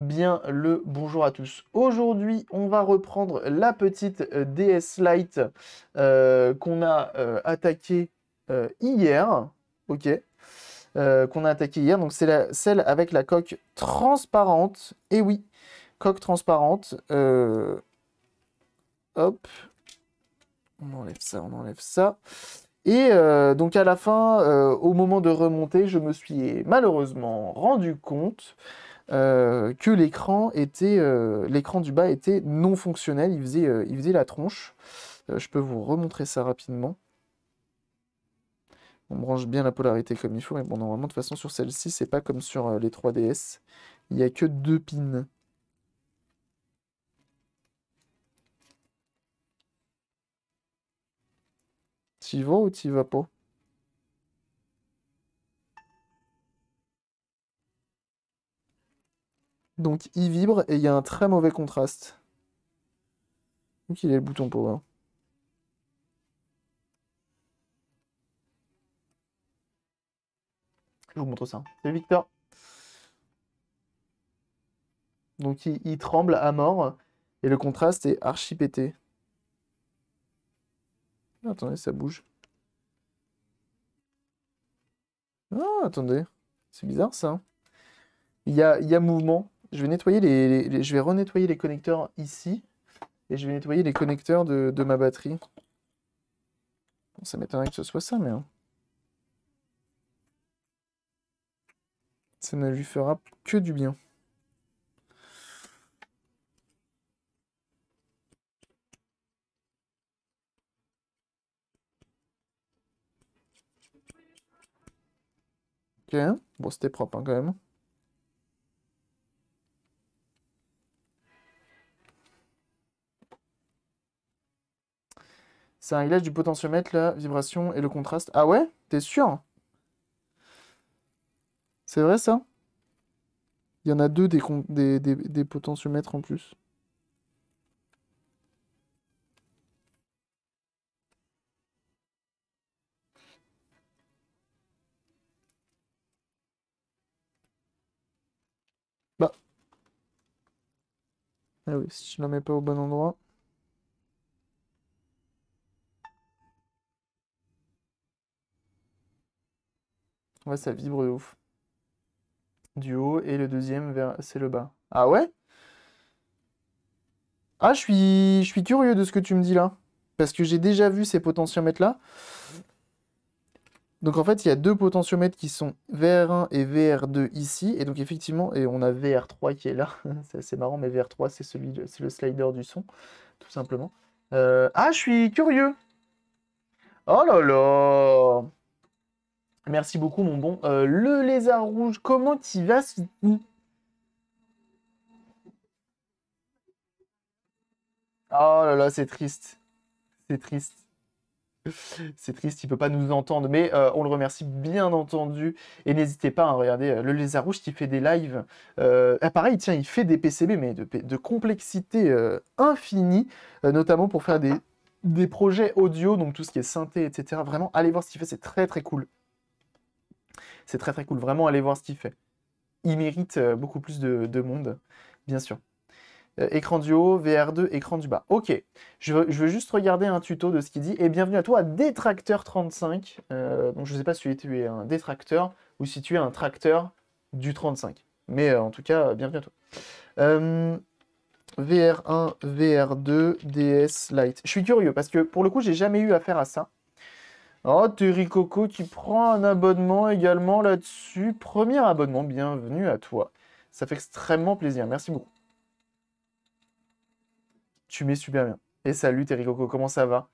bien le bonjour à tous. Aujourd'hui, on va reprendre la petite euh, DS Lite euh, euh, qu'on a attaquée hier. Ok. qu'on a attaqué hier, donc c'est celle avec la coque transparente. Et eh oui, coque transparente. hop, on enlève ça, on enlève ça. Et donc à la fin, au moment de remonter, je me suis malheureusement rendu compte euh, que l'écran était euh, l'écran du bas était non fonctionnel, il faisait, euh, il faisait la tronche. je peux vous remontrer ça rapidement. On branche bien la polarité comme il faut, mais bon normalement de toute façon sur celle-ci c'est pas comme sur les 3DS, il n'y a que deux pins. y vas ou y vas pas Donc il vibre et il y a un très mauvais contraste. Donc il est le bouton power. Je vous montre ça. C'est Victor. Donc il, tremble à mort et le contraste est archi pété. Attendez, ça bouge. Ah, attendez. C'est bizarre ça. il y a mouvement. Je vais, nettoyer les, je vais renettoyer les connecteurs ici. Et je vais nettoyer les connecteurs de, ma batterie. ça m'étonnerait que ce soit ça, mais... Hein. Ça ne lui fera que du bien. Ok, hein. bon c'était propre hein, quand même. C'est un réglage du potentiomètre, la vibration et le contraste. Ah ouais T'es sûr C'est vrai ça Il y en a deux des, des, des, potentiomètres en plus. Bah. Ah oui, si je ne la mets pas au bon endroit. ça vibre ouf. Du haut et le deuxième, vers... c'est le bas. Ah ouais Ah, je suis... je suis curieux de ce que tu me dis là. Parce que j'ai déjà vu ces potentiomètres là. Donc en fait, il y a deux potentiomètres qui sont VR1 et VR2 ici. Et donc effectivement, et on a VR3 qui est là. c'est assez marrant, mais VR3, c'est celui, c'est le slider du son, tout simplement. Euh, ah, je suis curieux. Oh là là Merci beaucoup, mon bon. Euh, le lézard rouge, comment tu vas Oh là là, c'est triste. C'est triste. C'est triste, il ne peut pas nous entendre, mais euh, on le remercie bien entendu. Et n'hésitez pas, à regarder euh, le Lézard Rouge qui fait des lives. Ah, pareil, tiens, il fait des PCB, mais de, de complexité infinie, notamment pour faire des, des projets audio, donc tout ce qui est synthé, etc. Vraiment, allez voir ce qu'il fait, c'est très très cool. C'est très très cool. Vraiment, allez voir ce qu'il fait. Il mérite euh, beaucoup plus de, monde, bien sûr. Euh, écran du haut, VR2, écran du bas. Ok, je veux, juste regarder un tuto de ce qu'il dit. Et bienvenue à toi, Détracteur35. Euh, donc je ne sais pas si tu es un détracteur ou si tu es un tracteur du 35. Mais en tout cas, bienvenue à toi. VR1, VR2, DS Lite. Je suis curieux parce que pour le coup, j'ai jamais eu affaire à ça. Oh, Terry Coco qui prend un abonnement également là-dessus. Premier abonnement, bienvenue à toi. Ça fait extrêmement plaisir, merci beaucoup. Tu mets super bien. Et salut Terry Coco, comment ça va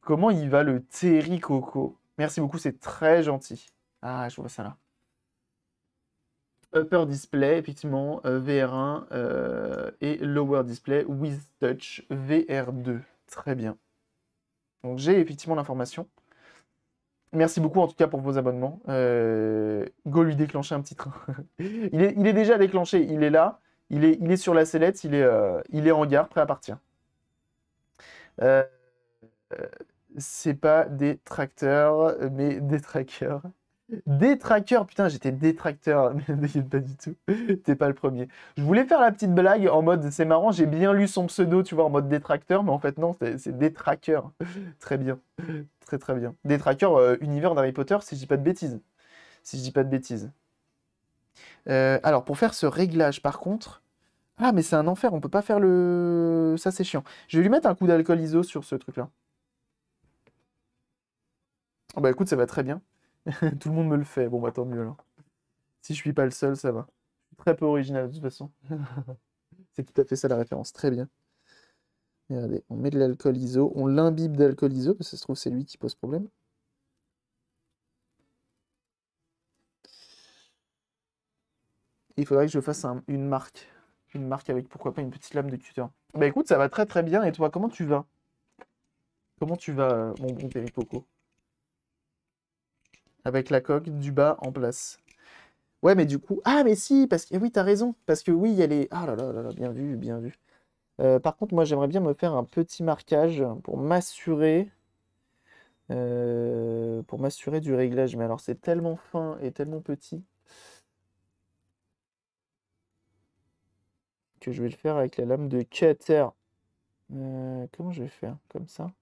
Comment il va le Terry Coco Merci beaucoup, c'est très gentil. Ah, je vois ça là. Upper Display, effectivement, euh, VR1 euh, et Lower Display with Touch VR2. Très bien. Donc j'ai effectivement l'information. Merci beaucoup en tout cas pour vos abonnements. Euh, go lui déclencher un petit train. il, est, déjà déclenché, il est là, il est, sur la sellette, euh, il est, en gare, prêt à partir. Ce euh, c'est pas des tracteurs, mais des trackers. Détracteur, putain, j'étais détracteur, mais pas du tout. T'es pas le premier. Je voulais faire la petite blague en mode c'est marrant, j'ai bien lu son pseudo, tu vois, en mode détracteur, mais en fait non, c'est détracteur très bien, très très bien. détracteur, euh, univers d'Harry Potter, si je dis pas de bêtises. Si je dis pas de bêtises. Euh, alors pour faire ce réglage, par contre, ah mais c'est un enfer, on peut pas faire le, ça c'est chiant. Je vais lui mettre un coup d'alcool iso sur ce truc-là. Oh, bah écoute, ça va très bien. Tout le monde me le fait. Bon, bah tant mieux alors. Si je suis pas le seul, ça va. Très peu original de toute façon. C'est tout à fait ça la référence. Très bien. Regardez, on met de l'alcool iso, on l'imbibe d'alcool iso, parce que ça se trouve c'est lui qui pose problème. il faudrait que je fasse une marque. Une marque avec pourquoi pas une petite lame de cutter. Bah écoute, ça va très très bien. Et toi, comment tu vas Comment tu vas, mon bon Péripoco avec la coque du bas en place. Ouais, mais du coup... Ah, mais si, parce que... Eh oui, t'as raison. Parce que oui, il y a les... Ah là là là là, bien vu, bien vu. Euh, par contre, moi, j'aimerais bien me faire un petit marquage pour m'assurer... Euh, pour m'assurer du réglage. Mais alors, c'est tellement fin et tellement petit que je vais le faire avec la lame de cutter. Euh, comment je vais faire Comme ça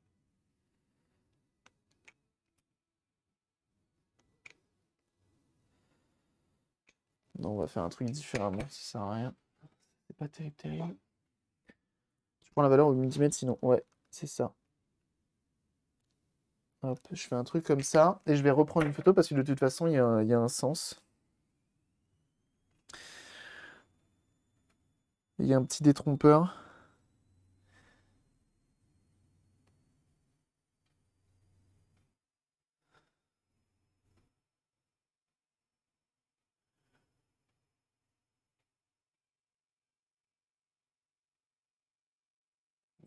Non, on va faire un truc différemment, ça sert à rien. C'est pas terrible, terrible. Tu prends la valeur au multimètre sinon. Ouais, c'est ça. Hop, je fais un truc comme ça. Et je vais reprendre une photo parce que de toute façon, il y il y a un sens. Il y a un petit détrompeur.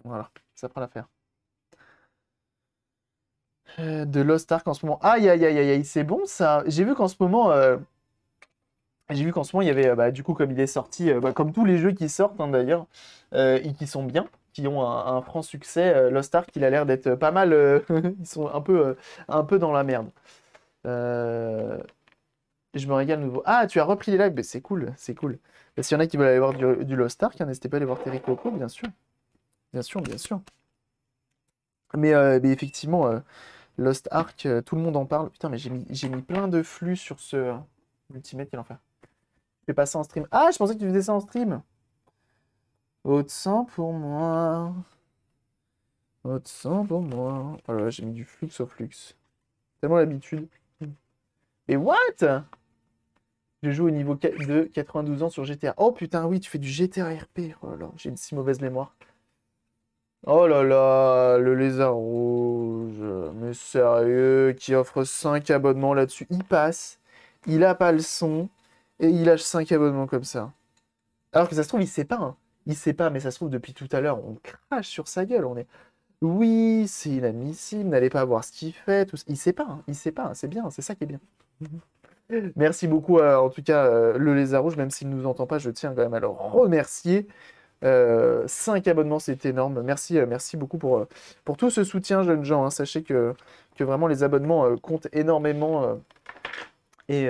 Voilà, ça prend l'affaire. Euh, de Lost Ark en ce moment. Aïe, aïe, aïe, aïe, c'est bon ça. J'ai vu qu'en ce moment, euh, j'ai vu qu'en ce moment, il y avait, bah, du coup, comme il est sorti, euh, bah, comme tous les jeux qui sortent hein, d'ailleurs, euh, et qui sont bien, qui ont un, franc succès, Lost Ark, il a l'air d'être pas mal. ils sont un peu, un peu dans la merde. Je me régale nouveau. Ah, tu as repris les lives, c'est cool, c'est cool. Bah, s'il y en a qui veulent aller voir du, du Lost Ark, hein, n'hésitez pas à aller voir Terry Coco, bien sûr. Bien sûr, bien sûr. Mais, euh, effectivement, euh, Lost Ark, euh, tout le monde en parle. Putain, mais j'ai mis, mis plein de flux sur ce multimètre, quel enfer. Je vais passer en stream. Ah, je pensais que tu faisais ça en stream. Haute sang pour moi. Haute sang pour moi. Oh j'ai mis du flux au flux. Tellement l'habitude. Mais what Je joue au niveau de 92 ans sur GTA. Oh putain, oui, tu fais du GTA RP. Oh là là, j'ai une si mauvaise mémoire. Oh là là, le lézard rouge. Mais sérieux, qui offre 5 abonnements là-dessus. Il passe, il a pas le son, et il lâche 5 abonnements comme ça. Alors que ça se trouve, il sait pas. Hein. Il sait pas, mais ça se trouve, depuis tout à l'heure, on crache sur sa gueule. On est. Oui, c'est inadmissible, n'allez pas voir ce qu'il fait. Tout... Il sait pas, hein, il sait pas, hein, c'est bien, c'est ça qui est bien. Merci beaucoup, euh, en tout cas, euh, le lézard rouge, même s'il ne nous entend pas, je tiens quand même à le remercier. 5 euh, abonnements, c'est énorme. Merci, euh, merci beaucoup pour, euh, pour tout ce soutien, jeunes gens. Hein. Sachez que, que vraiment les abonnements comptent énormément et,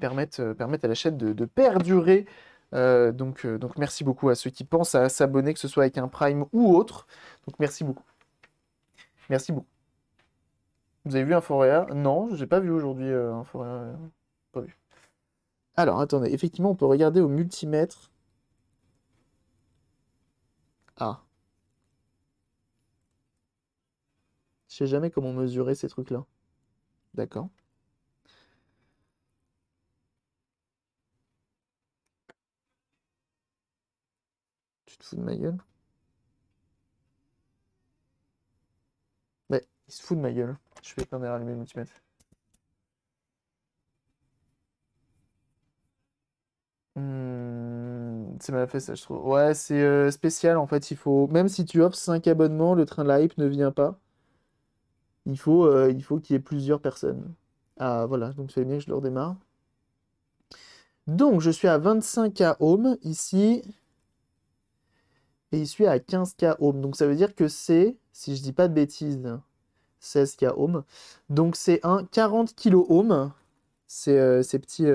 permettent, à la chaîne de, perdurer. donc, donc merci beaucoup à ceux qui pensent à s'abonner, que ce soit avec un Prime ou autre. Donc merci beaucoup. Merci beaucoup. Vous avez vu un Foréa Non, je n'ai pas vu aujourd'hui un Alors attendez, effectivement on peut regarder au multimètre. Ah. Je sais jamais comment mesurer ces trucs-là. D'accord. Tu te fous de ma gueule mais il se fout de ma gueule. Je vais pas rallumer le multimètre. Hmm. C'est mal fait ça, je trouve. Ouais, c'est euh, spécial en fait. Il faut, même si tu offres 5 abonnements, le train de la ne vient pas. Il faut, euh, il faut qu'il y ait plusieurs personnes. Ah voilà, donc c'est bien que je le redémarre. Donc je suis à 25K ohm, ici. Et je suis à 15K ohms Donc ça veut dire que c'est, si je dis pas de bêtises, 16K ohm. Donc c'est un 40 kilo ohm. C'est euh, ces petits.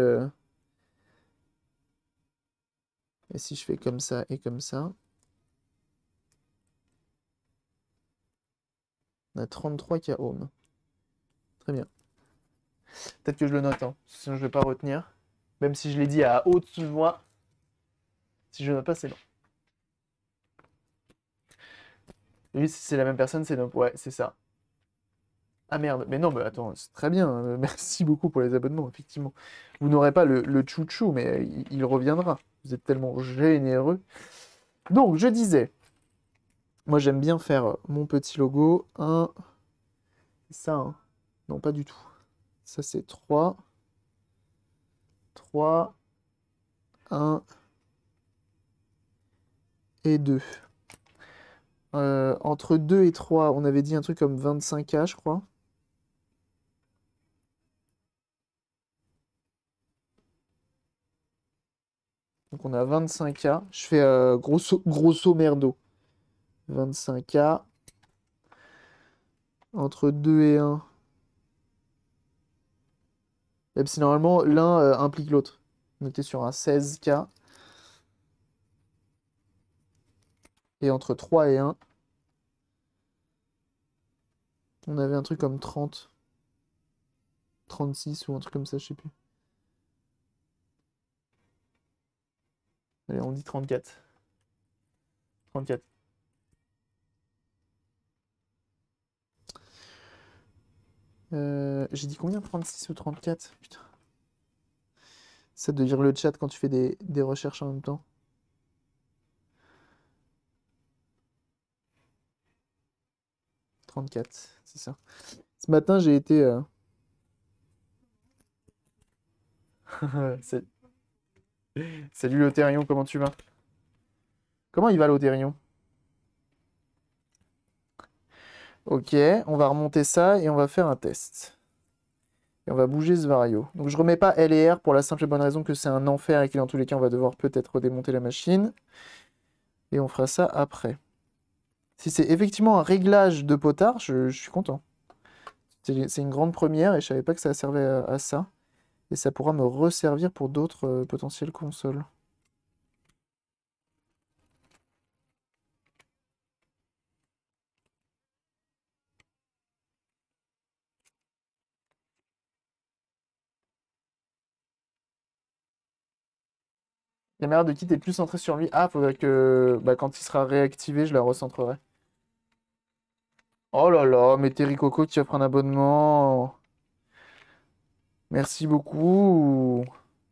Et si je fais comme ça et comme ça, on a 33 qui Très bien. Peut-être que je le note, hein, sinon je ne vais pas retenir. Même si je l'ai dit à haute voix, si je ne note pas, c'est bon. Lui, si c'est la même personne, c'est non. Ouais, c'est ça. Ah merde, mais non, mais attends, c'est très bien. Hein. Merci beaucoup pour les abonnements, effectivement. Vous n'aurez pas le, le chouchou, mais il reviendra. Vous êtes tellement généreux. Donc, je disais, moi j'aime bien faire euh, mon petit logo. 1, ça, hein. non pas du tout. Ça c'est 3, 3, 1 et 2. Euh, entre 2 et 3, on avait dit un truc comme 25K, je crois. Donc on a 25K. Je fais euh, grosso, grosso merdo. 25K. Entre 2 et 1. Même si normalement l'un euh, implique l'autre. On était sur un 16K. Et entre 3 et 1. On avait un truc comme 30. 36 ou un truc comme ça, je sais plus. Allez, on dit 34. 34. Euh, j'ai dit combien 36 ou 34 Putain. Ça de lire le chat quand tu fais des, recherches en même temps. 34, c'est ça. Ce matin, j'ai été. Euh... Salut Lothérion, comment tu vas Comment il va Lothérion Ok, on va remonter ça et on va faire un test. Et on va bouger ce vario. Donc je remets pas L et R pour la simple et bonne raison que c'est un enfer et que dans tous les cas on va devoir peut-être redémonter la machine. Et on fera ça après. Si c'est effectivement un réglage de potard, je, suis content. C'est une grande première et je savais pas que ça servait à ça. Et ça pourra me resservir pour d'autres euh, potentielles consoles. La caméra de kit est plus centrée sur lui. Ah, faudrait que bah, quand il sera réactivé, je la recentrerai. Oh là là, mais Terry Coco qui offre un abonnement. Merci beaucoup.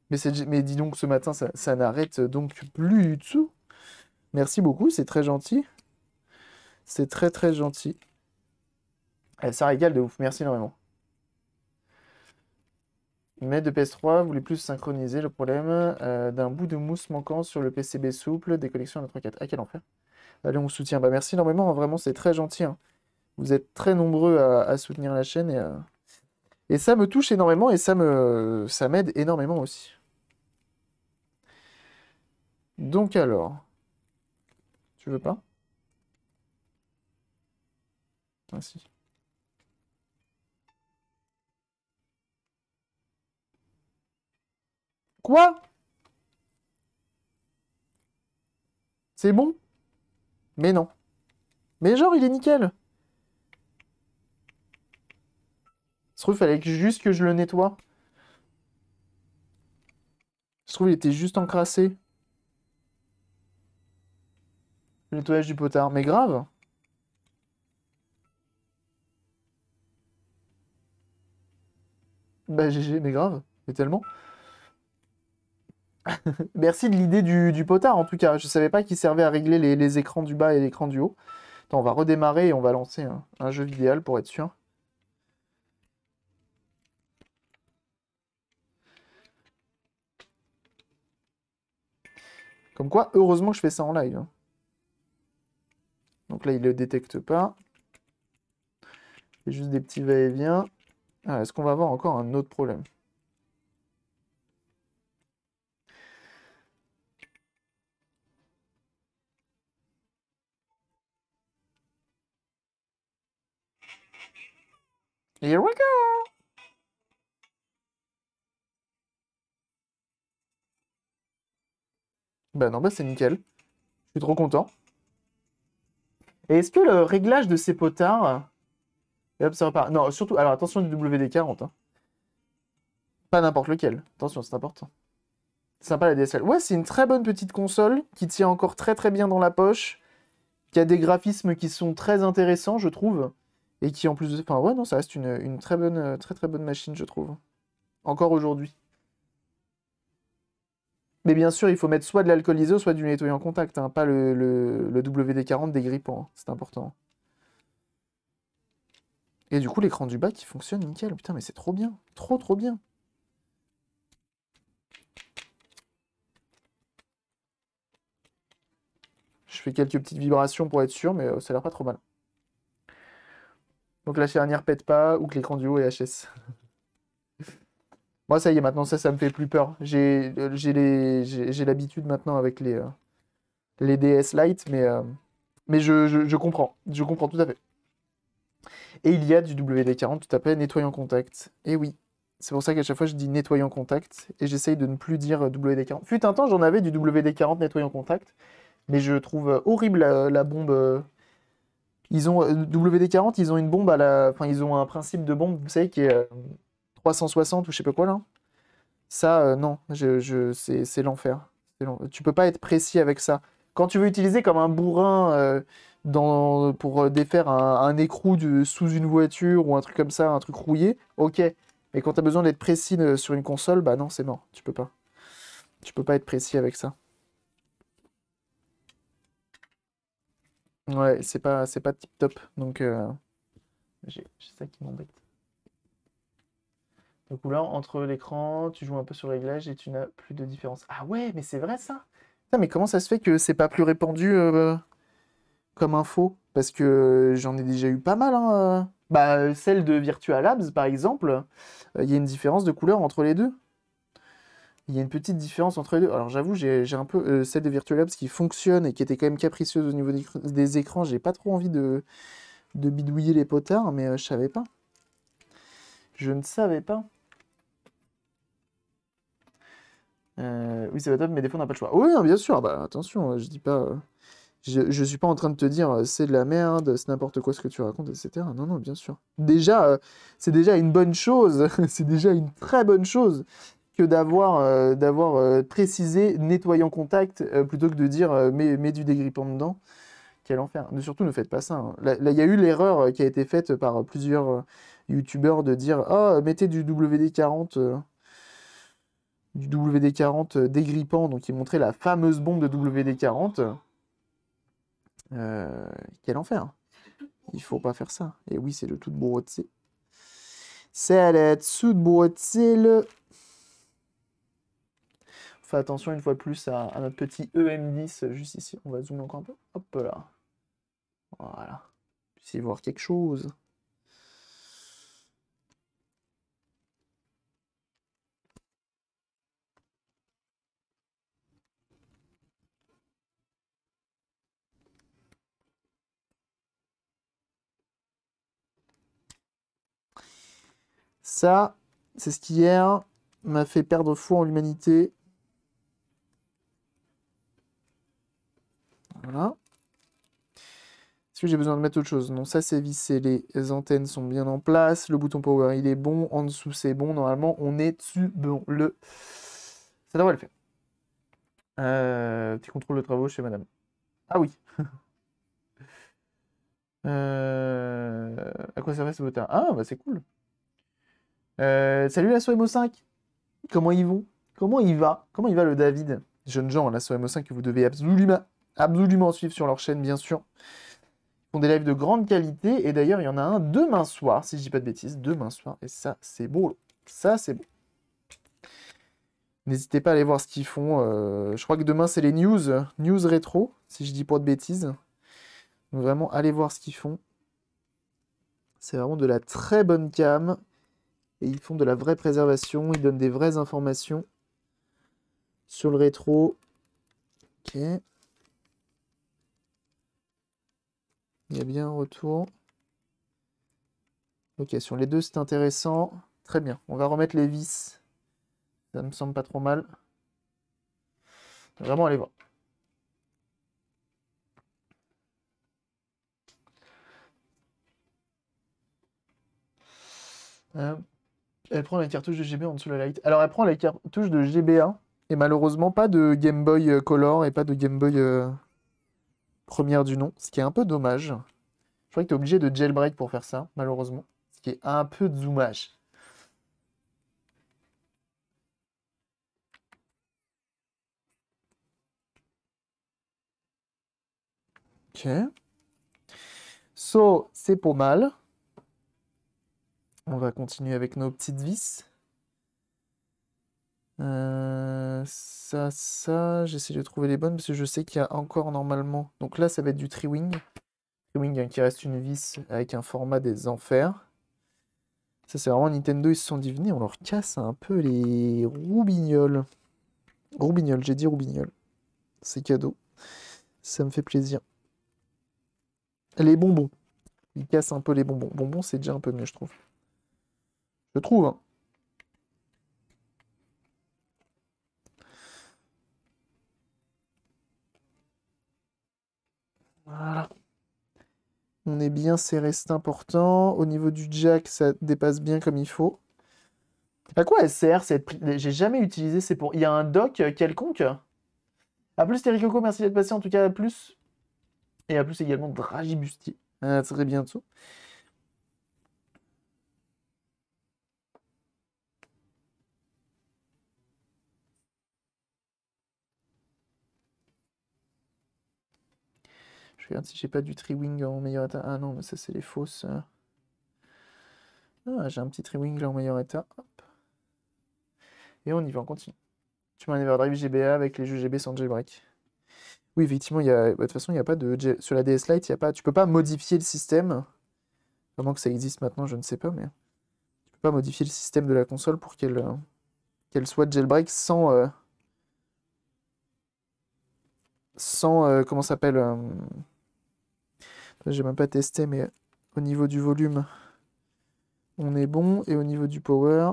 Mais, dis donc, ce matin, ça, n'arrête donc plus du tout. Merci beaucoup, c'est très gentil. C'est très très gentil. Euh, ça régale de ouf, merci énormément. Mais de PS3 vous voulez plus synchroniser le problème euh, d'un bout de mousse manquant sur le PCB souple des collections 3 4. Ah, quel enfer. Allez, on soutient. Bah, merci énormément, hein. vraiment, c'est très gentil. Hein. Vous êtes très nombreux à, à soutenir la chaîne et à, et ça me touche énormément et ça me ça m'aide énormément aussi. Donc alors, tu veux pas Ah si. Quoi C'est bon Mais non. Mais genre, il est nickel. trouve, il fallait juste que je le nettoie. Je trouve, il était juste encrassé. Le nettoyage du potard, mais grave. Bah GG, mais grave, mais tellement. Merci de l'idée du, potard en tout cas. Je savais pas qu'il servait à régler les, écrans du bas et l'écran du haut. Attends, on va redémarrer et on va lancer un, un jeu vidéo pour être sûr. Comme quoi, heureusement que je fais ça en live. Hein. Donc là, il ne le détecte pas. juste des petits va-et-vient. Ah, est-ce qu'on va avoir encore un autre problème Here we go Ben non, bah c'est nickel. Je suis trop content. Et est-ce que le réglage de ces potards... Et euh, hop, ça repart. Non, surtout... Alors attention du WD-40. Hein. Pas n'importe lequel. Attention, c'est important. Sympa la DSL. Ouais, c'est une très bonne petite console qui tient encore très très bien dans la poche, qui a des graphismes qui sont très intéressants, je trouve, et qui en plus de... Enfin ouais, non, ça reste une, une très bonne euh, très très bonne machine, je trouve. Encore aujourd'hui. Mais bien sûr, il faut mettre soit de l'alcool l'alcoolisé, soit du nettoyant contact, hein, pas le, WD-40 dégrippant, hein. c'est important. Et du coup, l'écran du bas qui fonctionne nickel. Putain, mais c'est trop bien. Trop, trop bien. Je fais quelques petites vibrations pour être sûr, mais euh, ça a l'air pas trop mal. Donc la charnière pète pas ou que l'écran du haut est HS. Moi, ça y est, maintenant, ça, ça me fait plus peur. J'ai euh, l'habitude maintenant avec les, euh, les DS Lite, mais, euh, mais je, comprends. Je comprends tout à fait. Et il y a du WD-40 tu à nettoyant contact. Et eh oui, c'est pour ça qu'à chaque fois, je dis nettoyant contact et j'essaye de ne plus dire WD-40. Fut un temps, j'en avais du WD-40 nettoyant contact, mais je trouve horrible la, bombe. Ils ont WD-40, ils ont une bombe à la. Enfin, ils ont un principe de bombe, vous savez, qui est 360 ou je sais pas quoi là. Ça, euh, non, je, je, c'est l'enfer. Tu peux pas être précis avec ça. Quand tu veux utiliser comme un bourrin euh, dans, pour euh, défaire un, écrou sous une voiture ou un truc comme ça, un truc rouillé, ok. Mais quand tu as besoin d'être précis sur une console, bah non, c'est mort. Tu peux pas. Tu peux pas être précis avec ça. Ouais, c'est pas, c'est pas tip top. Donc, j'ai ça qui m'embête de couleur entre l'écran, tu joues un peu sur le réglage et tu n'as plus de différence. Ah ouais, mais c'est vrai ça Non, mais comment ça se fait que c'est pas plus répandu euh, comme info Parce que j'en ai déjà eu pas mal. Hein, euh. Bah, celle de Virtual Labs, par exemple, euh, il y a une différence de couleur entre les deux. Il y a une petite différence entre les deux. Alors j'avoue, j'ai un peu celle de Virtual Labs qui fonctionne et qui était quand même capricieuse au niveau des, écrans. J'ai pas trop envie de, de, bidouiller les potards, mais je savais pas. Je ne savais pas. Euh, oui, c'est pas top, mais des fois, on n'a pas le choix. Oui, bien sûr, bah, attention, hein, je dis pas. Euh, je, je suis pas en train de te dire euh, c'est de la merde, c'est n'importe quoi ce que tu racontes, etc. Non, non, bien sûr. Déjà, c'est déjà une bonne chose, c'est déjà une très bonne chose que d'avoir d'avoir précisé nettoyant contact plutôt que de dire mets, du dégrippant dedans. Quel enfer. Mais surtout, ne faites pas ça. Hein. Là, il y a eu l'erreur qui a été faite par plusieurs youtubeurs de dire ah mettez du WD-40 du WD-40 euh, dégrippant, donc il montrait la fameuse bombe de WD-40. Euh, quel enfer Il faut pas faire ça. Et oui, c'est le tout de C'est à de la le Fais attention une fois de plus à, notre petit EM10 juste ici. On va zoomer encore un peu. Hop là. Voilà. Si voir quelque chose. Ça, c'est ce qui hier m'a fait perdre fou en l'humanité. Voilà. Est-ce que j'ai besoin de mettre autre chose Non, ça c'est vissé, les antennes sont bien en place, le bouton power il est bon, en dessous c'est bon, normalement on est dessus, bon, le... Ça devrait le faire. Euh, tu petit contrôle de travaux chez madame. Ah oui euh, À quoi servait ce moteur Ah bah c'est cool euh, salut la SOMO5 Comment ils vont Comment il va Comment il va le David Jeunes gens, la SOMO5 que vous devez absolument, absolument suivre sur leur chaîne, bien sûr. Ils font des lives de grande qualité. Et d'ailleurs, il y en a un demain soir, si je dis pas de bêtises. Demain soir. Et ça, c'est beau. Ça, c'est N'hésitez pas à aller voir ce qu'ils font. Euh, je crois que demain, c'est les news. News rétro, si je dis pas de bêtises. vraiment, allez voir ce qu'ils font. C'est vraiment de la très bonne cam. Et ils font de la vraie préservation, ils donnent des vraies informations sur le rétro. Ok. Il y a bien un retour. Ok, sur les deux, c'est intéressant. Très bien. On va remettre les vis. Ça me semble pas trop mal. Vraiment, allez voir. Elle prend la cartouche de GB en dessous de la light. Alors, elle prend la cartouche de GBA et malheureusement pas de Game Boy euh, Color et pas de Game Boy euh, première du nom, ce qui est un peu dommage. Je crois que tu es obligé de jailbreak pour faire ça, malheureusement, ce qui est un peu dommage. Ok. So, c'est pas mal. On va continuer avec nos petites vis. Euh, ça, ça, j'essaie de trouver les bonnes parce que je sais qu'il y a encore normalement. Donc là, ça va être du triwing. Triwing hein, qui reste une vis avec un format des enfers. Ça, c'est vraiment Nintendo, ils se sont divinés. On leur casse un peu les roubignoles. Roubignoles, j'ai dit roubignoles. C'est cadeau. Ça me fait plaisir. Les bonbons. Ils cassent un peu les bonbons. Bonbons, c'est déjà un peu mieux, je trouve. Je trouve. Hein. On est bien c'est c'est important. Au niveau du jack, ça dépasse bien comme il faut. À quoi elle sert cette J'ai jamais utilisé, c'est pour... Il y a un doc quelconque A plus, Thierry Coco, merci d'être passé. En tout cas, à plus. Et à plus également, Dragibustier. À très bientôt. Je si j'ai pas du tree-wing en meilleur état. Ah non, mais ça c'est les fausses. Hein. Ah, j'ai un petit tree-wing en meilleur état. Et on y va, en continue. Tu mets un Everdrive GBA avec les jeux GB sans jailbreak. Oui, effectivement, il y a... Bah, de toute façon, il n'y a pas de... Sur la DS Lite, il y a pas... tu peux pas modifier le système. Comment que ça existe maintenant, je ne sais pas, mais... Tu peux pas modifier le système de la console pour qu'elle euh, qu'elle soit jailbreak sans... Euh, sans... Euh, comment ça s'appelle j'ai même pas testé, mais au niveau du volume, on est bon. Et au niveau du power,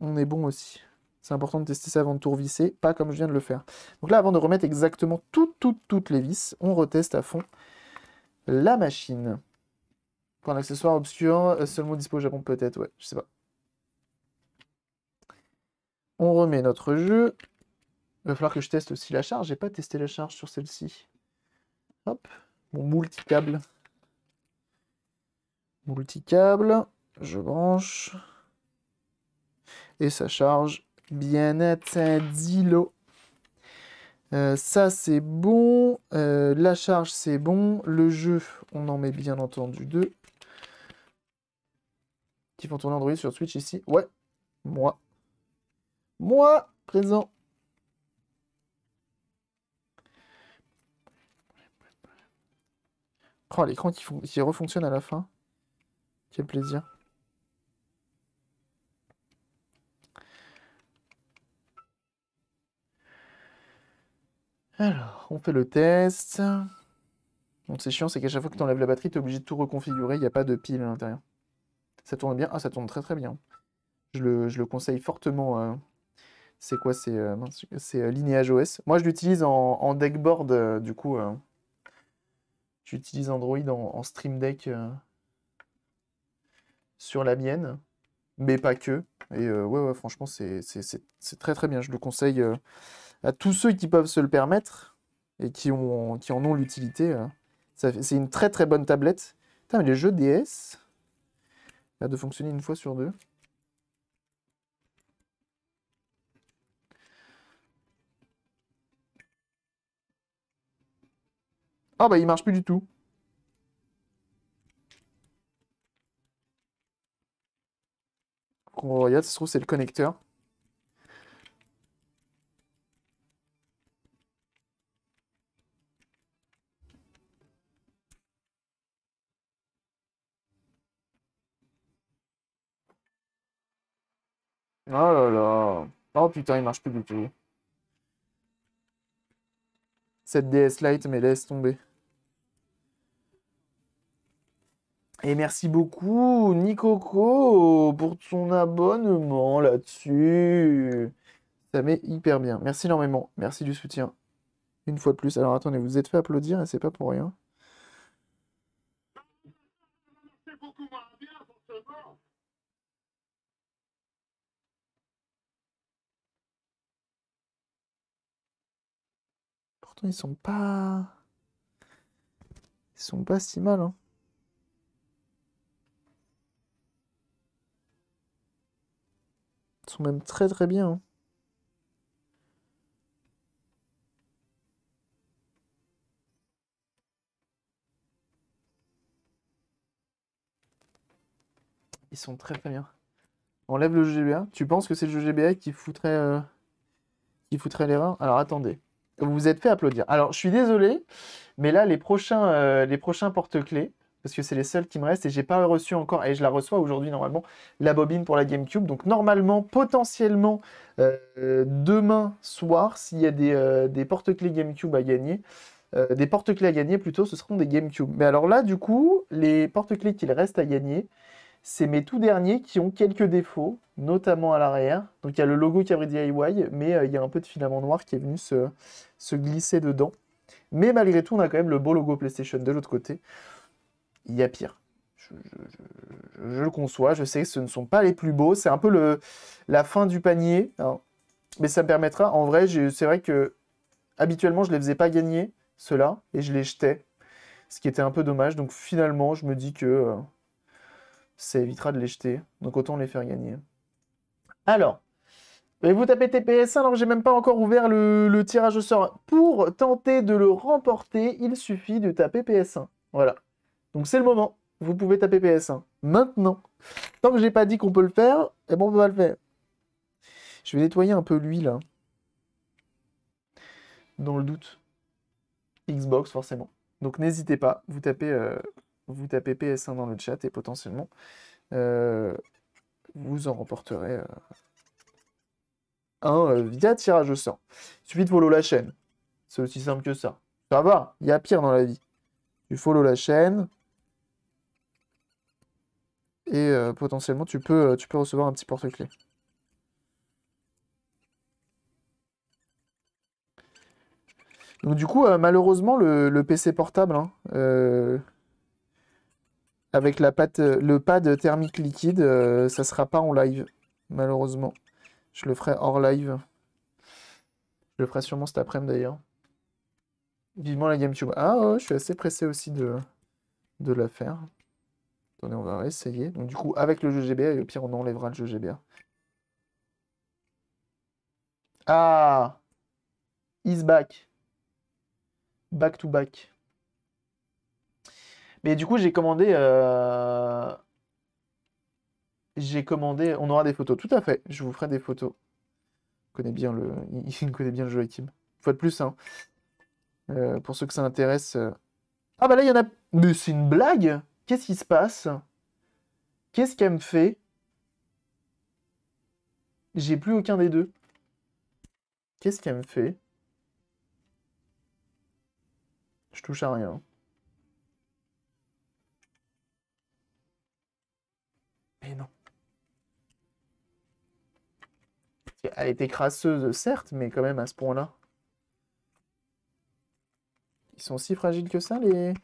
on est bon aussi. C'est important de tester ça avant de tout revisser, pas comme je viens de le faire. Donc là, avant de remettre exactement toutes, toutes, toutes les vis, on reteste à fond la machine. Pour un accessoire obscur, euh, seulement dispo Japon peut-être, ouais, je sais pas. On remet notre jeu. Il va falloir que je teste aussi la charge. J'ai pas testé la charge sur celle-ci. Hop, mon multi câble Multicable, je branche. Et ça charge bien attendu ta Euh, ça c'est bon, euh, la charge c'est bon, le jeu on en met bien entendu deux. Qui font tourner Android sur Switch ici Ouais, moi. Moi, présent. Oh, l'écran qui, qui refonctionne à la fin. Quel plaisir. Alors, on fait le test. Donc c'est chiant, c'est qu'à chaque fois que tu enlèves la batterie, tu es obligé de tout reconfigurer, il n'y a pas de pile à l'intérieur. Ça tourne bien Ah, ça tourne très très bien. Je le, conseille fortement. Euh, c'est quoi C'est linéage euh, euh, Lineage OS. Moi, je l'utilise en, en, deckboard, du coup. J'utilise Android en, en Stream Deck sur la mienne, mais pas que. Et euh, ouais, ouais, franchement, c'est très très bien. Je le conseille euh, à tous ceux qui peuvent se le permettre et qui, ont, qui en ont l'utilité. Hein. C'est une très très bonne tablette. Putain, mais les jeux DS, là, de fonctionner une fois sur deux. Ah oh, bah il marche plus du tout. qu'on regarde, ça se trouve, c'est le connecteur. Oh là là. Oh putain, il marche plus du tout. Cette DS Lite, mais laisse tomber. Et merci beaucoup Nicoco pour ton abonnement là-dessus. Ça m'est hyper bien. Merci énormément. Merci du soutien. Une fois de plus. Alors attendez, vous êtes fait applaudir et c'est pas pour rien. Pourtant ils sont pas... Ils sont pas si mal. Hein. sont même très très bien. Hein. Ils sont très très bien. Enlève le GBA. Tu penses que c'est le GBA qui foutrait, euh, qui foutrait les reins Alors attendez. Vous vous êtes fait applaudir. Alors je suis désolé, mais là les prochains, euh, les prochains porte-clés, parce que c'est les seuls qui me restent et j'ai pas reçu encore, et je la reçois aujourd'hui normalement, la bobine pour la GameCube. Donc normalement, potentiellement, euh, demain soir, s'il y a des, euh, des porte-clés GameCube à gagner, euh, des porte-clés à gagner plutôt, ce seront des GameCube. Mais alors là, du coup, les porte-clés qu'il reste à gagner, c'est mes tout derniers qui ont quelques défauts, notamment à l'arrière. Donc il y a le logo Cabri DIY, mais il y a un peu de filament noir qui est venu se glisser dedans. Mais malgré tout, on a quand même le beau logo PlayStation de l'autre côté il y a pire. Je, le conçois, je sais que ce ne sont pas les plus beaux, c'est un peu le, la fin du panier, hein. mais ça me permettra, en vrai, c'est vrai que habituellement je ne les faisais pas gagner, ceux-là, et je les jetais, ce qui était un peu dommage, donc finalement je me dis que euh, ça évitera de les jeter, donc autant les faire gagner. Alors, vous tapez TPS1, alors j'ai même pas encore ouvert le, le tirage au sort. Pour tenter de le remporter, il suffit de taper PS1, voilà. Donc c'est le moment. Vous pouvez taper PS1. Maintenant. Tant que j'ai pas dit qu'on peut le faire, eh bon, on va le faire. Je vais nettoyer un peu l'huile. Dans le doute. Xbox, forcément. Donc n'hésitez pas, vous tapez, euh, vous PS1 dans le chat et potentiellement, euh, vous en remporterez euh, un via tirage au sort. Il suffit de follow la chaîne. C'est aussi simple que ça. Ça va, il y a pire dans la vie. Tu follow la chaîne, et euh, potentiellement tu peux, euh, tu peux recevoir un petit porte-clés. Donc du coup, euh, malheureusement, le, PC portable, hein, avec la pâte, le pad thermique liquide, ça ne sera pas en live, malheureusement. Je le ferai hors live. Je le ferai sûrement cet après-midi d'ailleurs. Vivement la GameCube. Ah, je suis assez pressé aussi de, de la faire. Attendez, on va essayer. Donc du coup, avec le jeu GBA, et au pire, on enlèvera le jeu GBA. Ah Is back. Back to back. Mais du coup, j'ai commandé... Euh, j'ai commandé... On aura des photos, tout à fait. Je vous ferai des photos. Il connaît bien le, Il connaît bien le jeu Une de plus, hein. Euh, pour ceux que ça intéresse... Euh. Ah bah là, il y en a... Mais c'est une blague Qu'est-ce qui se passe Qu'est-ce qu'elle me fait J'ai plus aucun des deux. Qu'est-ce qu'elle me fait Je touche à rien. Mais non. Elle était crasseuse, certes, mais quand même à ce point-là. Ils sont aussi fragiles que ça, les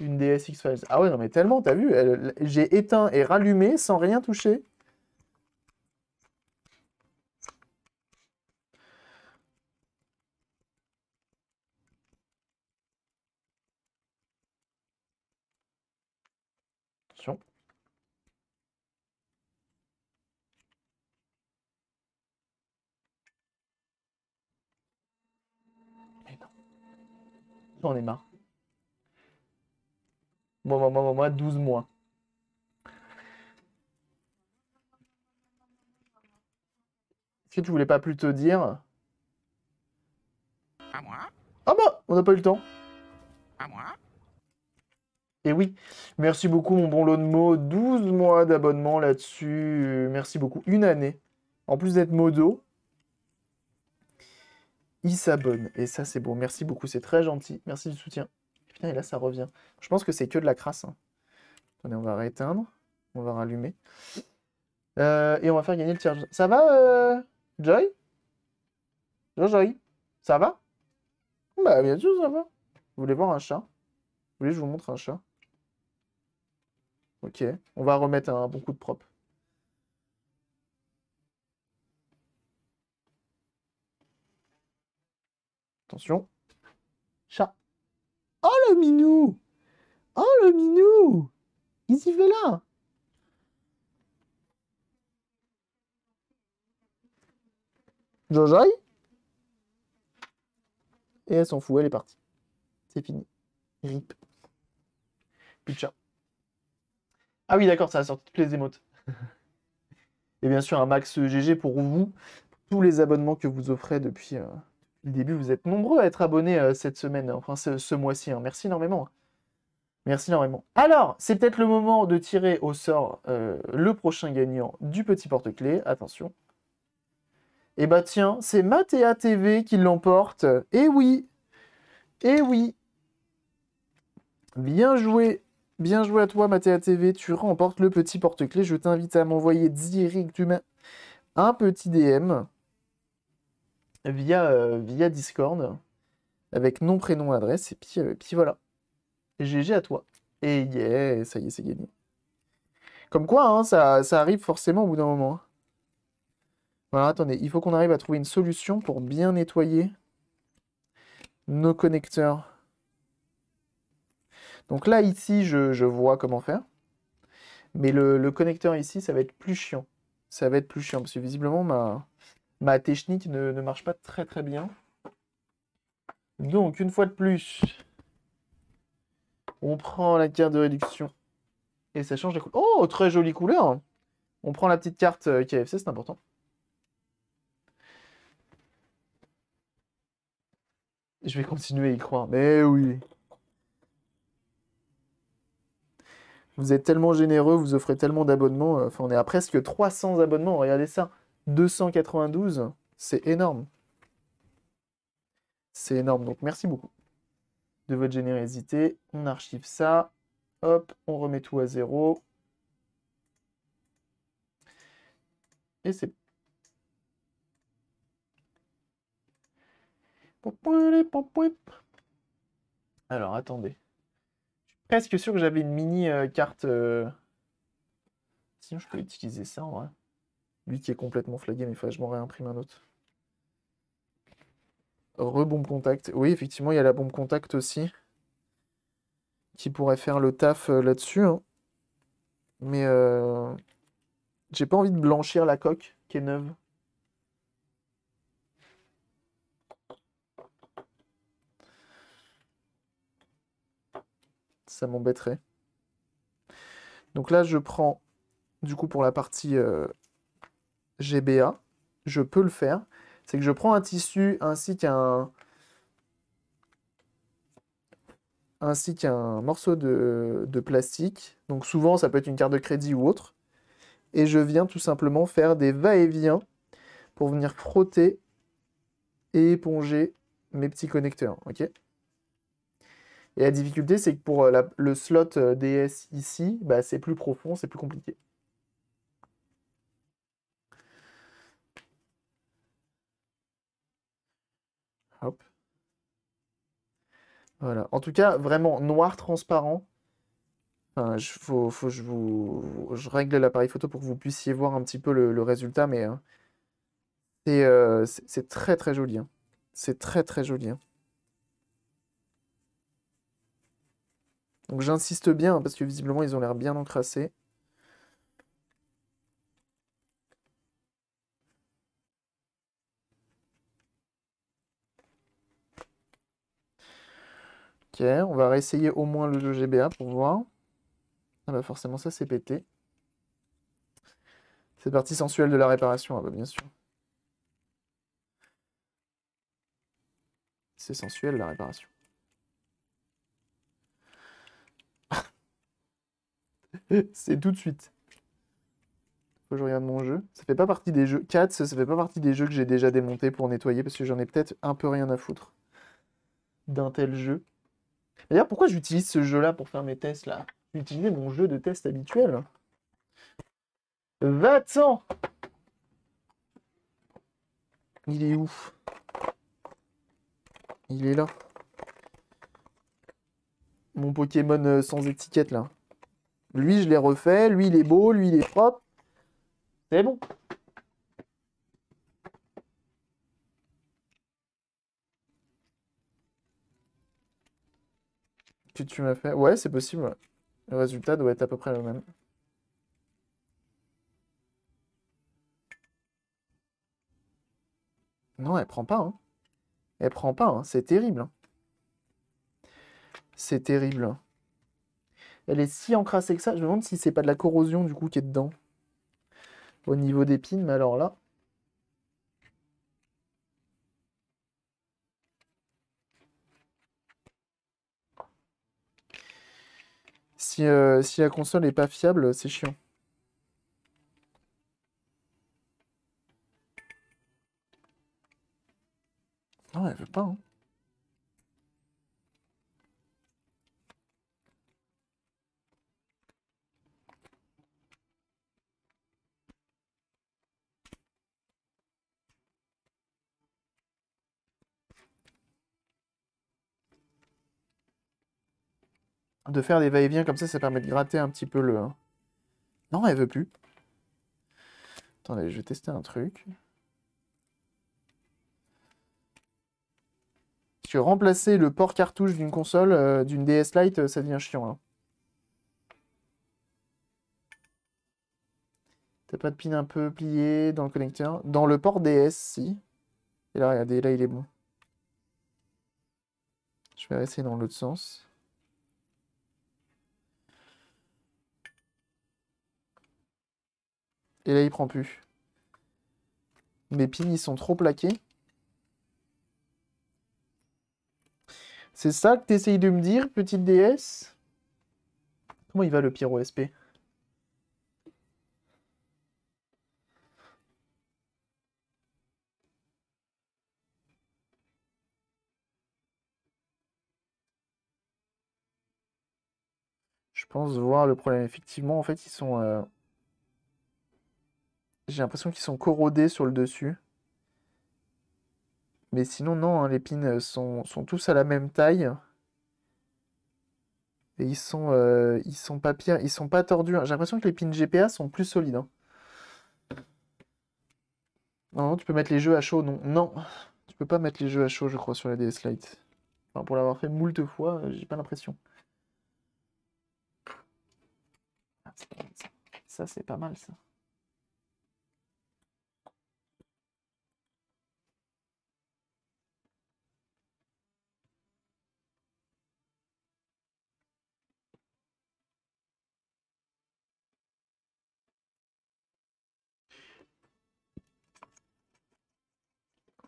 une DS x Ah ouais, non mais tellement, t'as vu, j'ai éteint et rallumé sans rien toucher. Attention. J'en ai marre. 12 mois. Est-ce que tu voulais pas plutôt dire À moi Ah bah, on n'a pas eu le temps. À moi Et oui, merci beaucoup mon bon lot de mots. 12 mois d'abonnement là-dessus. Merci beaucoup. Une année. En plus d'être modo, il s'abonne. Et ça, c'est bon. Merci beaucoup, c'est très gentil. Merci du soutien et là, ça revient. Je pense que c'est que de la crasse. Hein. Attendez, on va rééteindre. On va rallumer. Euh, et on va faire gagner le tiers. Ça va, euh, Joy Joy Ça va Bah, bien sûr, ça va. Vous voulez voir un chat Vous que je vous montre un chat Ok. On va remettre un bon coup de propre. Attention minou Oh le minou Il s'y fait là Jojoy Et elle s'en fout, elle est partie. C'est fini. Rip. pichon. Ah oui, d'accord, ça a sorti toutes les émotes. Et bien sûr, un max GG pour vous, tous les abonnements que vous offrez depuis... Euh, le début, vous êtes nombreux à être abonnés euh, cette semaine, enfin ce, mois-ci. Hein. Merci énormément. Hein. Merci énormément. Alors, c'est peut-être le moment de tirer au sort euh, le prochain gagnant du petit porte-clés. Attention. Eh bah tiens, c'est Mathéa TV qui l'emporte. Eh oui Eh oui Bien joué Bien joué à toi, Mathéa TV. Tu remportes le petit porte-clés. Je t'invite à m'envoyer directement un petit DM via, euh, via Discord avec nom, prénom, adresse. Et puis, euh, puis voilà. GG à toi. Et yeah, ça y est, c'est gagné. Comme quoi, hein, ça, arrive forcément au bout d'un moment. Hein. Voilà, attendez, il faut qu'on arrive à trouver une solution pour bien nettoyer nos connecteurs. Donc là, ici, je, vois comment faire. Mais le, le, connecteur ici, ça va être plus chiant. Ça va être plus chiant, parce que visiblement, ma, ma technique ne, marche pas très très bien. Donc, une fois de plus, on prend la carte de réduction et ça change la couleur. Oh, très jolie couleur hein. On prend la petite carte euh, KFC, c'est important. Je vais continuer à y croire. Mais oui Vous êtes tellement généreux, vous offrez tellement d'abonnements. Euh, enfin, on est à presque 300 abonnements, regardez ça 292, c'est énorme. C'est énorme, donc merci beaucoup de votre générosité. On archive ça. Hop, on remet tout à zéro. Et c'est Alors, attendez. Je suis presque sûr que j'avais une mini euh, carte. Euh, sinon, je peux utiliser ça en vrai qui est complètement flagué, mais il faudrait que je m'en réimprime un autre. Rebombe contact. Oui, effectivement, il y a la bombe contact aussi. Qui pourrait faire le taf euh, là-dessus. Hein. Mais euh, j'ai pas envie de blanchir la coque qui est neuve. Ça m'embêterait. Donc là, je prends, du coup, pour la partie euh, GBA, je peux le faire. C'est que je prends un tissu ainsi qu'un ainsi qu'un morceau de, plastique. Donc souvent, ça peut être une carte de crédit ou autre. Et je viens tout simplement faire des va-et-vient pour venir frotter et éponger mes petits connecteurs. et la difficulté, c'est que pour euh, le slot euh, DS ici, bah, c'est plus profond, c'est plus compliqué. Hop. Voilà. En tout cas, vraiment noir transparent. je, je, vous, règle l'appareil photo pour que vous puissiez voir un petit peu le, résultat, mais hein. euh, c'est très très joli. Hein. C'est très très joli. Hein. Donc j'insiste bien, parce que visiblement ils ont l'air bien encrassés. on va réessayer au moins le jeu GBA pour voir. Ah bah forcément ça c'est pété. Cette partie sensuelle de la réparation, ah bah bien sûr. C'est sensuel la réparation. c'est tout de suite. Faut que je regarde mon jeu. Ça fait pas partie des jeux. 4, ça fait pas partie des jeux que j'ai déjà démontés pour nettoyer parce que j'en ai peut-être un peu rien à foutre d'un tel jeu. D'ailleurs, pourquoi j'utilise ce jeu-là pour faire mes tests là J'utilisais mon jeu de test habituel. Va-t'en Il est ouf. Il est là. Mon Pokémon euh, sans étiquette là. Lui, je l'ai refait. Lui, il est beau. Lui, il est propre. C'est bon. tu m'as fait. Ouais, c'est possible. Le résultat doit être à peu près le même. Non, elle prend pas. Hein. Elle prend pas. Hein. C'est terrible. Hein. C'est terrible. Elle est si encrassée que ça. Je me demande si c'est pas de la corrosion du coup qui est dedans. Au niveau des pins, mais alors là. Euh, si, la console n'est pas fiable, c'est chiant. Non, elle veut pas. Hein. de faire des va-et-vient comme ça, ça permet de gratter un petit peu le... Hein. Non, elle veut plus. Attendez, je vais tester un truc. Parce que remplacer le port cartouche d'une console, euh, d'une DS Lite, euh, ça devient chiant, là. T'as pas de pin un peu plié dans le connecteur Dans le port DS, si. Et là, regardez, là, il est bon. Je vais essayer dans l'autre sens. Et là, il prend plus. Mes pins, ils sont trop plaqués. C'est ça que essayes de me dire, petite déesse Comment il va le pyro SP Je pense voir le problème. Effectivement, en fait, ils sont... Euh, j'ai l'impression qu'ils sont corrodés sur le dessus. Mais sinon, non, hein, les pins euh, sont, tous à la même taille. Et ils sont, euh, ils sont pas ils sont pas tordus. Hein. J'ai l'impression que les pins GPA sont plus solides. Hein. Non, tu peux mettre les jeux à chaud, non. Non, tu peux pas mettre les jeux à chaud, je crois, sur la DS Lite. pour l'avoir fait moult fois, euh, j'ai pas l'impression. Ah, ça, c'est pas mal, ça.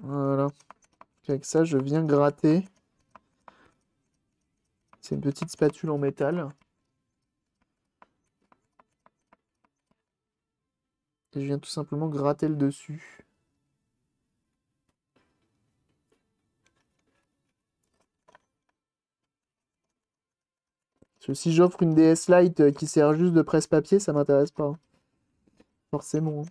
Voilà. Avec ça, je viens gratter. C'est une petite spatule en métal. Et je viens tout simplement gratter le dessus. Parce que si j'offre une DS Lite qui sert juste de presse-papier, ça m'intéresse pas. Forcément.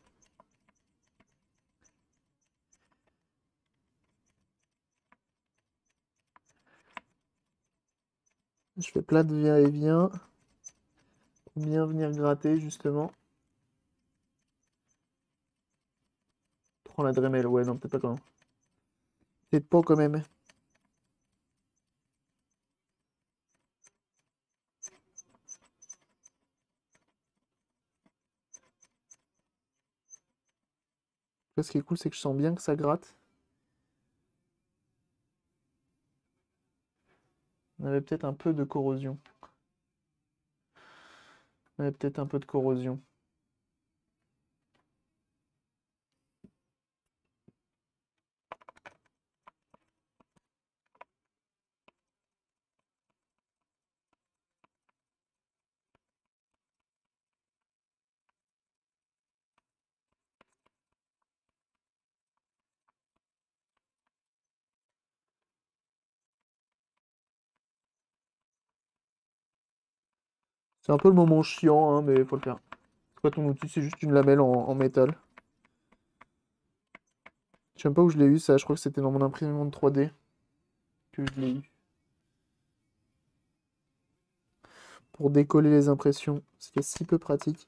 Je fais plate, de et viens. Pour bien venir gratter, justement. Prends la Dremel. Ouais, non, peut-être pas quand même. pas quand même. Ce qui est cool, c'est que je sens bien que ça gratte. On avait peut-être un peu de corrosion. On avait peut-être un peu de corrosion. C'est un peu le moment chiant, hein, mais faut le faire. C'est quoi ton outil C'est juste une lamelle en, métal. Je sais pas où je l'ai eu, ça. Je crois que c'était dans mon imprimante 3D que je l'ai eu. Pour décoller les impressions. Ce qui est si peu pratique.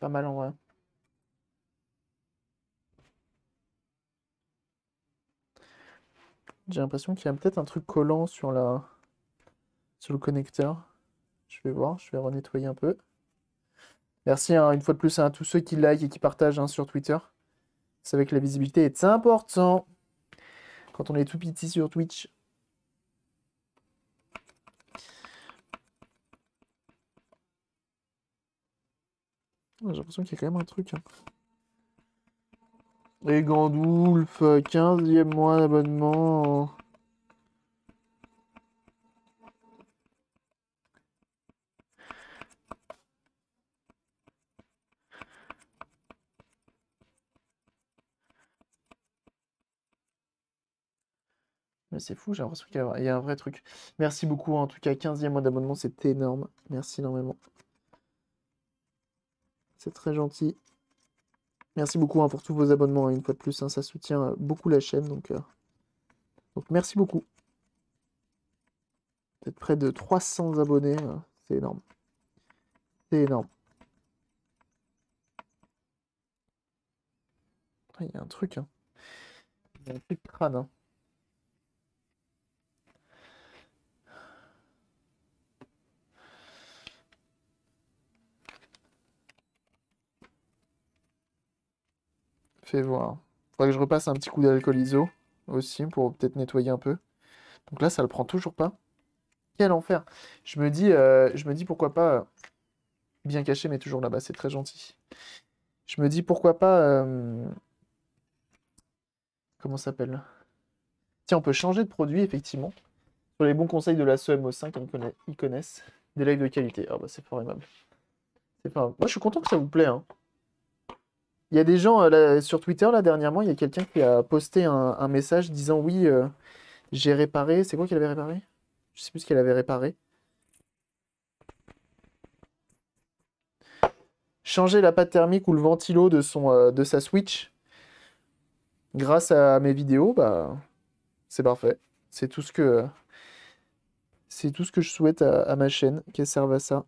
pas mal en vrai. J'ai l'impression qu'il y a peut-être un truc collant sur la sur le connecteur. Je vais voir, je vais renettoyer un peu. Merci hein. une fois de plus à tous ceux qui like et qui partagent hein, sur Twitter. C'est vrai que la visibilité est important quand on est tout petit sur Twitch. J'ai l'impression qu'il y a quand même un truc. Et hein. 15e euh, mois d'abonnement. Hein. Mais c'est fou, j'ai l'impression qu'il y a un vrai truc. Merci beaucoup, en tout cas, 15e mois d'abonnement, c'est énorme. Merci énormément. C'est très gentil. Merci beaucoup hein, pour tous vos abonnements, hein, une fois de plus. Hein, ça soutient euh, beaucoup la chaîne. Donc, euh, donc merci beaucoup. Peut-être près de 300 abonnés. C'est énorme. C'est énorme. Il y a un truc. Il y a un truc crâne. Fais voir. Faudrait que je repasse un petit coup d'alcool iso, aussi pour peut-être nettoyer un peu. Donc là, ça le prend toujours pas. Quel enfer. Je me dis, euh, je me dis pourquoi pas. Euh, bien caché, mais toujours là-bas, c'est très gentil. Je me dis pourquoi pas. Euh, comment s'appelle Tiens, on peut changer de produit, effectivement. Sur les bons conseils de la somo 5 ils connaissent des lives de qualité. Ah bah c'est fort aimable. Pas... Moi je suis content que ça vous plaît. Hein. Il y a des gens euh, sur Twitter, là, dernièrement, il y a quelqu'un qui a posté un, message disant Oui, euh, j'ai réparé. C'est quoi qu'elle avait réparé Je sais plus ce qu'elle avait réparé. Changer la pâte thermique ou le ventilo de, son, euh, de sa Switch grâce à mes vidéos, bah, c'est parfait. C'est tout ce que. C'est tout ce que je souhaite à, à ma chaîne, qu'elle serve à ça.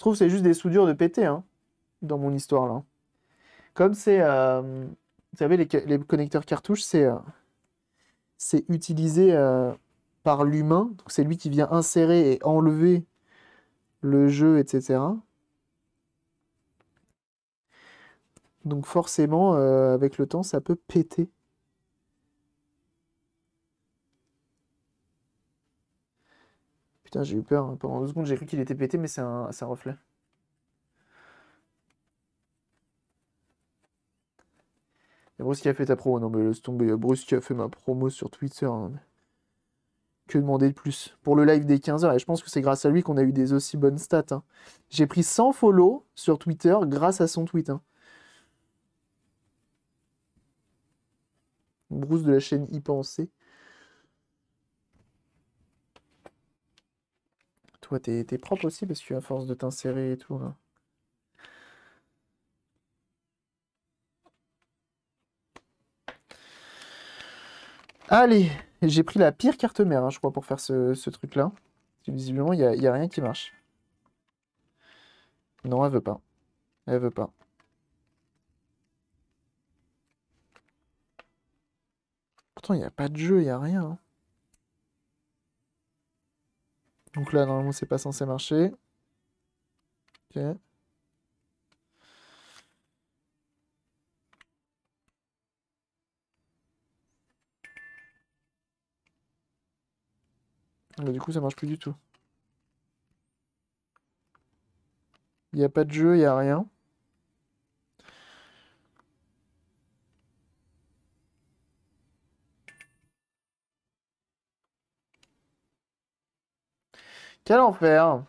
Je trouve c'est juste des soudures de péter, hein, dans mon histoire là. Comme c'est, euh, vous savez, les, connecteurs cartouches, c'est euh, c'est utilisé euh, par l'humain. c'est lui qui vient insérer et enlever le jeu, etc. Donc forcément, avec le temps, ça peut péter. Putain, j'ai eu peur. Hein. Pendant deux secondes, j'ai cru qu'il était pété, mais c'est un, Il reflet. a Bruce qui a fait ta promo. Non, mais laisse tomber. Bruce qui a fait ma promo sur Twitter. Hein, que demander de plus Pour le live des 15h, et je pense que c'est grâce à lui qu'on a eu des aussi bonnes stats. Hein. J'ai pris 100 follow sur Twitter grâce à son tweet. Bruce de la chaîne Y Penser. t'es propre aussi parce que à force de t'insérer et tout. Hein. Allez, j'ai pris la pire carte mère, hein, je crois, pour faire ce, truc-là. Visiblement, il n'y a, rien qui marche. Non, elle veut pas. Elle veut pas. Pourtant, il n'y a pas de jeu, il n'y a rien. Hein. Donc là, normalement, c'est pas censé marcher. Ok. Ah bah, du coup, ça marche plus du tout. Il n'y a pas de jeu, il a rien. Quel enfer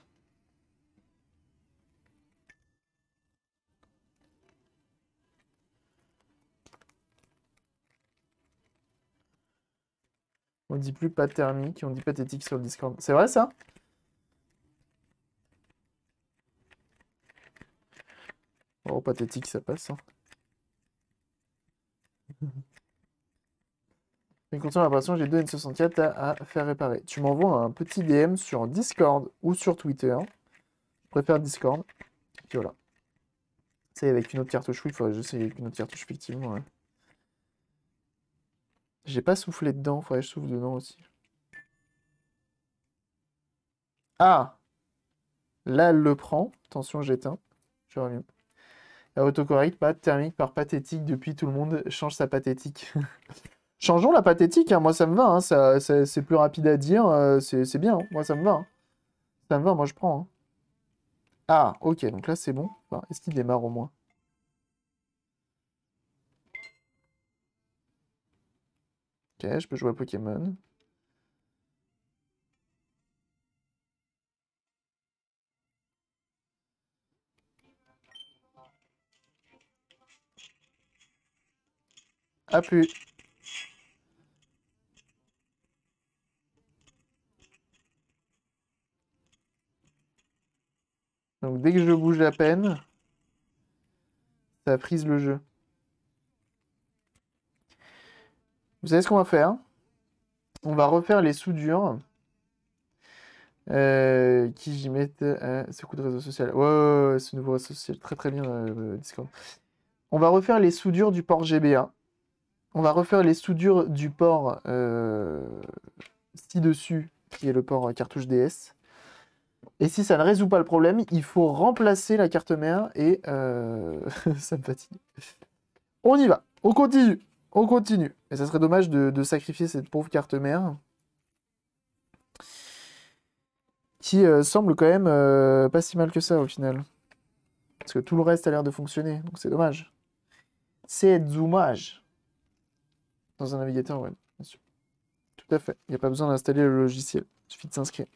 On dit plus pas thermique, on dit pathétique sur le Discord. C'est vrai ça Oh, pathétique, ça passe. Hein. Une console l'impression, j'ai deux N64 à, faire réparer. Tu m'envoies un petit DM sur Discord ou sur Twitter. Je préfère Discord. Et Ça voilà. C'est avec une autre cartouche. Oui, il faudrait juste avec une autre cartouche, effectivement. J'ai pas soufflé dedans. Faudrait que je souffle dedans aussi. Ah Là, elle le prend. Attention, j'éteins. Je reviens. La autocorrecte, pas thermique par pathétique. Depuis, tout le monde change sa pathétique. Changeons la pathétique, hein. moi ça me va, hein. ça, c'est plus rapide à dire, euh, c'est bien, hein. moi ça me va. Ça me va, moi je prends. Ah, ok, donc là c'est bon. Est-ce qu'il démarre au moins Ok, je peux jouer à Pokémon. A ah, plus Donc dès que je bouge la peine, ça frise le jeu. Vous savez ce qu'on va faire On va refaire les soudures. Euh, qui j'y mette euh, ce coup de réseau social. Ouais, ce nouveau réseau social. Très très bien, euh, Discord. On va refaire les soudures du port GBA. On va refaire les soudures du port ci-dessus, qui est le port cartouche DS. Et si ça ne résout pas le problème, il faut remplacer la carte mère et euh, ça me fatigue. On y va, on continue, on continue. Et ça serait dommage de, sacrifier cette pauvre carte mère. Qui euh, semble quand même euh, pas si mal que ça au final. Parce que tout le reste a l'air de fonctionner, donc c'est dommage. C'est dommage. Dans un navigateur web, bien sûr. Tout à fait, il n'y a pas besoin d'installer le logiciel, il suffit de s'inscrire.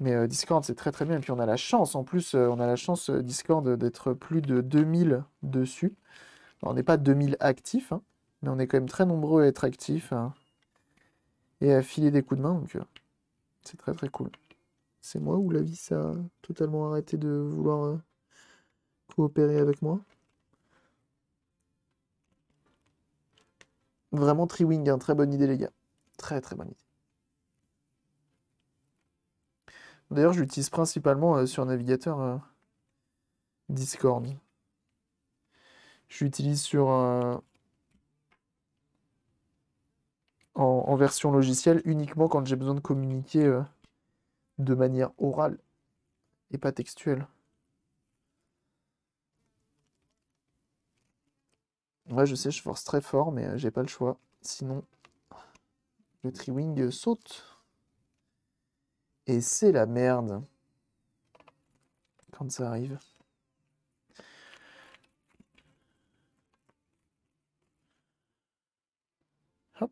Mais euh, Discord, c'est très très bien. Et puis on a la chance, en plus, euh, on a la chance, euh, Discord, d'être plus de 2000 dessus. on n'est pas 2000 actifs, hein, mais on est quand même très nombreux à être actifs hein, et à filer des coups de main. Donc, c'est très très cool. C'est moi ou la vie, ça a totalement arrêté de vouloir coopérer avec moi Vraiment, Triwing, wing hein. très bonne idée, les gars. Très très bonne idée. D'ailleurs, j'utilise principalement euh, sur navigateur euh, Discord. Je l'utilise sur euh, en, version logicielle uniquement quand j'ai besoin de communiquer de manière orale et pas textuelle. Ouais, je sais, je force très fort, mais j'ai pas le choix. Sinon, le Triwing saute. Et c'est la merde. Quand ça arrive. Hop.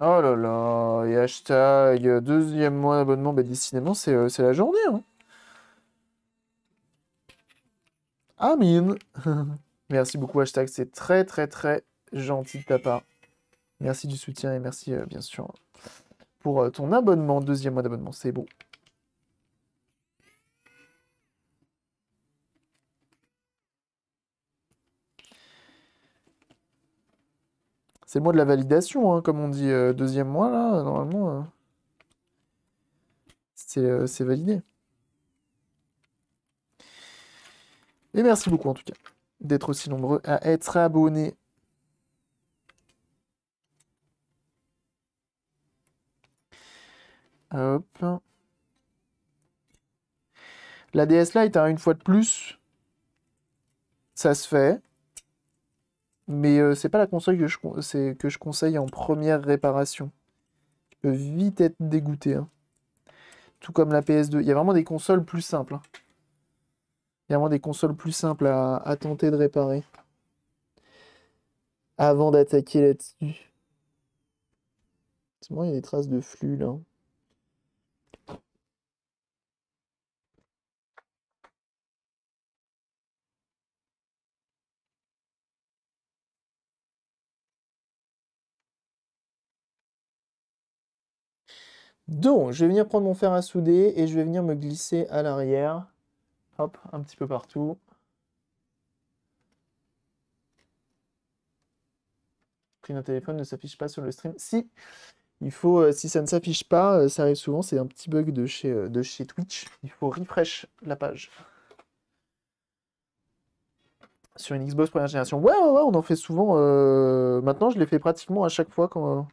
Oh là là, et hashtag deuxième mois d'abonnement, décidément euh, c'est la journée. Hein. Amine. merci beaucoup, hashtag. C'est très, très, très gentil de ta part. Merci du soutien et merci, euh, bien sûr, pour euh, ton abonnement, deuxième mois d'abonnement, c'est beau. C'est le mois de la validation, hein, comme on dit, euh, deuxième mois, là, normalement, hein. euh, c'est validé. Et merci beaucoup, en tout cas, d'être aussi nombreux à être abonnés Hop. La DS Lite, hein, à une fois de plus, ça se fait. Mais euh, c'est pas la console que je, que je conseille en première réparation. Tu peux vite être dégoûté. Hein. Tout comme la PS2. Il y a vraiment des consoles plus simples. Hein. Il y a vraiment des consoles plus simples à, à tenter de réparer. Avant d'attaquer là-dessus. C'est bon, il y a des traces de flux là. Donc, je vais venir prendre mon fer à souder et je vais venir me glisser à l'arrière. Hop, un petit peu partout. prix d'un téléphone ne s'affiche pas sur le stream. Si, il faut, euh, si ça ne s'affiche pas, euh, ça arrive souvent, c'est un petit bug de chez, euh, de chez Twitch. Il faut refresh la page. Sur une Xbox première génération. Ouais, ouais, ouais, on en fait souvent. maintenant, je l'ai fait pratiquement à chaque fois quand,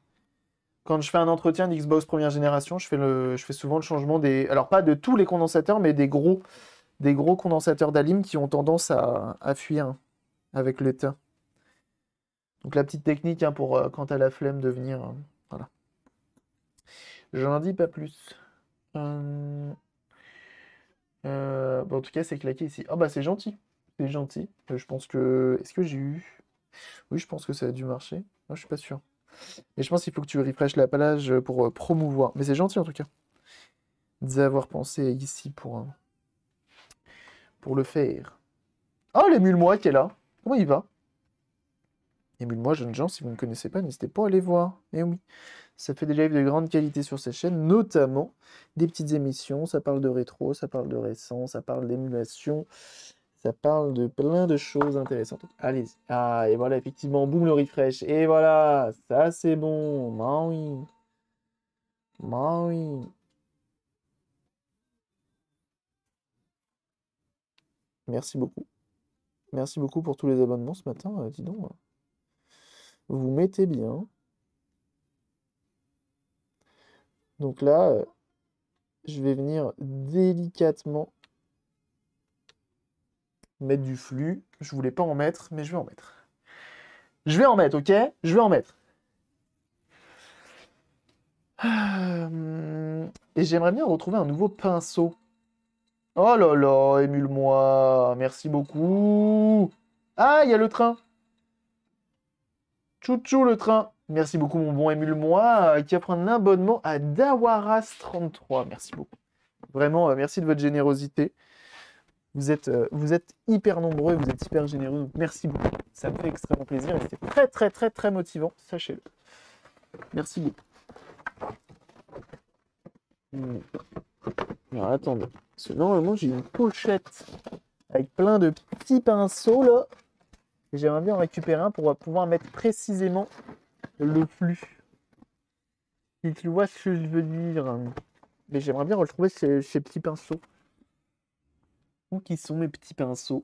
quand je fais un entretien d'Xbox première génération, je fais, souvent le changement des. Alors, pas de tous les condensateurs, mais des gros, des gros condensateurs d'alim qui ont tendance à, fuir avec l'état. Donc, la petite technique hein, pour quant euh, quand t'as la flemme de venir. Euh, voilà. Je n'en dis pas plus. Euh, en tout cas, c'est claqué ici. oh, bah, c'est gentil. C'est gentil. Je pense que. Est-ce que j'ai eu. Oui, je pense que ça a dû marcher. Moi, je suis pas sûr. Mais je pense qu'il faut que tu refreshes la pour euh, promouvoir. Mais c'est gentil en tout cas d'avoir pensé ici pour, euh, pour le faire. Oh, ah, l'émule-moi qui est là. Comment il va Émule-moi, jeunes gens, si vous ne connaissez pas, n'hésitez pas à aller voir. Et eh oui, ça fait des lives de grande qualité sur ces chaînes, notamment des petites émissions. Ça parle de rétro, ça parle de récent, ça parle d'émulation. Ça parle de plein de choses intéressantes. Allez-y. Ah, et voilà, effectivement, boum, le refresh. Et voilà, ça c'est bon. Maui. Maui. Merci beaucoup. Merci beaucoup pour tous les abonnements ce matin. Euh, dis donc. Hein. Vous mettez bien. Donc là, euh, je vais venir délicatement mettre du flux. Je voulais pas en mettre, mais je vais en mettre. Je vais en mettre, ok Je vais en mettre. Euh, et j'aimerais bien retrouver un nouveau pinceau. Oh là là, émule-moi. Merci beaucoup. Ah, il y a le train. Chouchou le train. Merci beaucoup mon bon émule-moi euh, qui apprend un abonnement à Dawaras33. Merci beaucoup. Vraiment, euh, merci de votre générosité. Vous êtes, euh, vous êtes hyper nombreux, vous êtes hyper généreux. merci beaucoup. Ça me fait extrêmement plaisir. et c'est très, très, très, très motivant. Sachez-le. Merci beaucoup. Hmm. Alors attendez. Parce que normalement, j'ai une pochette avec plein de petits pinceaux là. j'aimerais bien en récupérer un pour pouvoir mettre précisément le flux. Si tu vois ce que je veux dire. Mais j'aimerais bien retrouver ces petits pinceaux. Où qui sont mes petits pinceaux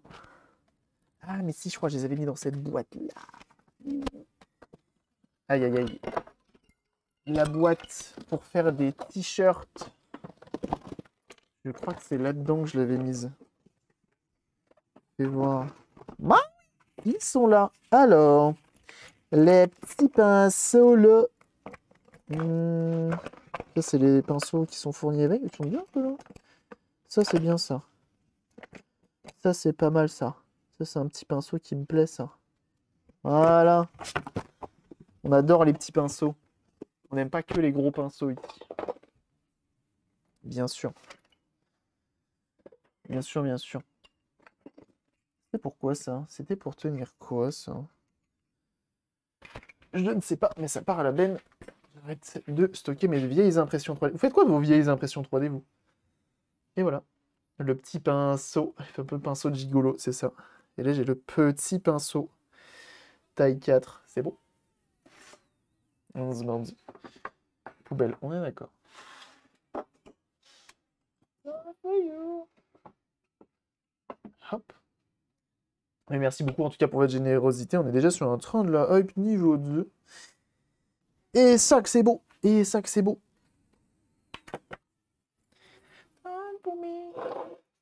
Ah, mais si, je crois que je les avais mis dans cette boîte-là. Aïe, aïe, aïe. La boîte pour faire des t-shirts. Je crois que c'est là-dedans que je l'avais mise. Fais voir. Bah ils sont là. Alors, les petits pinceaux, le... Hmm. c'est les pinceaux qui sont fournis avec. Ils sont là. Ça, c'est bien ça. Ça, c'est pas mal, ça. Ça, c'est un petit pinceau qui me plaît, ça. Voilà. On adore les petits pinceaux. On n'aime pas que les gros pinceaux ici. Bien sûr. Bien sûr, bien sûr. C'est pourquoi ça C'était pour tenir quoi ça Je ne sais pas, mais ça part à la benne. J'arrête de stocker mes vieilles impressions 3D. Vous faites quoi vos vieilles impressions 3D, vous Et voilà. Le petit pinceau. Un peu pinceau de gigolo, c'est ça. Et là, j'ai le petit pinceau. Taille 4. C'est beau. se mordit. Poubelle. On est d'accord. Hop. merci beaucoup en tout cas pour votre générosité. On est déjà sur un train de la hype niveau 2. Et ça que c'est beau. Et ça que c'est beau.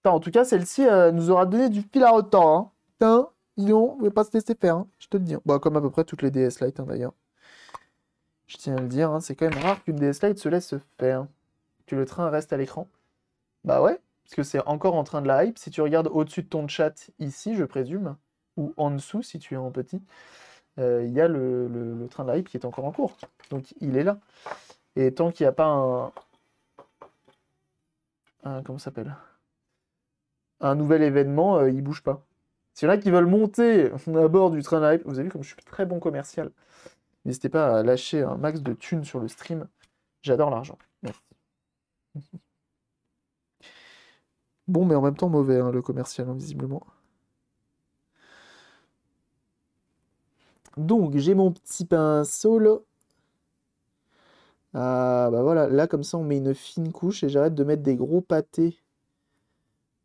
en tout cas, celle-ci euh, nous aura donné du fil à retard. Hein. Putain, on ne pas se laisser faire, hein, je te le dis. Bon, hein. bah, comme à peu près toutes les DS Lite, hein, d'ailleurs. Je tiens à le dire, c'est quand même rare qu'une DS Lite se laisse faire. Que le train reste à l'écran. Bah ouais, parce que c'est encore en train de la hype. Si tu regardes au-dessus de ton chat, ici, je présume, ou en dessous, si tu es en petit, euh, il y a le, train de la hype qui est encore en cours. Donc, il est là. Et tant qu'il n'y a pas un... un comment s'appelle un nouvel événement, euh, il bouge pas. C'est y en a qui veulent monter à bord du train live, vous avez vu comme je suis très bon commercial. N'hésitez pas à lâcher un max de thunes sur le stream. J'adore l'argent. Merci. Bon, mais en même temps mauvais, hein, le commercial, hein, visiblement. Donc, j'ai mon petit pinceau là. Ah, bah voilà, là, comme ça, on met une fine couche et j'arrête de mettre des gros pâtés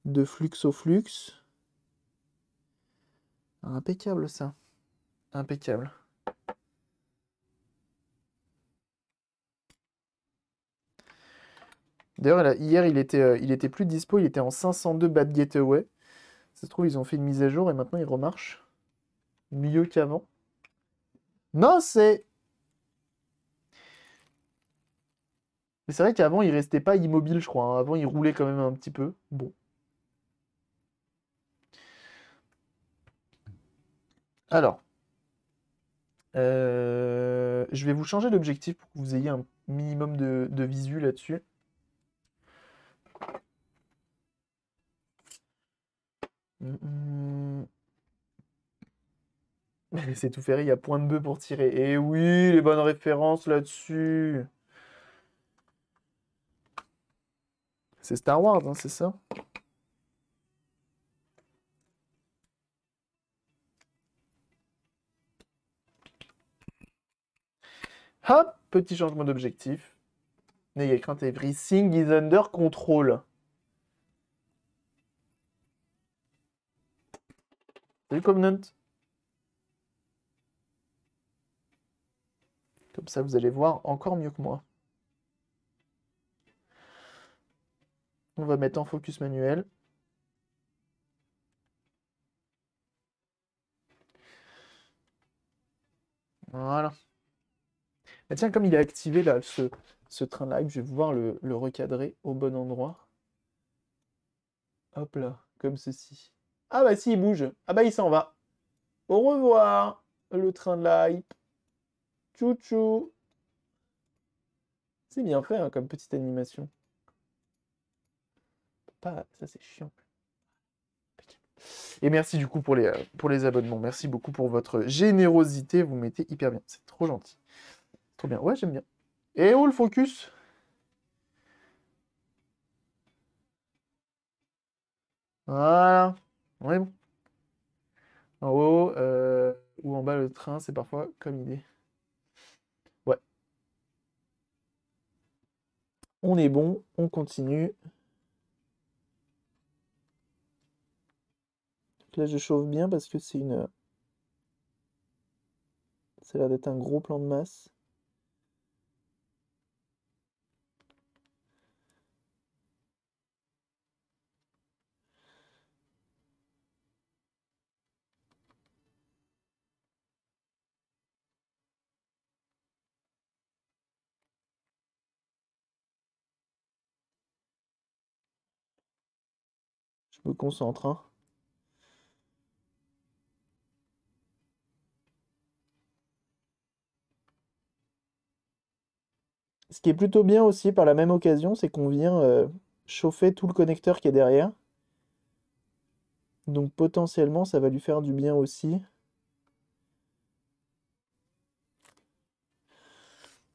de flux au flux. Impeccable ça. Impeccable. D'ailleurs, hier, il était, euh, il était plus dispo, il était en 502 bad gateway. Ça se trouve, ils ont fait une mise à jour et maintenant il remarche mieux qu'avant. Non, c'est. Mais c'est vrai qu'avant, il restait pas immobile, je crois. Hein. Avant, il roulait quand même un petit peu. Bon. Alors, euh, je vais vous changer d'objectif pour que vous ayez un minimum de, visu là-dessus. C'est tout ferré, il y a point de bœuf pour tirer. Et eh oui, les bonnes références là-dessus. C'est Star Wars, hein, c'est ça Hop, petit changement d'objectif. crainte everything is under control. Salut Covenant. Comme ça, vous allez voir encore mieux que moi. On va mettre en focus manuel. Voilà. Et bah, tiens, comme il a activé là, ce, ce train live, je vais pouvoir le, le, recadrer au bon endroit. Hop là, comme ceci. Ah bah si, il bouge. Ah bah il s'en va. Au revoir, le train de live. Tchou C'est bien fait hein, comme petite animation. Pas, ça c'est chiant. Et merci du coup pour les, euh, pour les abonnements. Merci beaucoup pour votre générosité. Vous mettez hyper bien. C'est trop gentil. Trop bien. Ouais, j'aime bien. Et oh, le focus Voilà. On est bon. En haut euh, ou en bas, le train, c'est parfois comme idée. Ouais. On est bon. On continue. Là, je chauffe bien parce que c'est une... Euh, ça a l'air d'être un gros plan de masse. concentre. Hein. Ce qui est plutôt bien aussi par la même occasion, c'est qu'on vient euh, chauffer tout le connecteur qui est derrière. Donc potentiellement, ça va lui faire du bien aussi.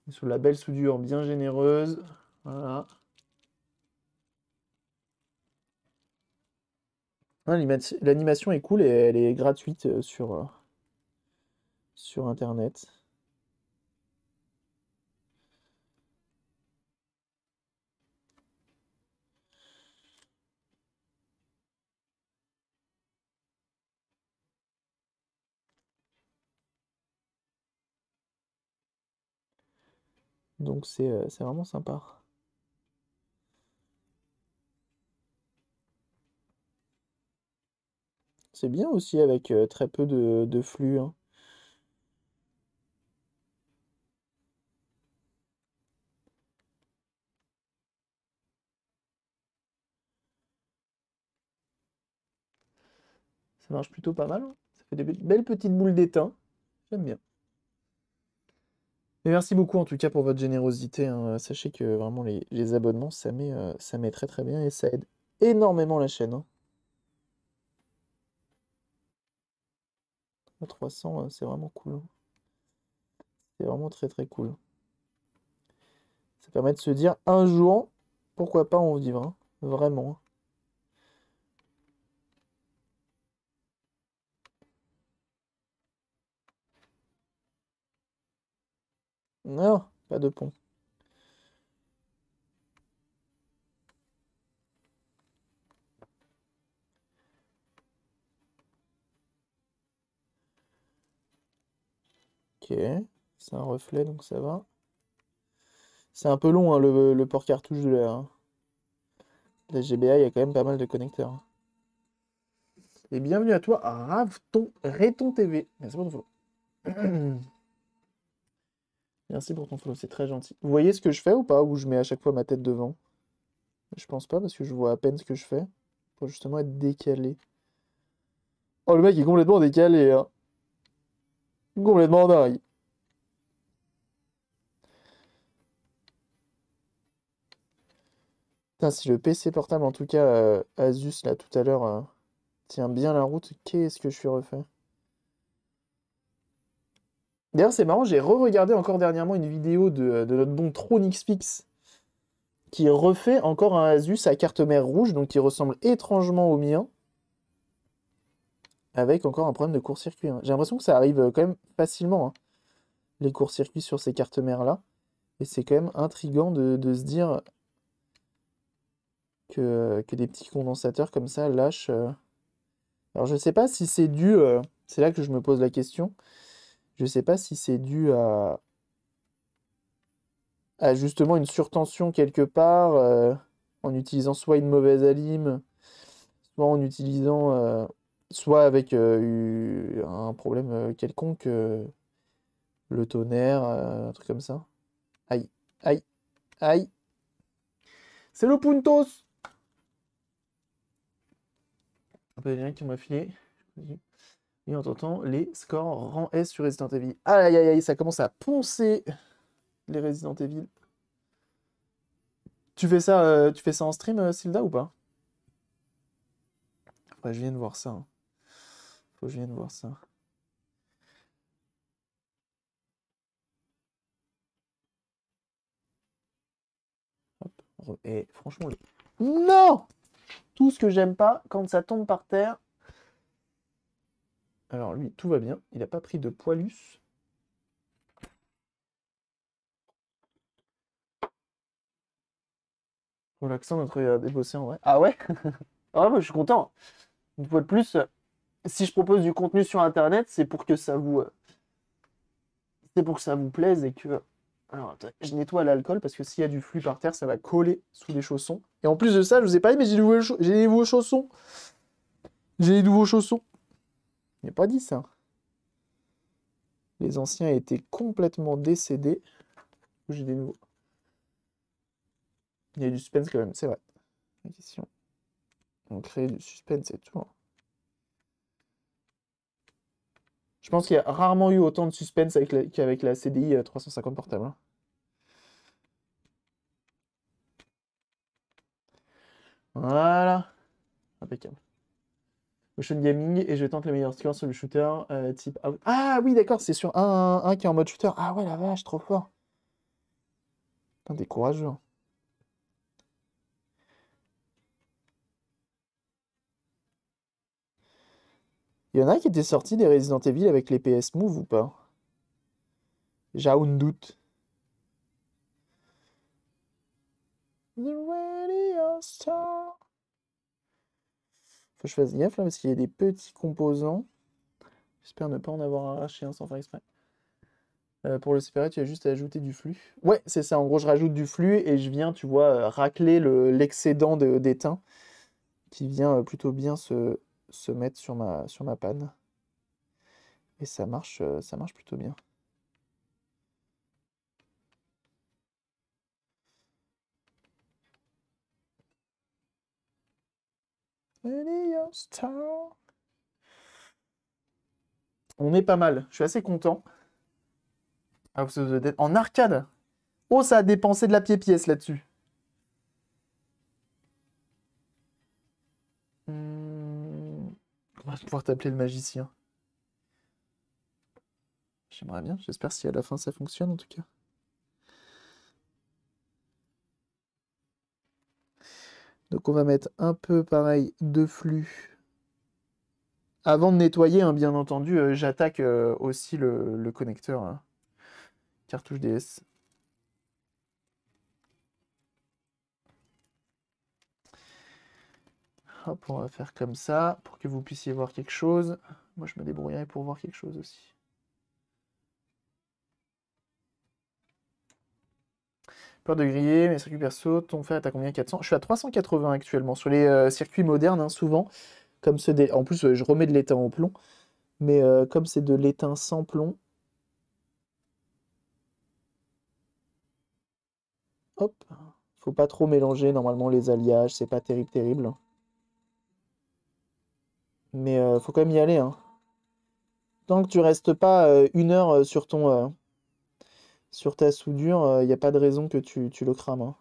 Sur la belle soudure bien généreuse. Voilà. L'animation est cool et elle est gratuite euh, sur, euh, sur Internet. Donc c'est euh, vraiment sympa. C'est bien aussi avec euh, très peu de, flux. Hein. Ça marche plutôt pas mal. Hein. Ça fait des belles petites boules d'étain. J'aime bien. Mais merci beaucoup en tout cas pour votre générosité. Hein. Sachez que vraiment les, abonnements, ça met, euh, ça met très très bien et ça aide énormément la chaîne. 300, euh, c'est vraiment cool. Hein. C'est vraiment très très cool. Ça permet de se dire un jour, pourquoi pas en vivre, hein. vraiment. Hein. Non, pas de pont. c'est un reflet, donc ça va. C'est un peu long, hein, le, port cartouche de la, la GBA, il y a quand même pas mal de connecteurs. Et bienvenue à toi, ton Réton TV. Merci pour ton follow. Merci pour ton follow, c'est très gentil. Vous voyez ce que je fais ou pas où je mets à chaque fois ma tête devant Je pense pas parce que je vois à peine ce que je fais. Pour justement être décalé. Oh, le mec est complètement décalé. Hein. Complètement dingue. si le PC portable, en tout cas, euh, Asus, là, tout à l'heure, euh, tient bien la route, qu'est-ce que je suis refait D'ailleurs, c'est marrant, j'ai re-regardé encore dernièrement une vidéo de, euh, notre bon Tronixpix qui refait encore un Asus à carte mère rouge, donc qui ressemble étrangement au mien avec encore un problème de court-circuit. Hein. J'ai l'impression que ça arrive euh, quand même facilement, hein, les courts-circuits sur ces cartes mères-là. Et c'est quand même intriguant de, se dire que, que, des petits condensateurs comme ça lâchent. Euh. Alors je sais pas si c'est dû, euh, c'est là que je me pose la question, je sais pas si c'est dû à... à justement une surtension quelque part, en utilisant soit une mauvaise alim, soit en utilisant soit avec euh, un problème euh, quelconque, euh, le tonnerre, un truc comme ça. Aïe, aïe, aïe. C'est le Puntos Un peu de lien qui m'a filé. Et en tentant, les scores rang S sur Resident Evil. Aïe, aïe, aïe, ça commence à poncer les Resident Evil. Tu fais ça, tu fais ça en stream, Silda, ou pas Après, je viens de voir ça. Hein. Faut que je voir ça. Et franchement, non Tout ce que j'aime pas, quand ça tombe par terre... Alors lui, tout va bien. Il n'a pas pris de poilus. L'accent notre débossé en vrai. Ah ouais ah je suis content. Une fois de plus, si je propose du contenu sur Internet, c'est pour que ça vous... Euh, c'est pour que ça vous plaise et que... Alors, je nettoie l'alcool parce que s'il y a du flux par terre, ça va coller sous les chaussons. Et en plus de ça, je vous ai pas dit, mais j'ai des nouveaux chaussons. J'ai des nouveaux chaussons. Il pas dit ça. Les anciens étaient complètement décédés. Oh, j'ai des nouveaux. Il y a du suspense quand même, c'est vrai. La On crée du suspense et tout. Hein. Je pense qu'il y a rarement eu autant de suspense qu'avec la, CDI 350 portable. Voilà. Impeccable. Motion gaming et je tente le meilleur score sur le shooter euh, type Ah oui, d'accord, c'est sur un, qui est en mode shooter. Ah ouais, la vache, trop fort. Putain, des Il y en a qui étaient sortis des Resident Evil avec les PS Move ou pas J'ai un doute. Faut que je fasse gaffe là parce qu'il y a des petits composants. J'espère ne pas en avoir arraché un sans faire exprès. Euh, pour le séparer, tu as juste à ajouter du flux. Ouais, c'est ça. En gros, je rajoute du flux et je viens, tu vois, euh, racler l'excédent d'étain qui vient euh, plutôt bien se, se mettre sur ma, sur ma panne. Et ça marche, euh, ça marche plutôt bien. On est pas mal. Je suis assez content. Ah, en arcade. Oh, ça a dépensé de la pied-pièce là-dessus. pouvoir t'appeler le magicien. J'aimerais bien, j'espère si à la fin ça fonctionne en tout cas. Donc on va mettre un peu pareil de flux. Avant de nettoyer, hein, bien entendu, euh, j'attaque euh, aussi le, connecteur hein. cartouche DS. Hein, pour euh, faire comme ça pour que vous puissiez voir quelque chose. Moi, je me débrouillerai pour voir quelque chose aussi. Peur de griller, mes circuits perso, ton fait. à combien 400 Je suis à 380 actuellement sur les euh, circuits modernes, hein, souvent. Comme ce En plus, euh, je remets de l'étain au plomb. Mais comme c'est de l'étain sans plomb, Hop, faut pas trop mélanger normalement les alliages, c'est pas terrible terrible. Mais euh, faut quand même y aller. Hein. Tant que tu restes pas euh, une heure euh, sur ton sur ta soudure, il n'y a pas de raison que tu, tu le crames. Hein.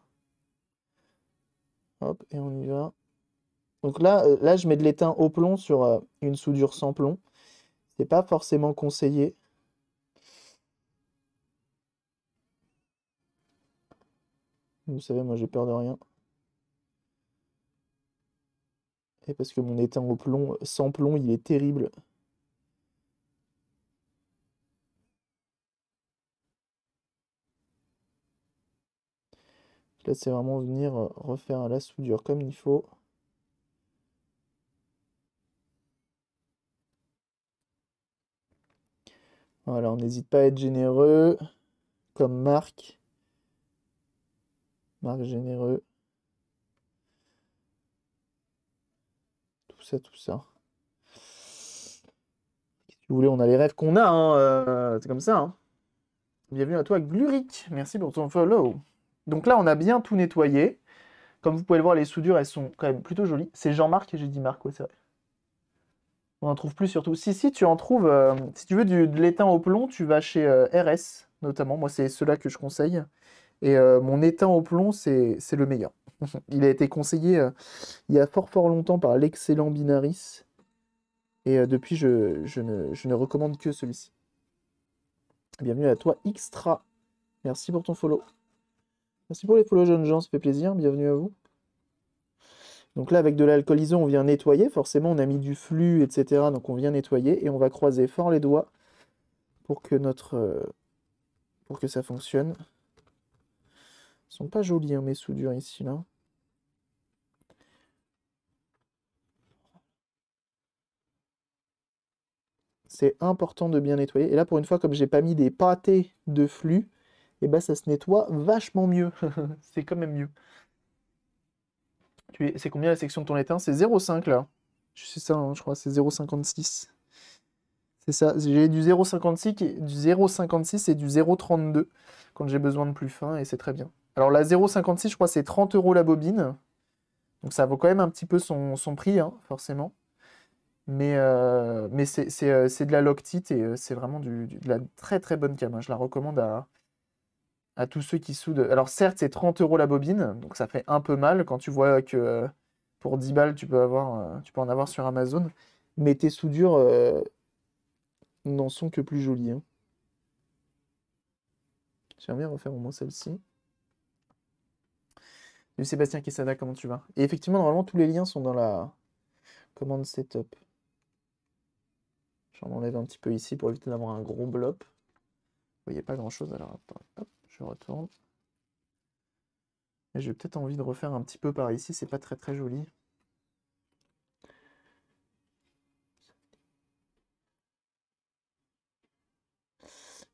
Hop, et on y va. Donc là, là je mets de l'étain au plomb sur une soudure sans plomb. C'est pas forcément conseillé. Vous savez, moi j'ai peur de rien. Et parce que mon étain au plomb, sans plomb, il est terrible. Là, c'est vraiment venir euh, refaire la soudure comme il faut. Voilà, on n'hésite pas à être généreux, comme Marc. Marc généreux. tout ça. Si vous voulez, on a les rêves qu'on a, hein, euh, c'est comme ça. Hein. Bienvenue à toi, Gluric. Merci pour ton follow. Donc là, on a bien tout nettoyé. Comme vous pouvez le voir, les soudures, elles sont quand même plutôt jolies. C'est Jean-Marc, et j'ai dit Marc, ouais, c'est vrai. On en trouve plus surtout. Si, si, tu en trouves. Euh, si tu veux du, de l'étain au plomb, tu vas chez euh, RS, notamment. Moi, c'est cela que je conseille. Et euh, mon étain au plomb, c'est le meilleur. il a été conseillé euh, il y a fort fort longtemps par l'excellent Binaris. Et euh, depuis, je, ne, recommande que celui-ci. Bienvenue à toi, Xtra. Merci pour ton follow. Merci pour les follow, jeunes gens, ça fait plaisir. Bienvenue à vous. Donc là, avec de l'alcoolisant, on vient nettoyer. Forcément, on a mis du flux, etc. Donc on vient nettoyer et on va croiser fort les doigts pour que notre... pour que ça fonctionne. Ils sont pas jolis hein, mes soudures ici là. C'est important de bien nettoyer. Et là, pour une fois, comme j'ai pas mis des pâtés de flux, et eh ben, ça se nettoie vachement mieux. c'est quand même mieux. Es... C'est combien la section de ton étain C'est 0,5 là. Je C'est ça, hein, je crois, c'est 0,56. C'est ça, j'ai du 0,56 du 0,56 et du 0,32 quand j'ai besoin de plus fin et c'est très bien. Alors la 0,56, je crois, c'est 30 euros la bobine. Donc ça vaut quand même un petit peu son, prix, hein, forcément. Mais, euh, euh, c'est de la Loctite et euh, c'est vraiment de la très très bonne cam. Hein. Je la recommande à, tous ceux qui soudent. Alors certes, c'est 30 euros la bobine, donc ça fait un peu mal quand tu vois que pour 10 balles, tu peux, avoir, tu peux en avoir sur Amazon. Mais tes soudures n'en sont que plus jolies. Hein. J'aimerais refaire au moins celle-ci. Sébastien Quesada, comment tu vas Et effectivement, normalement, tous les liens sont dans la commande setup. J'en enlève un petit peu ici pour éviter d'avoir un gros blob. Vous voyez pas grand-chose, alors hop, je retourne. j'ai peut-être envie de refaire un petit peu par ici, c'est pas très très joli.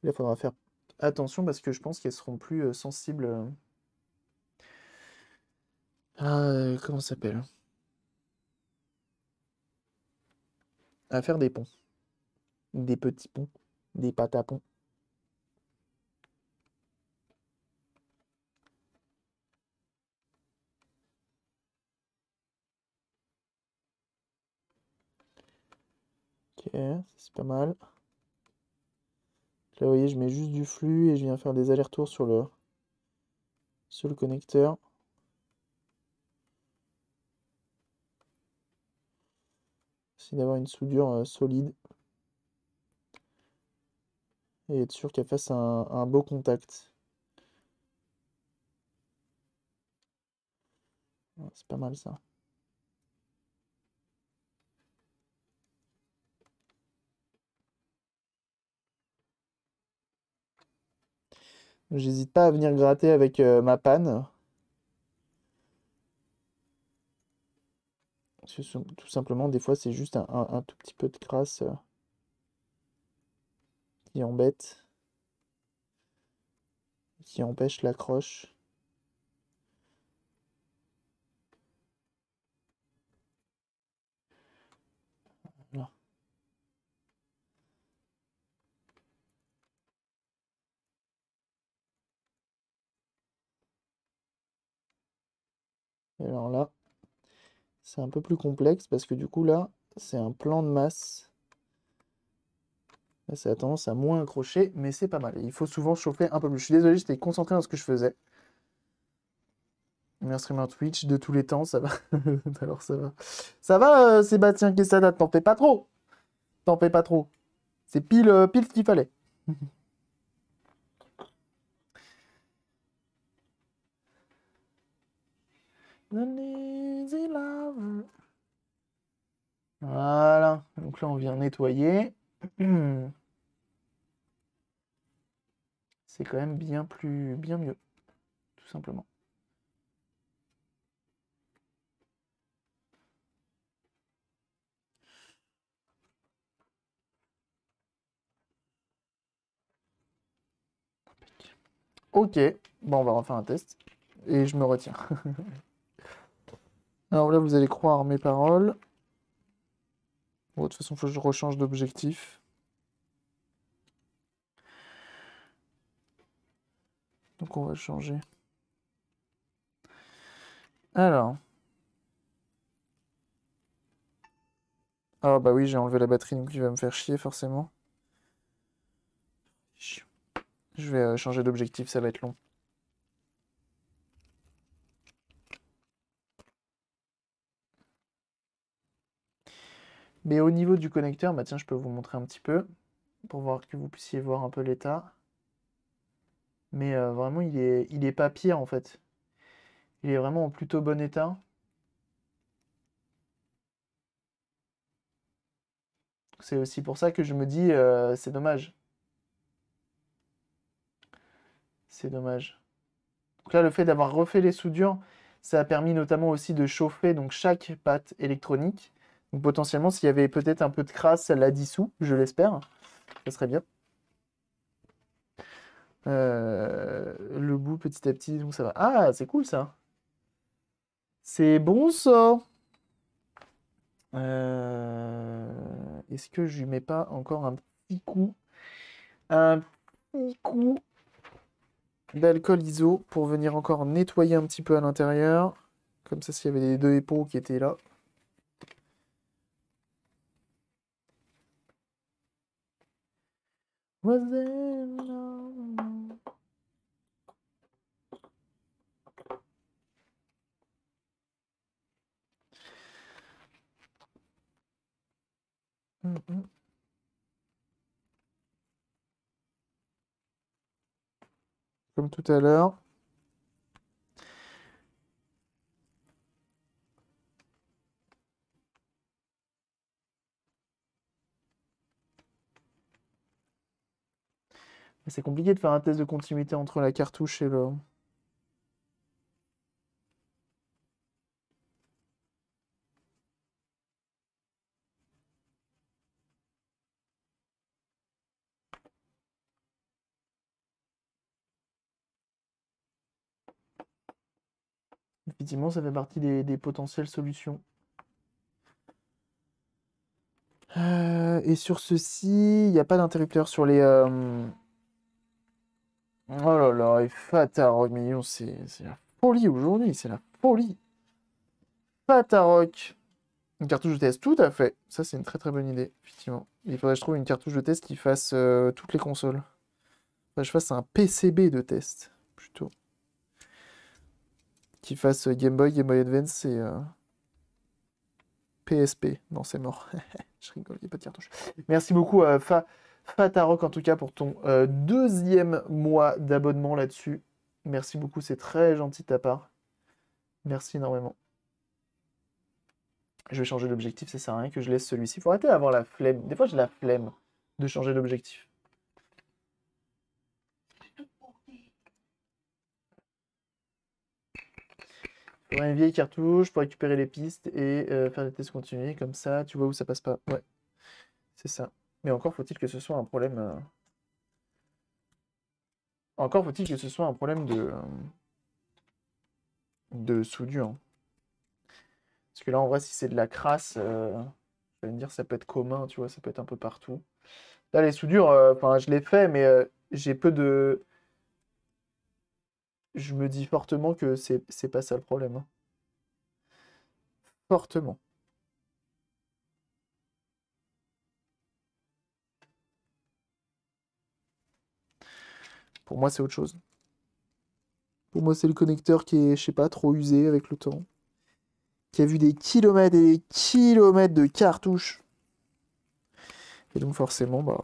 Là, il faudra faire attention parce que je pense qu'elles seront plus euh, sensibles euh, ah, euh, comment ça s'appelle À faire des ponts. Des petits ponts. Des patapons. ponts. Ok, c'est pas mal. Là, vous voyez, je mets juste du flux et je viens faire des allers-retours sur le, sur le connecteur. C'est d'avoir une soudure euh, solide. Et être sûr qu'elle fasse un, beau contact. C'est pas mal ça. J'hésite pas à venir gratter avec euh, ma panne. tout simplement, des fois, c'est juste un, tout petit peu de crasse euh, qui embête, qui empêche l'accroche. alors là, c'est un peu plus complexe parce que du coup là, c'est un plan de masse. Là, ça a tendance à moins accrocher, mais c'est pas mal. Il faut souvent chauffer un peu plus. Je suis désolé, j'étais concentré dans ce que je faisais. Un streamer Twitch de tous les temps, ça va. Alors ça va. Ça va, euh, Sébastien Quesada, t'en fais pas trop. T'en fais pas trop. C'est pile, euh, pile ce qu'il fallait. Voilà, donc là on vient nettoyer. C'est quand même bien plus bien mieux, tout simplement. Ok, bon on va refaire un test. Et je me retiens. Alors là vous allez croire mes paroles. Bon, de toute façon, il faut que je rechange d'objectif. Donc on va changer. Alors. Ah bah oui, j'ai enlevé la batterie, donc il va me faire chier forcément. Je vais euh, changer d'objectif, ça va être long. Mais au niveau du connecteur, bah je peux vous montrer un petit peu pour voir que vous puissiez voir un peu l'état. Mais euh, vraiment, il est, pas pire en fait. Il est vraiment en plutôt bon état. C'est aussi pour ça que je me dis, euh, c'est dommage. C'est dommage. Donc là, le fait d'avoir refait les soudures, ça a permis notamment aussi de chauffer donc chaque pâte électronique. Donc potentiellement, s'il y avait peut-être un peu de crasse, ça la dissout, je l'espère. Ça serait bien. Euh, le bout petit à petit, donc ça va. Ah, c'est cool ça. C'est bon ça. Euh, est-ce que je lui mets pas encore un petit coup Un petit coup d'alcool iso pour venir encore nettoyer un petit peu à l'intérieur. Comme ça, s'il y avait les deux épaules qui étaient là, Comme tout à l'heure. C'est compliqué de faire un test de continuité entre la cartouche et le... Effectivement, ça fait partie des, potentielles solutions. Euh, et sur ceci, il n'y a pas d'interrupteur sur les... Euh, Oh là là, et Fatarok, mais c'est la folie aujourd'hui, c'est la folie. Fatarok. Une cartouche de test, tout à fait. Ça, c'est une très très bonne idée, effectivement. Il faudrait que je trouve une cartouche de test qui fasse euh, toutes les consoles. Faudrait que je fasse un PCB de test, plutôt. Qui fasse euh, Game Boy, Game Boy Advance et PSP. Euh, non, c'est mort. je rigole, il n'y a pas de cartouche. Merci beaucoup à Fa. Fatarok en tout cas pour ton euh, deuxième mois d'abonnement là-dessus. Merci beaucoup, c'est très gentil de ta part. Merci énormément. Je vais changer c'est ça sert à rien que je laisse celui-ci. Faut arrêter d'avoir la flemme. Des fois j'ai la flemme de changer d'objectif. Faudrait une vieille cartouche pour récupérer les pistes et euh, faire des tests continués comme ça, tu vois où ça passe pas. Ouais, c'est ça. Mais encore faut-il que ce soit un problème. Euh, encore faut-il que ce soit un problème de. Euh, de soudure. Hein. Parce que là, en vrai, si c'est de la crasse, euh, je vais me dire, ça peut être commun, tu vois, ça peut être un peu partout. Là, les soudures, enfin, je les fais, mais j'ai peu de. Je me dis fortement que c'est pas ça le problème. Hein. Fortement. Pour moi, c'est autre chose. Pour moi, c'est le connecteur qui est, je sais pas, trop usé avec le temps. Qui a vu des kilomètres et des kilomètres de cartouches. Et donc, forcément, bah.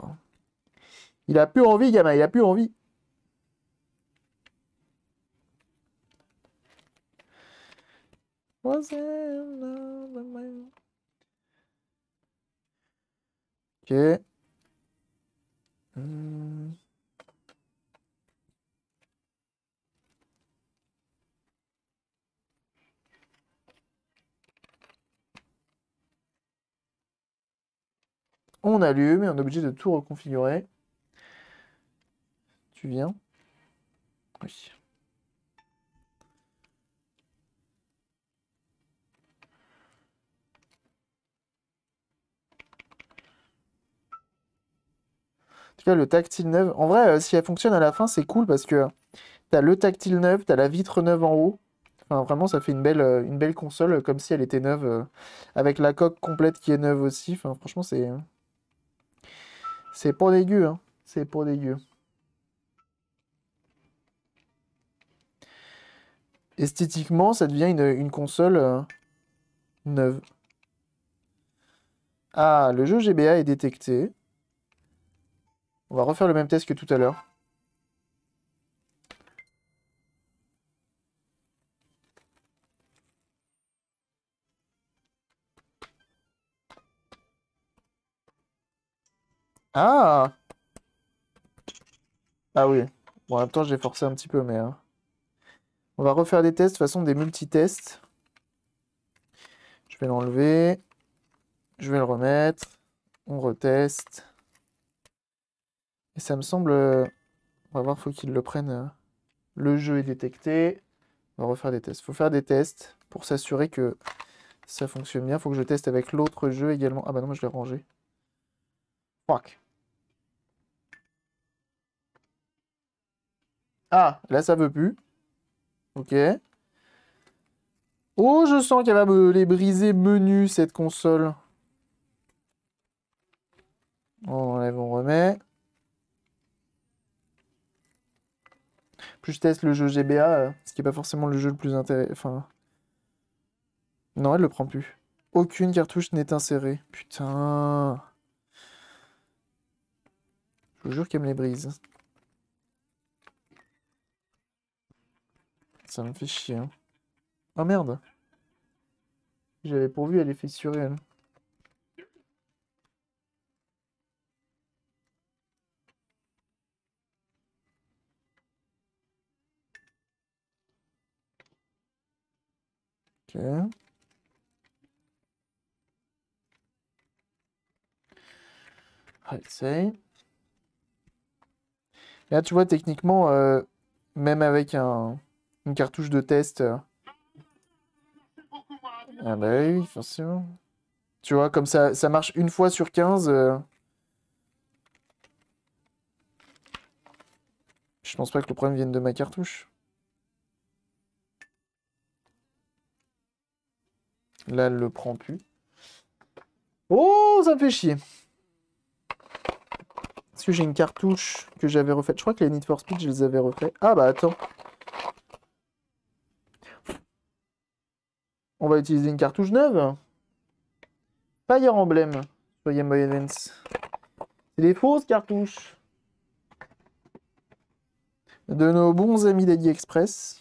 Il a plus envie, gamin, il a plus envie. Ok. Hmm. On allume et on est obligé de tout reconfigurer. Tu viens Oui. En tout cas, le tactile neuf. En vrai, euh, si elle fonctionne à la fin, c'est cool parce que tu t'as le tactile neuf, t'as la vitre neuve en haut. Enfin, vraiment, ça fait une belle, euh, console, comme si elle était neuve, euh, avec la coque complète qui est neuve aussi. franchement, c'est c'est pas dégueu, hein. C'est pas dégueu. Esthétiquement, ça devient une, console euh, neuve. Ah, le jeu GBA est détecté. On va refaire le même test que tout à l'heure. Ah Ah oui. Bon, en même temps, j'ai forcé un petit peu, mais... Hein. On va refaire des tests, de toute façon, des multi-tests Je vais l'enlever. Je vais le remettre. On reteste. Et ça me semble... Euh, on va voir, faut qu'il le prenne. Hein. Le jeu est détecté. On va refaire des tests. faut faire des tests pour s'assurer que ça fonctionne bien. faut que je teste avec l'autre jeu également. Ah bah non, je l'ai rangé. Ah, là, ça veut plus. Ok. Oh, je sens qu'elle va me les briser menu, cette console. On enlève, on remet. Plus je teste le jeu GBA, euh, ce qui n'est pas forcément le jeu le plus intéressant. Non, elle le prend plus. Aucune cartouche n'est insérée. Putain. Je vous jure qu'elle me les brise. Ça me fait chier. Hein. Oh merde J'avais pourvu, elle est fissurée, elle. Ok. Allez, Là, tu vois, techniquement, euh, même avec une cartouche de test. Euh, ah bah oui, forcément. Tu vois, comme ça, ça marche une fois sur 15. Euh, je pense pas que le problème vienne de ma cartouche. Là, elle le prend plus. Oh, ça me fait chier. Est-ce que j'ai une cartouche que j'avais refaite. Je crois que les Need for Speed, je les avais refaits. Ah bah attends. On va utiliser une cartouche neuve. Fire Emblem sur Game Boy Advance. C'est des fausses cartouches. De nos bons amis Express.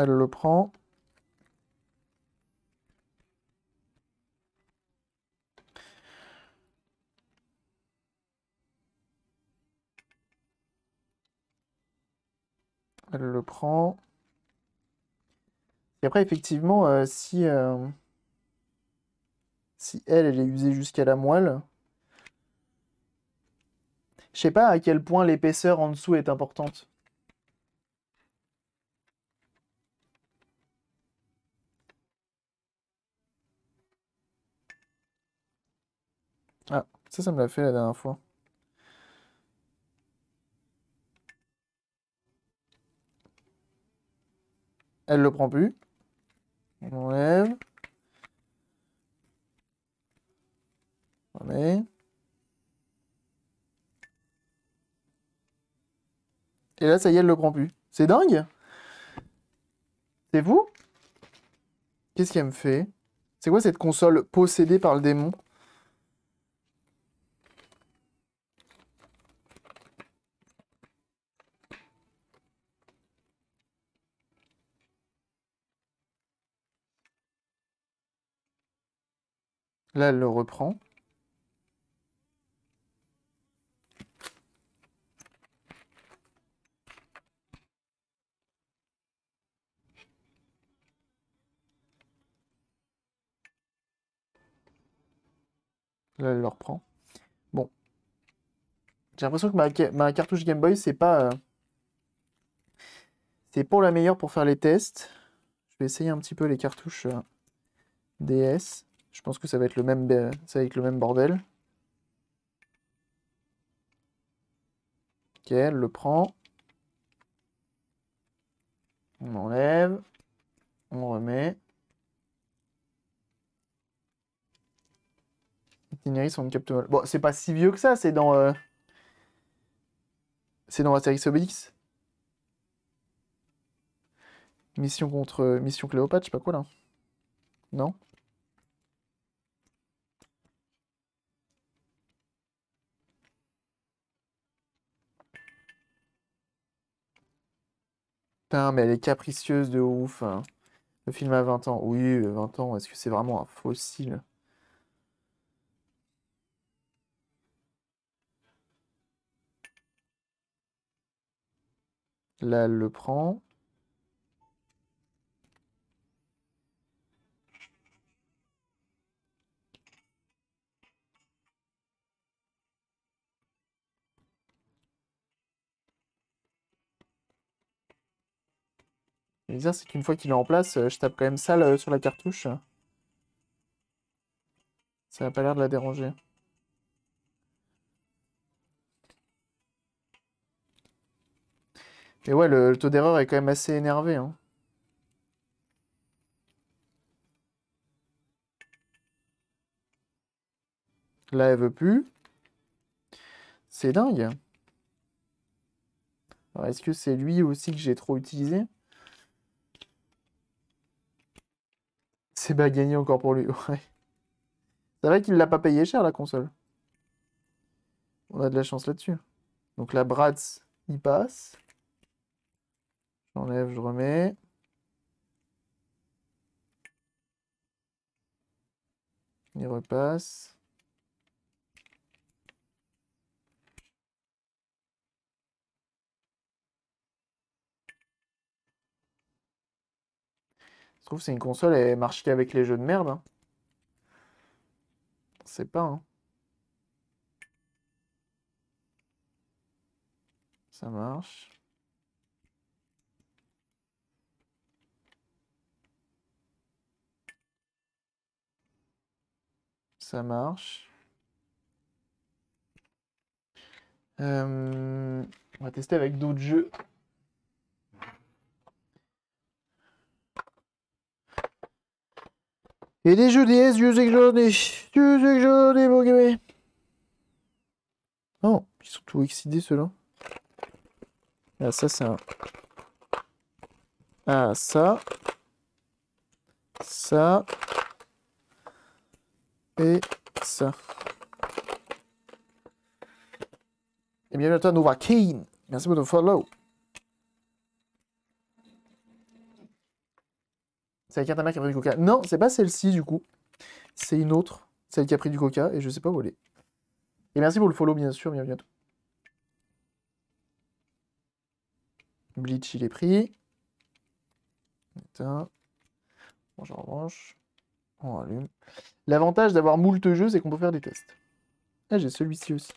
Elle le prend. Elle le prend. Et après, effectivement, euh, si, euh, si elle, elle est usée jusqu'à la moelle, je sais pas à quel point l'épaisseur en dessous est importante. Ah, ça, ça me l'a fait la dernière fois. Elle le prend plus. On enlève. Et là, ça y est, elle le prend plus. C'est dingue C'est vous Qu'est-ce qu'elle me fait C'est quoi cette console possédée par le démon Là, elle le reprend. Là, elle le reprend. Bon. J'ai l'impression que ma, cartouche Game Boy, c'est pas... Euh, c'est pour la meilleure pour faire les tests. Je vais essayer un petit peu les cartouches euh, DS. Je pense que ça va être le même, ça va être le même bordel. Ok, le prend. On enlève. On remet. Itineris on capte Bon, c'est pas si vieux que ça, c'est dans... Euh, c'est dans série Obélix. Mission contre... Euh, mission Cléopâtre, je sais pas quoi, là. Non Putain, mais elle est capricieuse de ouf. Hein. Le film a 20 ans. Oui, 20 euh, ans, est-ce que c'est vraiment un fossile Là, elle le prend. c'est qu'une fois qu'il est en place, euh, je tape quand même ça euh, sur la cartouche. Ça n'a pas l'air de la déranger. Mais ouais, le, taux d'erreur est quand même assez énervé. Hein. Là, elle veut plus. C'est dingue. Alors, est-ce que c'est lui aussi que j'ai trop utilisé C'est pas gagné encore pour lui, C'est vrai qu'il l'a pas payé cher, la console. On a de la chance là-dessus. Donc la Bratz, il passe. J'enlève, je remets. Il repasse. trouve, c'est une console, et marche avec les jeux de merde. C'est hein. pas, hein. Ça marche. Ça marche. Euh, on va tester avec d'autres jeux. Et des jeux DS, je sais que j'en ai. Je sais que j'en ai, mon gamin. Oh, ils sont tous excités, ceux-là. Ah, ça, c'est un... Ah, ça. Ça. Et ça. Et eh bien, Keen. Merci pour ton follow. C'est la carte à qui a pris du coca. Non, c'est pas celle-ci du coup. C'est une autre, celle qui a pris du coca, et je sais pas où elle est. Et merci pour le follow, bien sûr, bienvenue à tous. Bleach, il est pris. Attends. Bon, j'en revanche. On allume. L'avantage d'avoir moult jeux, c'est qu'on peut faire des tests. Ah, j'ai celui-ci aussi.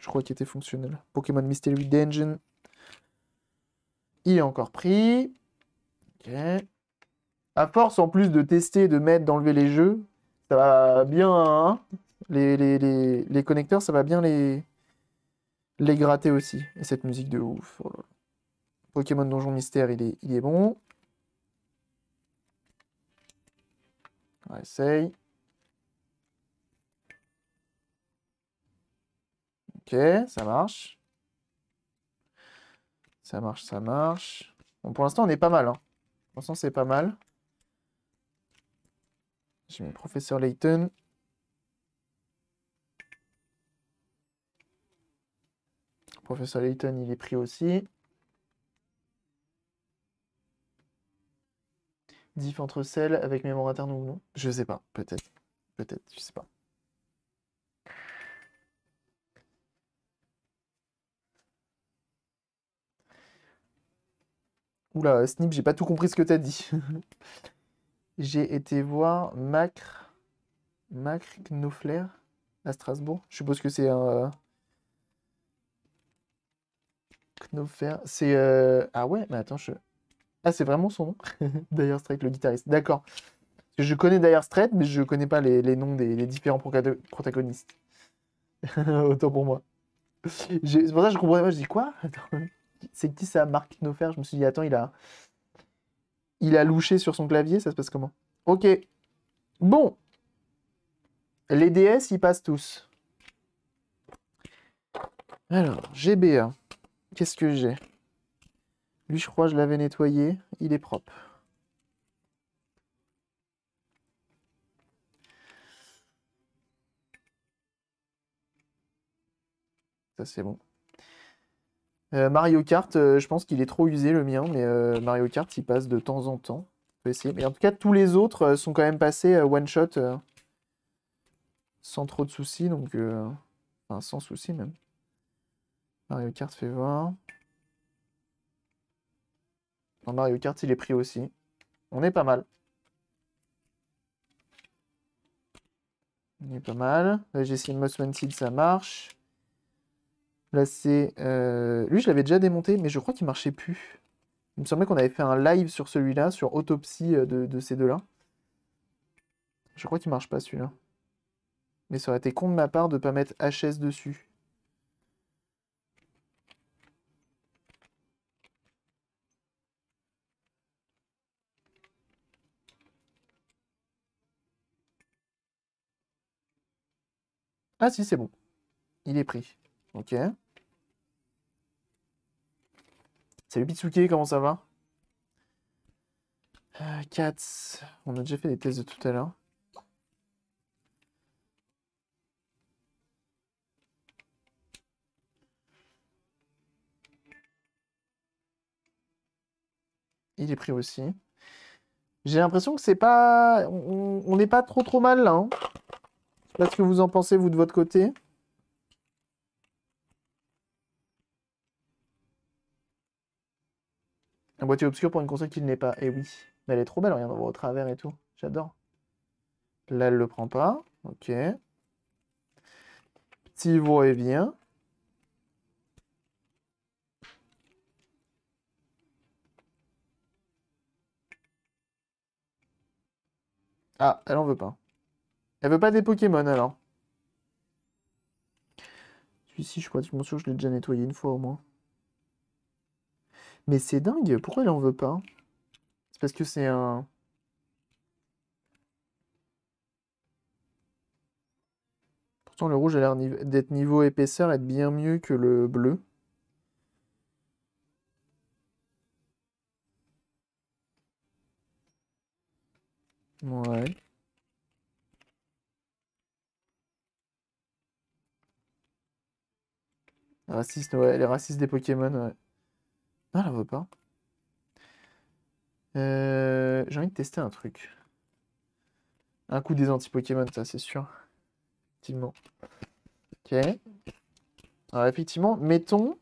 Je crois qu'il était fonctionnel. Pokémon Mystery Dungeon. Il est encore pris. Ok à force en plus de tester, de mettre, d'enlever les jeux, ça va bien. Hein. les, connecteurs, ça va bien les, les gratter aussi. Et cette musique de ouf. Oh Pokémon Donjon Mystère, il est, bon. essaye. Ok, ça marche. Ça marche, ça marche. Bon, pour l'instant, on est pas mal. Hein. Pour l'instant, c'est pas mal professeur Layton. Professeur Layton, il est pris aussi. Diff entre celles avec mémoire interne ou non Je sais pas, peut-être. Peut-être, je sais pas. Oula, Snip, j'ai pas tout compris ce que t'as dit. J'ai été voir Macre, Macre Knofler à Strasbourg. Je suppose que c'est un. Euh, Knopfler. C'est. Euh, ah ouais, mais attends, je. Ah, c'est vraiment son nom D'ailleurs, Strait, le guitariste. D'accord. Je connais d'ailleurs Strait, mais je connais pas les, noms des différents protagonistes. Autant pour moi. C'est pour ça que je comprenais pas. Je dis quoi C'est qui ça, Marc Knopfler Je me suis dit, attends, il a il a louché sur son clavier, ça se passe comment Ok. Bon. Les DS, ils passent tous. Alors, GBA. Qu'est-ce que j'ai Lui, je crois, je l'avais nettoyé. Il est propre. Ça, c'est bon. Euh, Mario Kart, euh, je pense qu'il est trop usé le mien, mais euh, Mario Kart, il passe de temps en temps. essayer. Mais en tout cas, tous les autres sont quand même passés one shot sans trop de soucis, donc sans soucis même. Mario Kart fait voir. Mario Kart, il est pris aussi. On est pas mal. On est pas mal. Là, j'ai essayé Mossman Seed, ça marche. Là, c'est... Euh, lui, je l'avais déjà démonté, mais je crois qu'il marchait plus. Il me semblait qu'on avait fait un live sur celui-là, sur autopsie euh, de, ces deux-là. Je crois qu'il marche pas, celui-là. Mais ça aurait été con de ma part de pas mettre HS dessus. Ah si, c'est bon. Il est pris. Ok. Salut Pitsuke, comment ça va euh, on a déjà fait des tests de tout à l'heure. Il est pris aussi. J'ai l'impression que c'est pas... On n'est pas trop trop mal là. Hein. sais pas ce que vous en pensez vous de votre côté. Un boîtier obscur pour une console qu'il n'est pas. Eh oui. Mais elle est trop belle, regarde, on voir au travers et tout. J'adore. Là, elle le prend pas. Ok. Petit va-et-vient. Ah, elle en veut pas. Elle veut pas des Pokémon alors. Celui-ci, je suis pratiquement sûr que je l'ai déjà nettoyé une fois au moins. Mais c'est dingue, pourquoi elle en veut pas C'est parce que c'est un... Pourtant le rouge a l'air d'être niveau épaisseur être bien mieux que le bleu. Ouais. Raciste, ouais, les racistes des Pokémon, ouais. Ah, elle veut pas. Euh, j'ai envie de tester un truc. Un coup des anti-Pokémon, ça, c'est sûr. Effectivement. Ok. Alors, effectivement, mettons.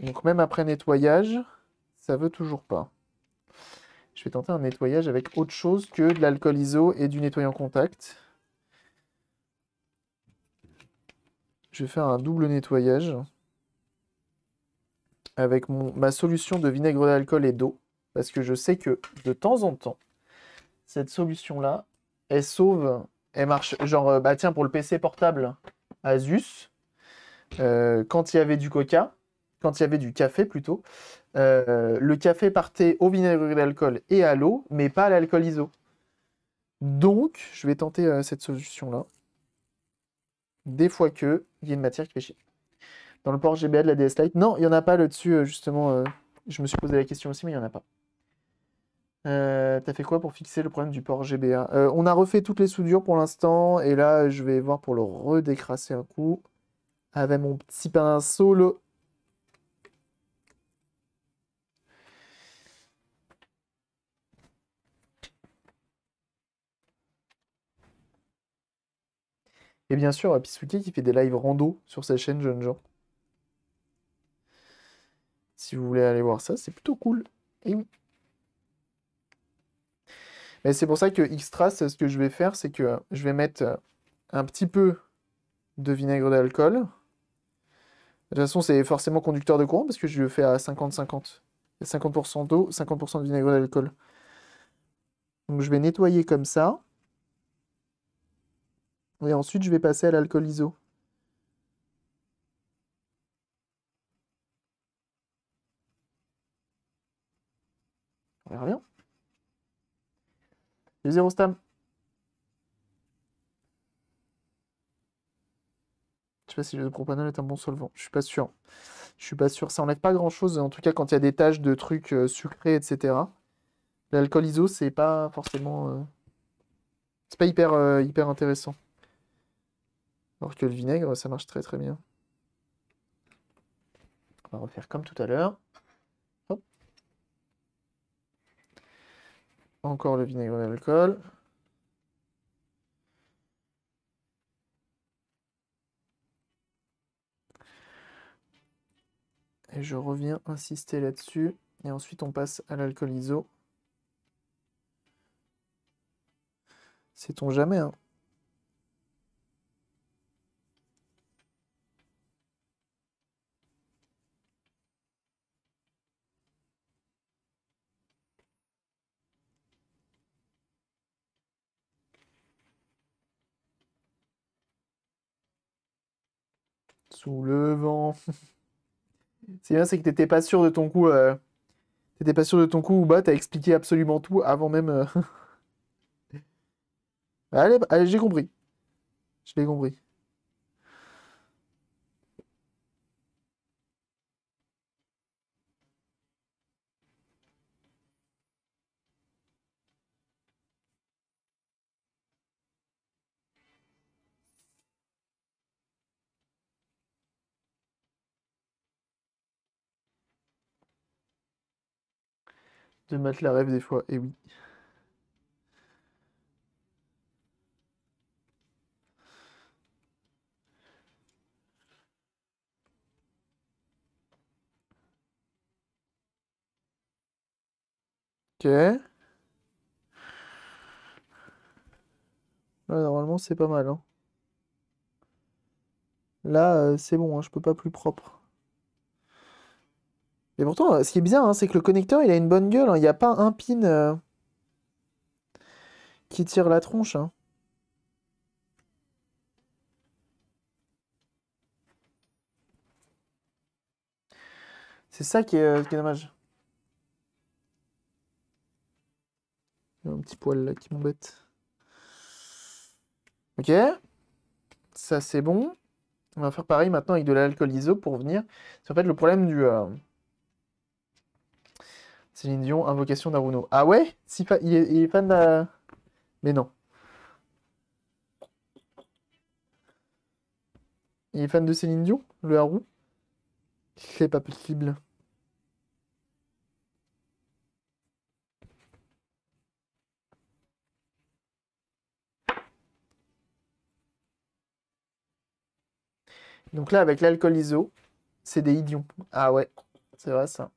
Donc, même après nettoyage, ça veut toujours pas. Je vais tenter un nettoyage avec autre chose que de l'alcool iso et du nettoyant contact. Je vais faire un double nettoyage avec ma solution de vinaigre d'alcool et d'eau, parce que je sais que de temps en temps, cette solution-là, elle sauve, elle marche, genre, euh, bah tiens, pour le PC portable Asus, euh, quand il y avait du coca, quand il y avait du café plutôt, euh, le café partait au vinaigre d'alcool et à l'eau, mais pas à l'alcool iso. Donc, je vais tenter cette solution-là. Des fois que, il y a une matière qui fait dans le port GBA de la DS Lite. Non, il n'y en a pas là-dessus, euh, justement. Euh. je me suis posé la question aussi, mais il n'y en a pas. Euh, t'as fait quoi pour fixer le problème du port GBA On a refait toutes les soudures pour l'instant, et là je vais voir pour le redécrasser un coup avec mon petit pinceau Et bien sûr, Pisuki qui fait des lives rando sur sa chaîne jeunes Gens. Si vous voulez aller voir ça, c'est plutôt cool. Et Mais c'est pour ça que Xtrace, ce que je vais faire, c'est que je vais mettre euh, un petit peu de vinaigre d'alcool. De toute façon, c'est forcément conducteur de courant parce que je le fais à 50-50. 50%, -50. 50 d'eau, 50% de vinaigre d'alcool. Donc je vais nettoyer comme ça. Et ensuite, je vais passer à l'alcool iso. verra bien. J'ai zéro stam. Je sais pas si le propanol est un bon solvant. Je suis pas sûr. Je suis pas sûr. Ça enlève pas grand chose. En tout cas, quand il y a des taches de trucs euh, sucrés, etc. L'alcool iso, c'est pas forcément. Euh, c'est pas hyper, euh, hyper intéressant. Alors que le vinaigre, ça marche très très bien. On va refaire comme tout à l'heure. Encore le vinaigre d'alcool. Et je reviens insister là-dessus. Et ensuite, on passe à l'alcool iso. Sait-on jamais, hein sous le vent. c'est bien, c'est que t'étais pas sûr de ton coup. Euh, t'étais pas sûr de ton coup ou bah t'as expliqué absolument tout avant même. Euh. allez j'ai compris. Je l'ai compris. de mettre la rêve des fois, et oui. Ok. Là, normalement, c'est pas mal. Hein. Là, euh, c'est bon, hein, je peux pas plus propre. Mais pourtant, ce qui est bizarre, hein, c'est que le connecteur, il a une bonne gueule. Hein. Il n'y a pas un pin euh, qui tire la tronche. Hein. C'est ça euh, qui est, dommage. Il y a un petit poil là qui m'embête. Ok. Ça, c'est bon. On va faire pareil maintenant avec de l'alcool iso pour venir. C'est en fait le problème du... Euh, Céline Dion, invocation d'Aruno. Ah ouais si il, est, fan de Mais non. Il est fan de Céline Dion, le Haru C'est pas possible. Donc là, avec l'alcool iso, c'est des idions. Ah ouais, c'est vrai ça.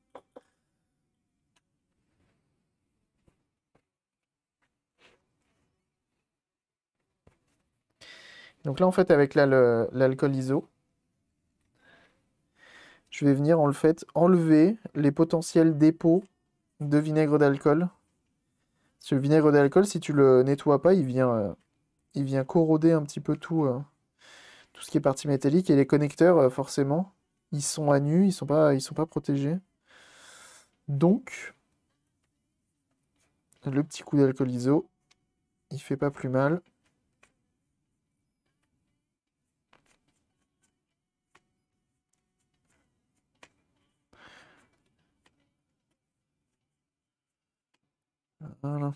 Donc là, en fait, avec l'alcool iso, je vais venir en fait enlever les potentiels dépôts de vinaigre d'alcool. Ce vinaigre d'alcool, si tu le nettoies pas, il vient, euh, il vient corroder un petit peu tout, euh, tout ce qui est partie métallique. Et les connecteurs, euh, forcément, ils sont à nu, ils sont pas, ils sont pas protégés. Donc, le petit coup d'alcool iso, il fait pas plus mal. Voilà.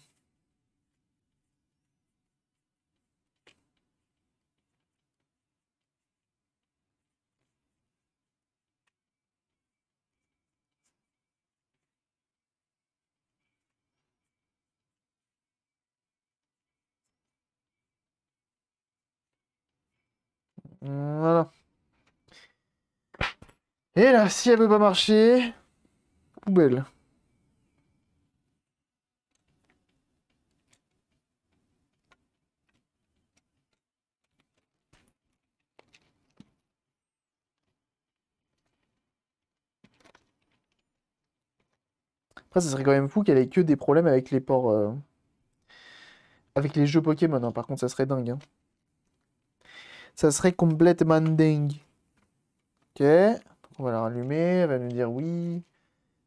Et là, si elle veut pas marcher, poubelle. Après, ça serait quand même fou qu'elle ait que des problèmes avec les ports. Euh, avec les jeux Pokémon, hein. par contre, ça serait dingue. Hein. Ça serait complètement dingue. Ok. On va la rallumer. Elle va nous dire oui.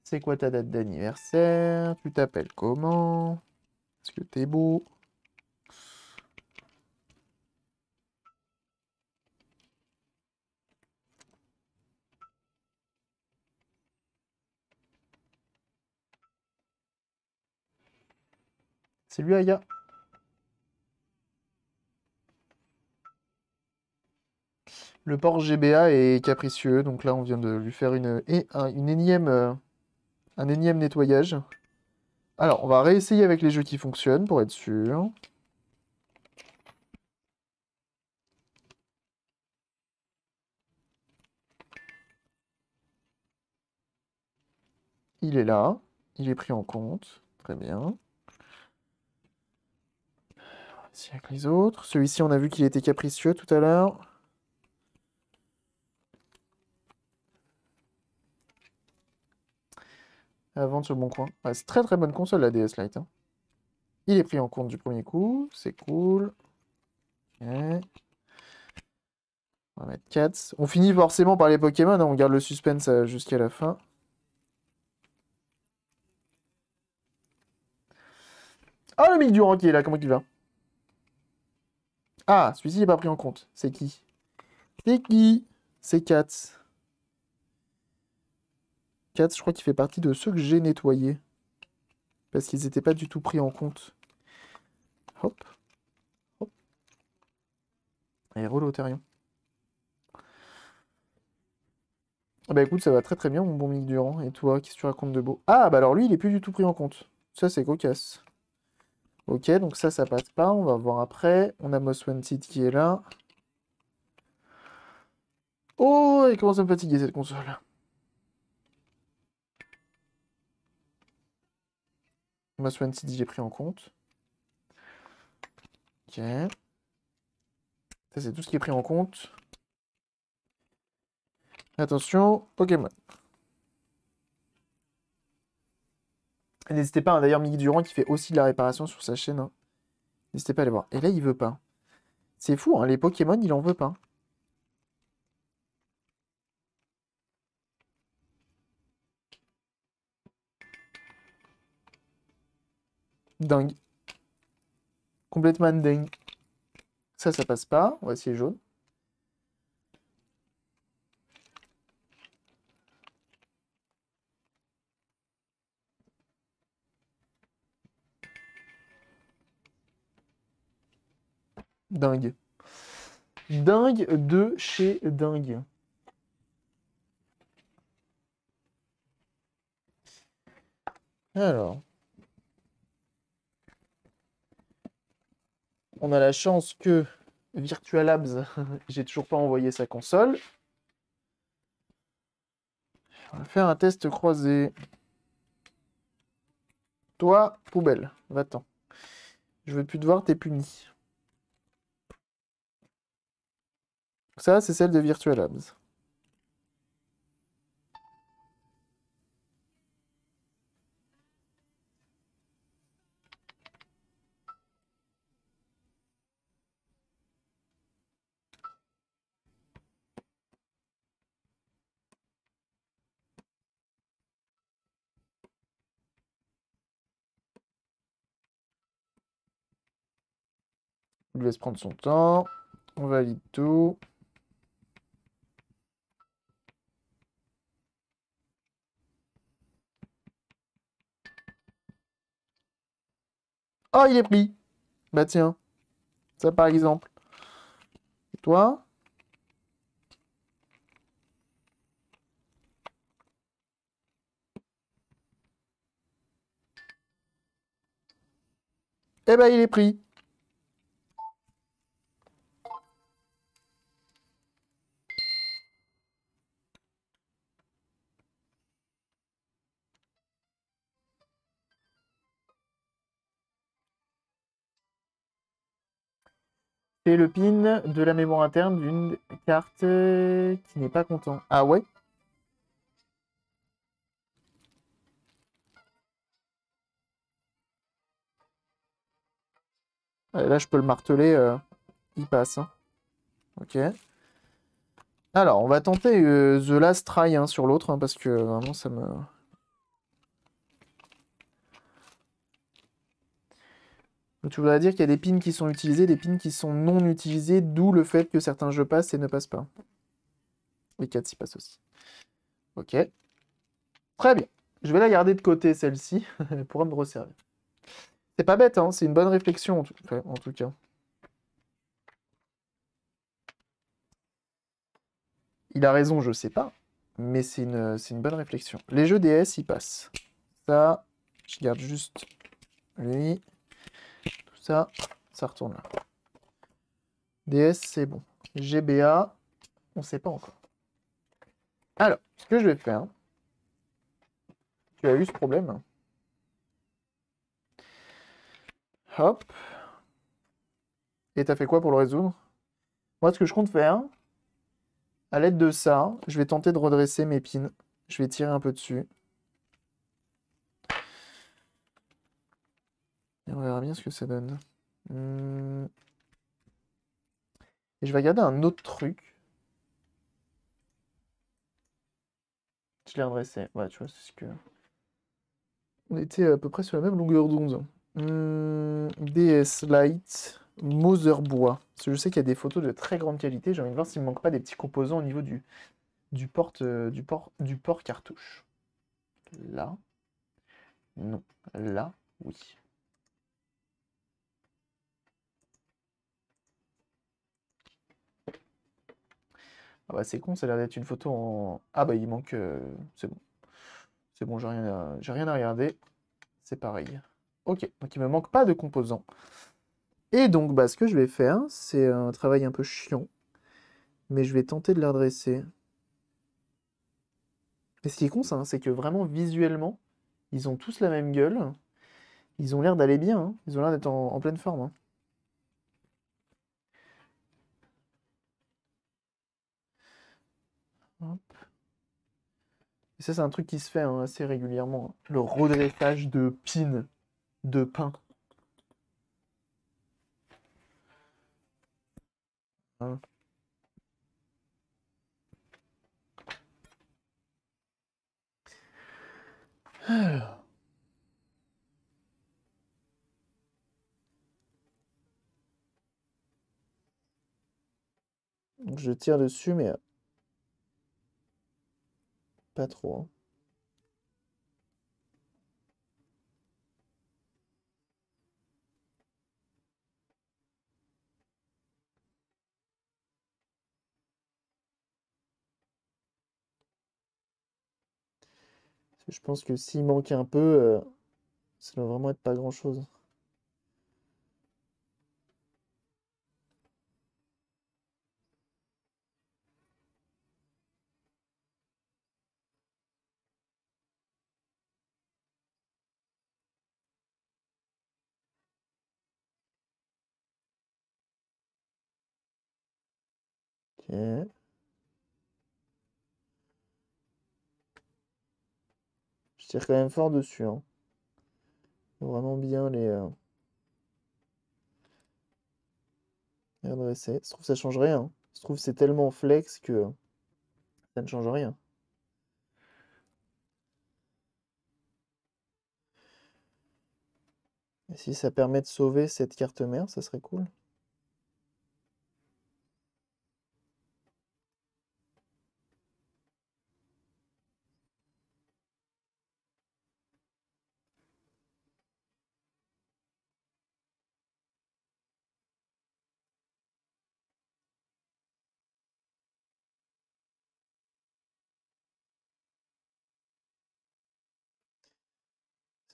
C'est quoi ta date d'anniversaire Tu t'appelles comment Est-ce que t'es beau C'est lui, Aya Le port GBA est capricieux, donc là on vient de lui faire une, une énième, euh, un énième nettoyage. Alors, on va réessayer avec les jeux qui fonctionnent pour être sûr. Il est là, il est pris en compte, très bien avec les autres. Celui-ci, on a vu qu'il était capricieux tout à l'heure. Avant vendre sur bon coin. c'est très très bonne console la DS Lite. Hein. Il est pris en compte du premier coup, c'est cool. On va mettre 4. On finit forcément par les Pokémon, hein. on garde le suspense euh, jusqu'à la fin. Oh le mec du qui est là, comment il va ah, celui-ci n'est pas pris en compte. C'est qui C'est qui C'est Katz. Katz, je crois qu'il fait partie de ceux que j'ai nettoyés. Parce qu'ils n'étaient pas du tout pris en compte. Hop. Hop. Et roule Ah bah écoute, ça va très très bien, mon bon Mick Durand. Et toi, qu'est-ce que tu racontes de beau Ah, bah alors lui, il est plus du tout pris en compte. Ça, c'est cocasse. Ok, donc ça, ça passe pas. On va voir après. On a Most City qui est là. Oh, il commence à me fatiguer cette console. Most City, j'ai pris en compte. Ok. Ça, c'est tout ce qui est pris en compte. Attention, Pokémon. N'hésitez pas, hein. d'ailleurs, Mick Durand qui fait aussi de la réparation sur sa chaîne. Hein. N'hésitez pas à aller voir. Et là, il veut pas. C'est fou, hein, les Pokémon, il en veut pas. Dingue. Complètement dingue. Ça, ça passe pas. On va essayer jaune. Dingue. Dingue de chez dingue. Alors. On a la chance que Virtual Labs, j'ai toujours pas envoyé sa console. On va faire un test croisé. Toi, poubelle, va-t'en. Je veux plus te voir, t'es puni. Ça, c'est celle de Virtual Labs. laisse prendre son temps. On valide tout. Oh, il est pris. Bah tiens. Ça, par exemple. Et toi Eh ben, il est pris. le pin de la mémoire interne d'une carte euh, qui n'est pas content. Ah ouais ah, Là, je peux le marteler. Euh, il passe. Hein. Ok. Alors, on va tenter euh, The Last Try hein, sur l'autre, hein, parce que vraiment, ça me... tu voudrais dire qu'il y a des pins qui sont utilisés, des pins qui sont non utilisés, d'où le fait que certains jeux passent et ne passent pas. Les 4 s'y passent aussi. Ok. Très bien. Je vais la garder de côté, celle-ci, pour me resservir. C'est pas bête, hein c'est une bonne réflexion, en tout, cas. Il a raison, je sais pas, mais c'est une, une bonne réflexion. Les jeux DS, ils passent. Ça, je garde juste lui ça, ça retourne là. DS, c'est bon. GBA, on ne sait pas encore. Alors, ce que je vais faire, tu as eu ce problème. Hop. Et t'as fait quoi pour le résoudre Moi, ce que je compte faire, à l'aide de ça, je vais tenter de redresser mes pins. Je vais tirer un peu dessus. Et on verra bien ce que ça donne. Hmm. Et je vais regarder un autre truc. Je l'ai redressé. Ouais, tu vois, c'est ce que... On était à peu près sur la même longueur d'onde. Hmm, DS Lite Motherbois. Parce je sais qu'il y a des photos de très grande qualité. J'ai envie de voir s'il ne manque pas des petits composants au niveau du, du, porte euh, du, port, du port cartouche. Là. Non. Là, oui. Ah bah c'est con, ça a l'air d'être une photo en... Ah bah il manque... Euh, c'est bon. C'est bon, j'ai rien, à... Euh, rien à regarder. C'est pareil. Ok, donc il me manque pas de composants. Et donc bah, ce que je vais faire, c'est un travail un peu chiant. Mais je vais tenter de l'adresser. redresser. Et ce qui est con, hein, c'est que vraiment visuellement, ils ont tous la même gueule. Ils ont l'air d'aller bien. Hein. Ils ont l'air d'être en, pleine forme. Hein. Ça, c'est un truc qui se fait hein, assez régulièrement. Hein. Le redressage de pin, de pain. Hein. Je tire dessus, mais euh, pas trop. Hein. Je pense que s'il manque un peu, cela euh, ça doit vraiment être pas grand-chose. Je tire quand même fort dessus. Hein. Vraiment bien les... Euh... Redresser. se trouve, ça change rien. se trouve, c'est tellement flex que ça ne change rien. Et si ça permet de sauver cette carte mère, ça serait cool.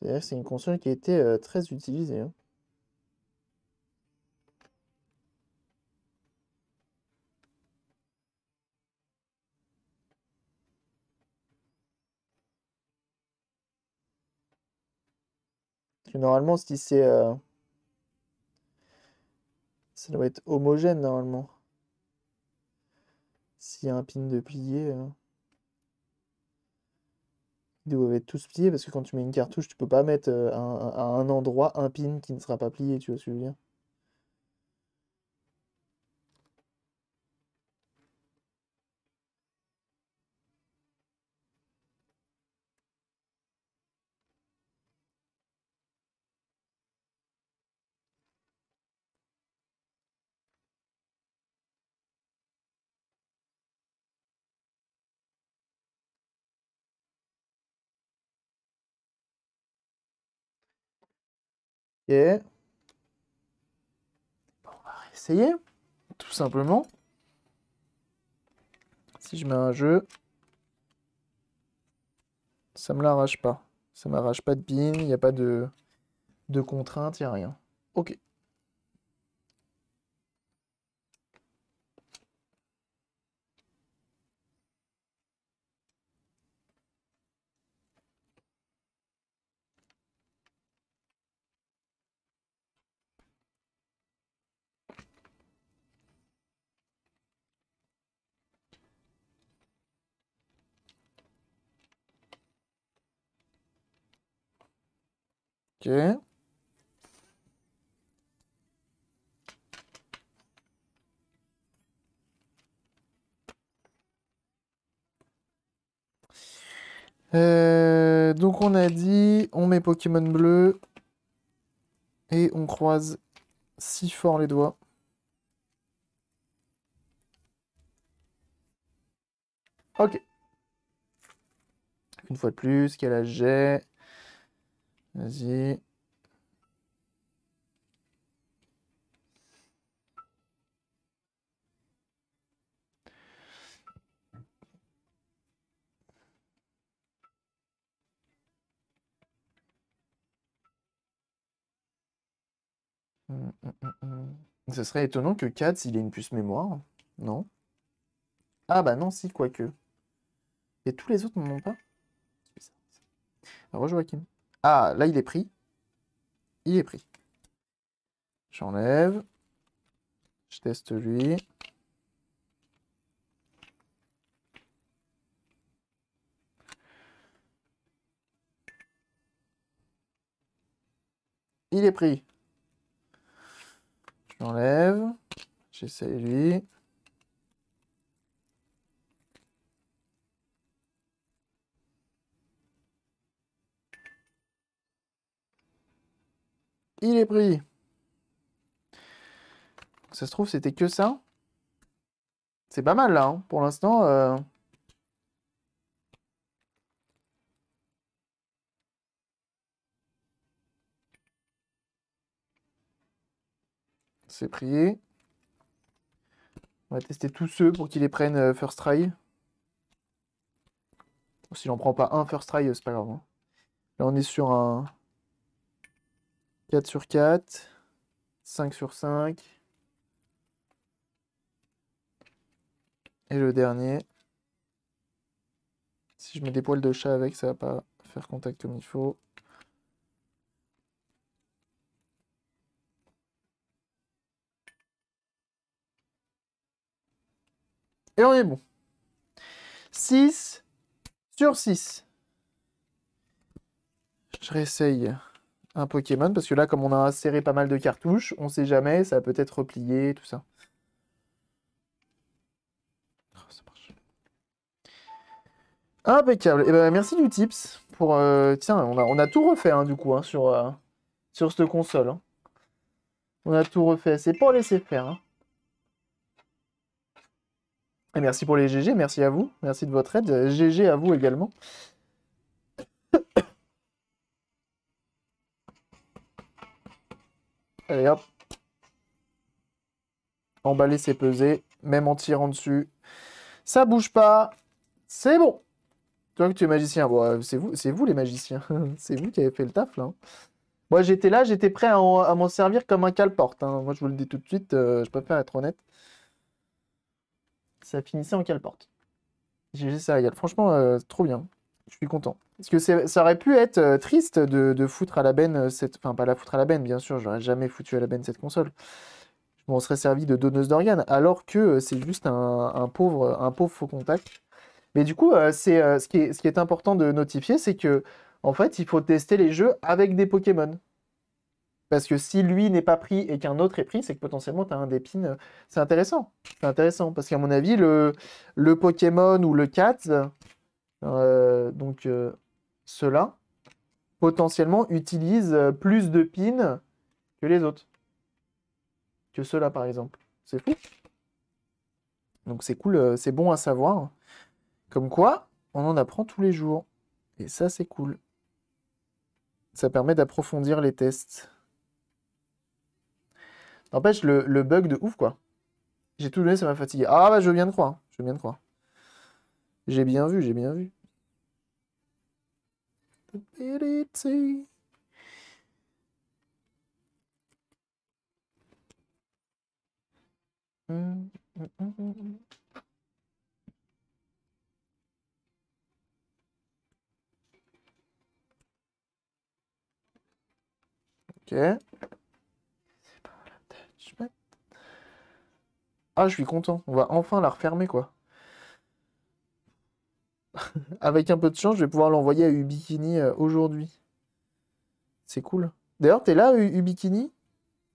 C'est-à-dire c'est une console qui a été euh, très utilisée. Hein. normalement, si c'est... Euh, ça doit être homogène, normalement. S'il y a un pin de plié... Hein. Ils doivent être tous pliés parce que quand tu mets une cartouche, tu peux pas mettre euh, un- à un endroit un pin qui ne sera pas plié, tu vois ce que dire? on va essayer, tout simplement. Si je mets un jeu, ça me l'arrache pas. Ça m'arrache pas de pin, il n'y a pas de, de contraintes il n'y a rien. Ok. Euh, donc on a dit, on met Pokémon bleu et on croise si fort les doigts. Ok. Une fois de plus, qu'elle a jet. Vas-y. Hum, hum, hum, Ce serait étonnant que Katz, il ait une puce mémoire, non Ah bah non, si, quoique. Et tous les autres n'en ont pas Rejoue ah, là, il est pris. Il est pris. J'enlève. Je teste lui. Il est pris. J'enlève. J'essaie lui. il est pris. Ça se trouve, c'était que ça. C'est pas mal, là, hein. pour l'instant. Euh, c'est prié. On va tester tous ceux pour qu'ils les prennent euh, first try. Si j'en prend pas un first try, euh, c'est pas grave. Hein. Là, on est sur un... 4 sur 4, 5 sur 5. Et le dernier. Si je mets des poils de chat avec, ça va pas faire contact comme il faut. Et on est bon. 6 sur 6. Je réessaye un Pokémon, parce que là, comme on a inséré pas mal de cartouches, on sait jamais, ça peut-être replié, tout ça. Oh, Impeccable. Eh ben, merci du tips pour... Euh, tiens, on a, on a, tout refait, hein, du coup, hein, sur, euh, sur cette console. Hein. On a tout refait. C'est pas laisser faire. Et merci pour les GG, merci à vous. Merci de votre aide. GG à vous également. Allez hop. Emballer, c'est pesé. Même en tirant dessus. Ça bouge pas. C'est bon. Toi que tu es magicien. Euh, c'est vous, vous les magiciens. c'est vous qui avez fait le taf là. Hein. Moi j'étais là, j'étais prêt à, m'en servir comme un calporte. Hein. Moi je vous le dis tout de suite, euh, je préfère être honnête. Ça finissait en calporte. GG regarde Franchement, euh, trop bien je suis content. Parce que ça aurait pu être euh, triste de, foutre à la benne euh, cette. Enfin, pas la foutre à la benne, bien sûr, j'aurais jamais foutu à la benne cette console. Je m'en serais servi de donneuse d'organes, alors que euh, c'est juste un, pauvre, un pauvre faux contact. Mais du coup, c'est ce, qui est, ce qui est important de notifier, c'est que en fait, il faut tester les jeux avec des Pokémon. Parce que si lui n'est pas pris et qu'un autre est pris, c'est que potentiellement tu as un des pins. C'est intéressant. C'est intéressant. Parce qu'à mon avis, le, le Pokémon ou le Cat, euh, donc euh, ceux-là, potentiellement utilisent euh, plus de pins que les autres. Que ceux-là, par exemple. C'est fou. Donc c'est cool, c'est bon à savoir. Comme quoi, on en apprend tous les jours. Et ça, c'est cool. Ça permet d'approfondir les tests. N'empêche, le, le, bug de ouf, quoi. J'ai tout donné, ça m'a fatigué. Ah, bah, je viens de croire. Je viens de croire. J'ai bien vu, j'ai bien vu. Ok. Ah, je suis content. On va enfin la refermer, quoi. Avec un peu de chance, je vais pouvoir l'envoyer à Ubikini euh, aujourd'hui. C'est cool. D'ailleurs, t'es là, Ubikini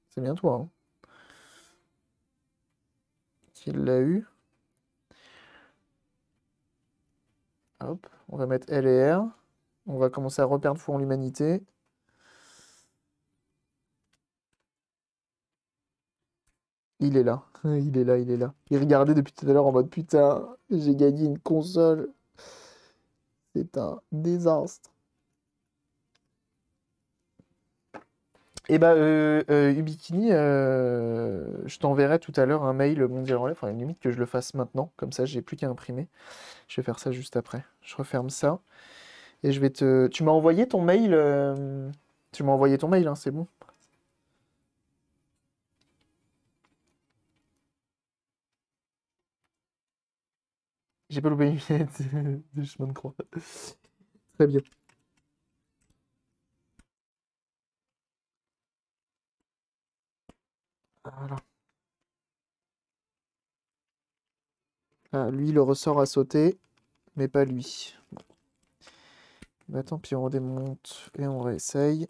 C'est bien toi. Il hein. l'a eu Hop, on va mettre L et R. On va commencer à reperdre foi en l'humanité. Il est là, il est là, il est là. Il regardait depuis tout à l'heure en mode putain, j'ai gagné une console. C'est un désastre. Eh ben, euh, euh, Ubikini, euh, je t'enverrai tout à l'heure un mail mondial relais. Enfin, limite que je le fasse maintenant. Comme ça, j'ai plus qu'à imprimer. Je vais faire ça juste après. Je referme ça. Et je vais te. Tu m'as envoyé ton mail. Tu m'as envoyé ton mail, hein, c'est bon. J'ai pas loupé une miette, du chemin de croix. Très bien. Voilà. Ah, lui, le ressort a sauté, mais pas lui. Bah, tant on redémonte et on réessaye.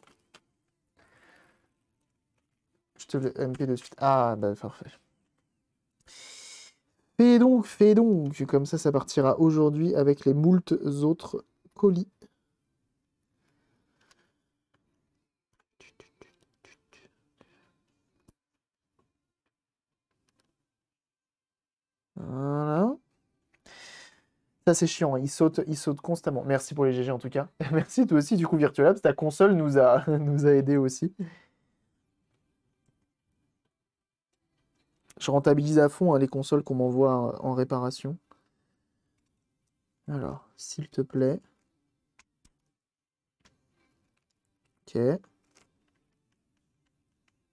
Je te le MP de suite. Ah, bah parfait. Fais donc, fais donc. Comme ça, ça partira aujourd'hui avec les moultes autres colis. Voilà. Ça, c'est chiant. Hein. Il saute, il saute constamment. Merci pour les GG, en tout cas. Merci, toi aussi, du coup, Virtual Labs. Ta console nous a, nous a aidés aussi. Je rentabilise à fond hein, les consoles qu'on m'envoie en réparation. Alors, s'il te plaît. Ok.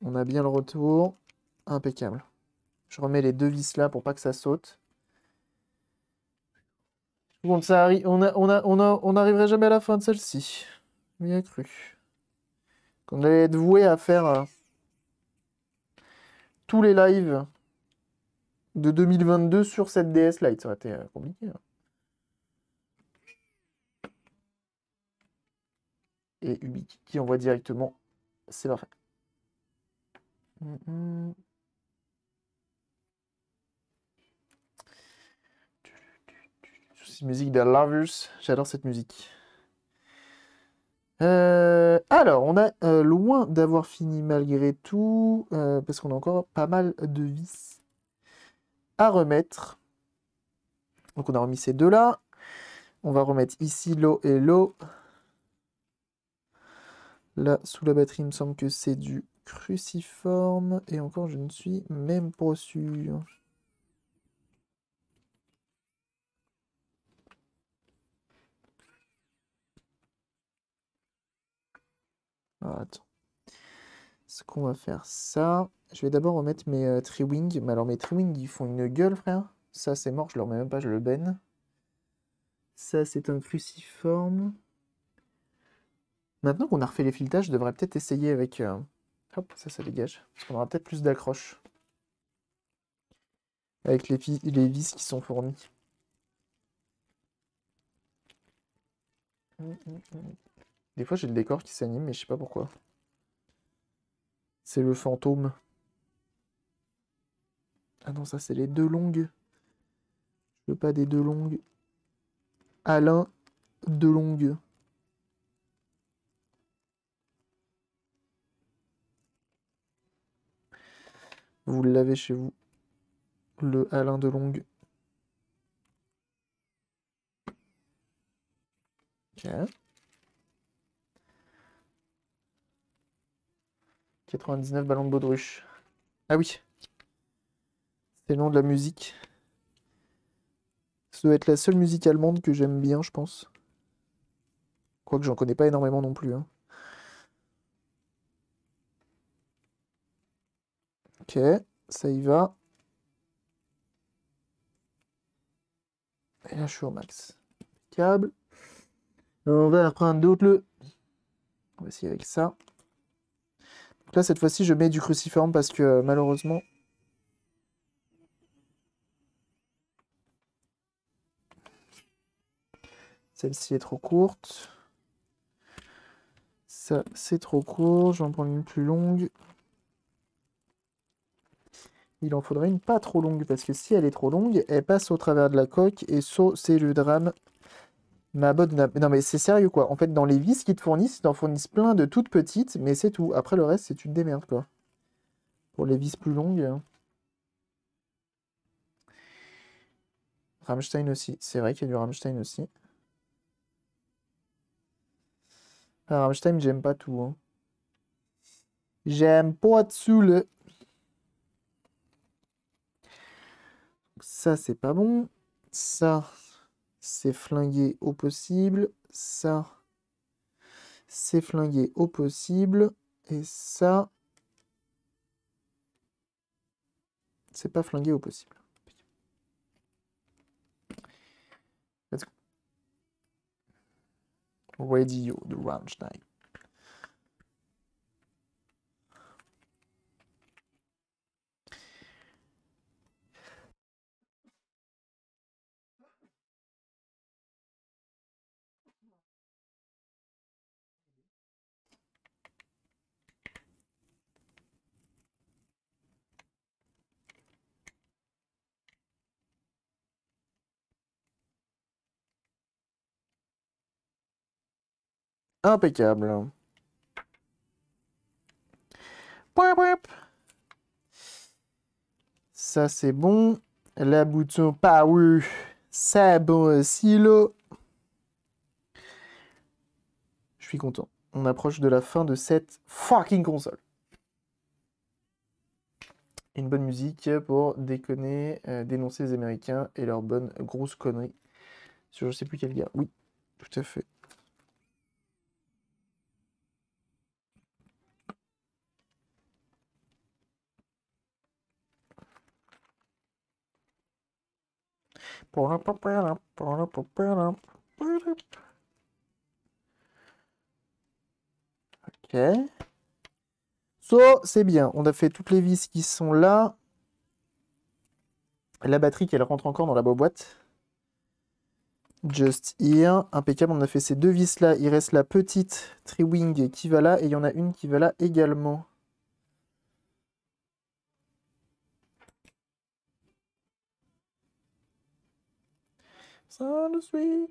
On a bien le retour. Impeccable. Je remets les deux vis là pour pas que ça saute. Bon, ça On a, on a, on on n'arriverait jamais à la fin de celle-ci. Bien cru. On allait être voué à faire. Euh, les lives de 2022 sur cette DS Lite. Ça aurait été euh, compliqué. Hein. Et Ubi qui envoie directement. C'est parfait. Mm-hmm. Musique de Lovers, j'adore cette musique. Euh, alors, on a euh, loin d'avoir fini malgré tout, euh, parce qu'on a encore pas mal de vis à remettre. Donc on a remis ces deux-là. On va remettre ici l'eau et l'eau. Là, sous la batterie, il me semble que c'est du cruciforme. Et encore, je ne suis même pas sûr. Ah, Ce qu'on va faire, ça. Je vais d'abord remettre mes euh, tree wings. Mais alors, mes tree wings, ils font une gueule, frère. Ça, c'est mort. Je leur mets même pas, je le benne. Ça, c'est un cruciforme. Maintenant qu'on a refait les filetages, je devrais peut-être essayer avec... Euh, hop, ça, ça dégage. Parce qu'on aura peut-être plus d'accroche. Avec les, les vis qui sont fournies. Hum, hum, hum. Des fois, j'ai le décor qui s'anime, mais je sais pas pourquoi. C'est le fantôme. Ah non, ça, c'est les deux longues. Je veux pas des deux longues. Alain de longues. Vous l'avez chez vous. Le Alain de longues. 99 ballons de baudruche. Ah oui. C'est le nom de la musique. Ça doit être la seule musique allemande que j'aime bien, je pense. Quoique j'en connais pas énormément non plus. Hein. Ok, ça y va. Et là, je suis au max. Câble. On va reprendre d'autres On va essayer avec ça. Là, cette fois-ci, je mets du cruciforme parce que euh, malheureusement... Celle-ci est trop courte. Ça, c'est trop court. Je vais en prendre une plus longue. Il en faudrait une pas trop longue parce que si elle est trop longue, elle passe au travers de la coque et ça, c'est le drame pas. non mais c'est sérieux quoi. En fait, dans les vis qu'ils te fournissent, ils t'en fournissent plein de toutes petites, mais c'est tout. Après le reste, c'est une démerde quoi. Pour les vis plus longues. ramstein Rammstein aussi. C'est vrai qu'il y a du Rammstein aussi. Ah, Rammstein, j'aime pas tout. Hein. J'aime pas tout le. Ça, c'est pas bon. Ça, c'est flingué au possible. Ça, c'est flingué au possible. Et ça, c'est pas flingué au possible. Let's go. Radio de Impeccable. Ça, c'est bon. La bouton power, c'est bon Silo. Je suis content. On approche de la fin de cette fucking console. Une bonne musique pour déconner, euh, dénoncer les Américains et leurs bonnes grosses conneries. Sur je sais plus quel gars. Oui, tout à fait. Ok. So, c'est bien. On a fait toutes les vis qui sont là. La batterie qu'elle rentre encore dans la boîte. Just here. Impeccable. On a fait ces deux vis là. Il reste la petite tri-wing qui va là. Et il y en a une qui va là également. Oui,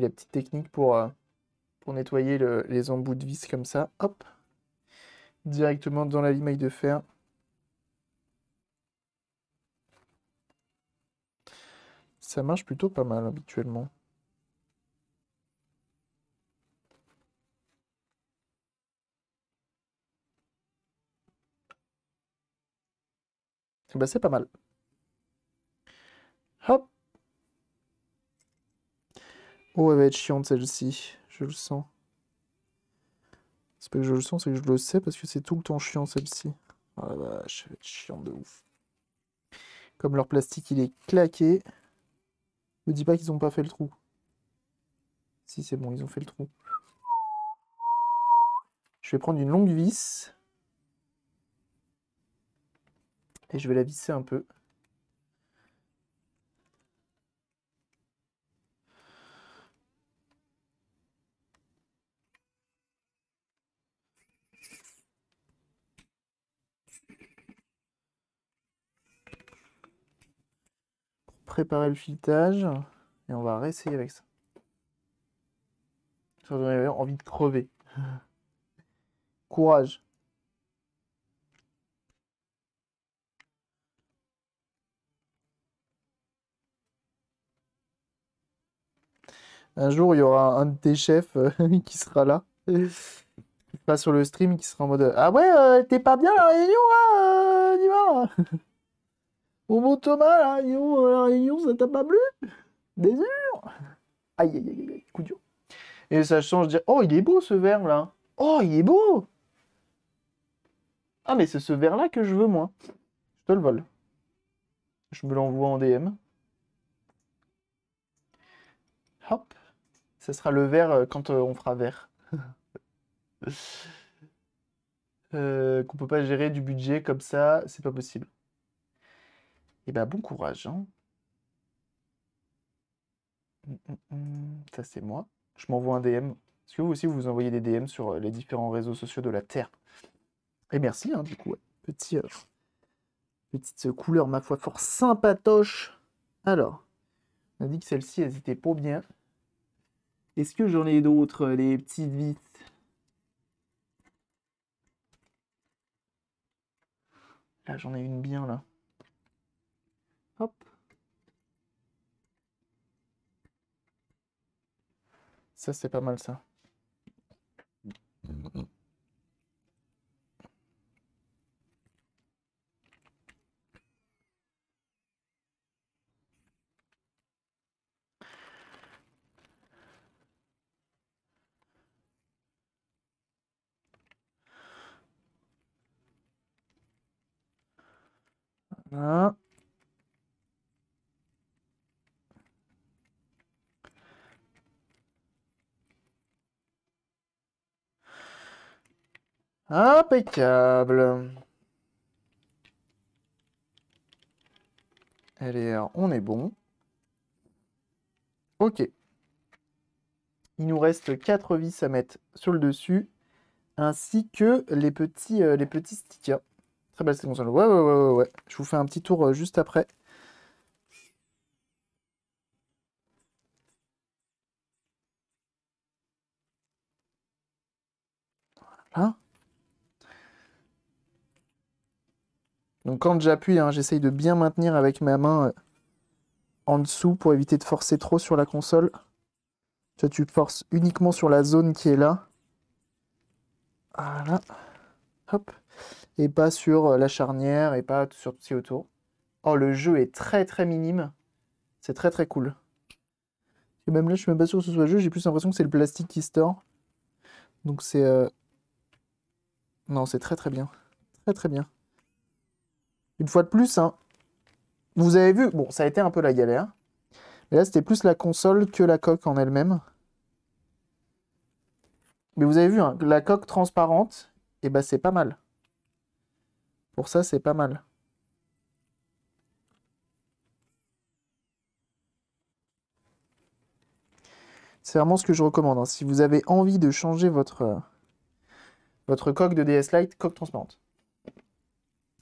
la petite technique pour, euh, pour nettoyer les embouts de vis comme ça. Hop. Directement dans la limaille de fer. Ça marche plutôt pas mal habituellement. Bah, c'est pas mal. Hop. Oh, elle va être chiante celle-ci. Je le sens. C'est pas que je le sens, c'est que je le sais parce que c'est tout le temps chiant celle-ci. Ah la vache, elle va être chiante de ouf. Comme leur plastique il est claqué. Ne dis pas qu'ils ont pas fait le trou. Si c'est bon, ils ont fait le trou. Je vais prendre une longue vis. et je vais la visser un peu. Pour préparer le filetage et on va réessayer avec ça. J'en envie de crever. Courage. Un jour, il y aura un de tes chefs euh, qui sera là. Pas sur le stream, qui sera en mode Ah ouais, euh, t'es pas bien la réunion là euh, On Au bon Thomas, la réunion, la réunion ça t'a pas plu Des heures Aïe aïe aïe coup Et ça change dire Oh, il est beau ce verre là Oh, il est beau Ah, mais c'est ce verre là que je veux moi. Je te le vole. Je me l'envoie en DM. Hop. Ce sera le vert euh, quand euh, on fera vert. euh, qu'on peut pas gérer du budget comme ça, c'est pas possible. Et eh ben bon courage. Hein. Hum, hum, hum. Ça c'est moi. Je m'envoie un DM. Est-ce que vous aussi vous, envoyez des DM sur euh, les différents réseaux sociaux de la Terre Et merci hein, du coup. Petit, petite couleur ma foi fort sympatoche. Alors, on a dit que celle-ci elles étaient pour bien. Est-ce que j'en ai d'autres, euh, les petites vites Là, j'en ai une bien, là. Hop. Ça, c'est pas mal, ça. Mm, mm, mm. Ah. Impeccable. Allez, on est bon. Ok. Il nous reste quatre vis à mettre sur le dessus, ainsi que les petits, euh, les petits stickers. Très belle cette console. Ouais, ouais, ouais, ouais, ouais. Je vous fais un petit tour euh, juste après. Voilà. Donc quand j'appuie, hein, j'essaye de bien maintenir avec ma main euh, en dessous pour éviter de forcer trop sur la console. Tu, tu forces uniquement sur la zone qui est là. Voilà. Hop et pas sur euh, la charnière et pas sur tout ce qui est autour. Oh, le jeu est très très minime. C'est très très cool. Et même là, je suis même pas sûr que ce soit le jeu, j'ai plus l'impression que c'est le plastique qui store. Donc c'est... Euh, non, c'est très très bien. Très très bien. Une fois de plus, hein, vous avez vu, bon, ça a été un peu la galère. Mais là, c'était plus la console que la coque en elle-même. Mais vous avez vu, hein, la coque transparente, et eh ben, c'est pas mal. Pour ça, c'est pas mal. C'est vraiment ce que je recommande. Hein. Si vous avez envie de changer votre, euh, votre coque de DS Lite, coque transparente.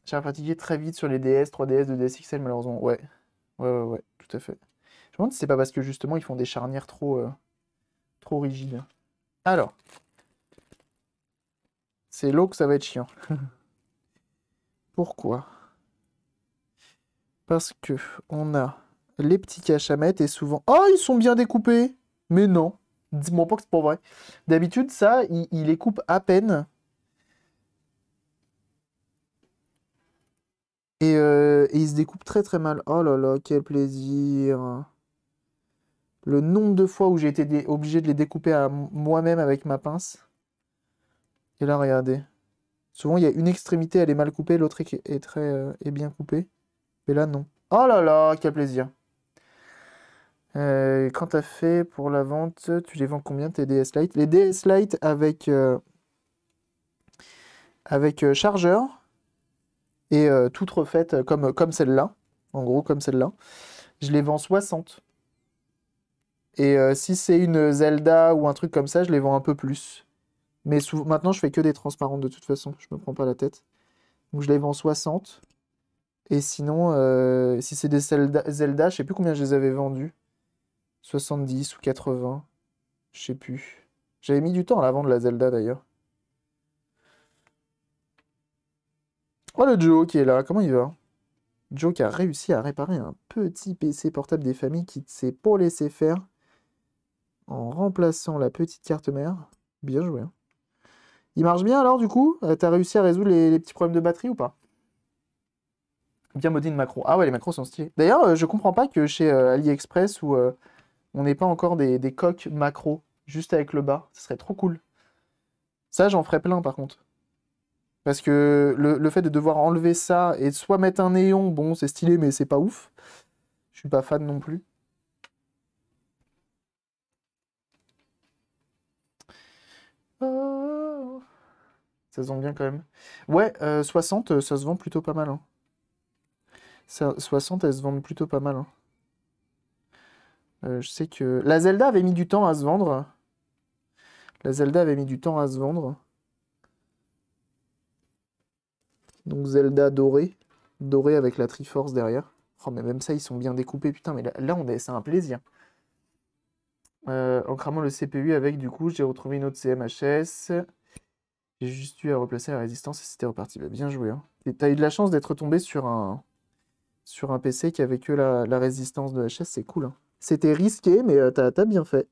J'ai fatigué très vite sur les DS, 3DS, 2DS XL malheureusement. Ouais, ouais, ouais, ouais, tout à fait. Je me demande si c'est pas parce que justement ils font des charnières trop, euh, trop rigides. Alors, c'est l'eau que ça va être chiant. Pourquoi Parce que on a les petits mettre et souvent... Oh, ils sont bien découpés Mais non Dis-moi pas que c'est pour vrai. D'habitude, ça, il, les coupe à peine. Et, euh, il se découpe très très mal. Oh là là, quel plaisir. Le nombre de fois où j'ai été obligé de les découper à moi-même avec ma pince. Et là, regardez. Souvent, il y a une extrémité, elle est mal coupée, l'autre est, très, euh, bien coupée. Mais là, non. Oh là là, quel plaisir euh, Quand t'as fait pour la vente, tu les vends combien tes DS Lite Les DS Lite avec, euh, avec chargeur et toutes refaites comme, comme celle-là, en gros comme celle-là, je les vends 60. Et si c'est une Zelda ou un truc comme ça, je les vends un peu plus. Mais maintenant, je fais que des transparentes de toute façon. Je me prends pas la tête. Donc, je les vends 60. Et sinon, euh, si c'est des Zelda, je je sais plus combien je les avais vendus. 70 ou 80. Je sais plus. J'avais mis du temps à la vendre, la Zelda, d'ailleurs. Oh, le Joe qui est là. Comment il va Joe qui a réussi à réparer un petit PC portable des familles qui ne s'est pas laissé faire en remplaçant la petite carte mère. Bien joué. Hein. Il marche bien alors du coup euh, T'as réussi à résoudre les, petits problèmes de batterie ou pas Bien de macro. Ah ouais, les macros sont stylés. D'ailleurs, euh, je comprends pas que chez euh, AliExpress où on n'ait pas encore des, coques macro juste avec le bas. Ce serait trop cool. Ça, j'en ferais plein par contre. Parce que le, le, fait de devoir enlever ça et de soit mettre un néon, bon, c'est stylé, mais c'est pas ouf. Je suis pas fan non plus. Ça se vend bien quand même. Ouais, 60, euh, euh, ça se vend plutôt pas mal. 60, hein. elles se vendent plutôt pas mal. Hein. Euh, je sais que... La Zelda avait mis du temps à se vendre. La Zelda avait mis du temps à se vendre. Donc Zelda dorée. Dorée avec la Triforce derrière. Oh, mais même ça, ils sont bien découpés. Putain, mais là, on est... c'est un plaisir. Euh, en cramant le CPU avec, du coup, j'ai retrouvé une autre CMHS. J'ai juste eu à replacer la résistance et c'était reparti. Bah, bien joué. Hein. T'as eu de la chance d'être tombé sur un, sur un PC qui avait que la, résistance de HS, c'est cool. Hein. C'était risqué, mais euh, t'as as bien fait.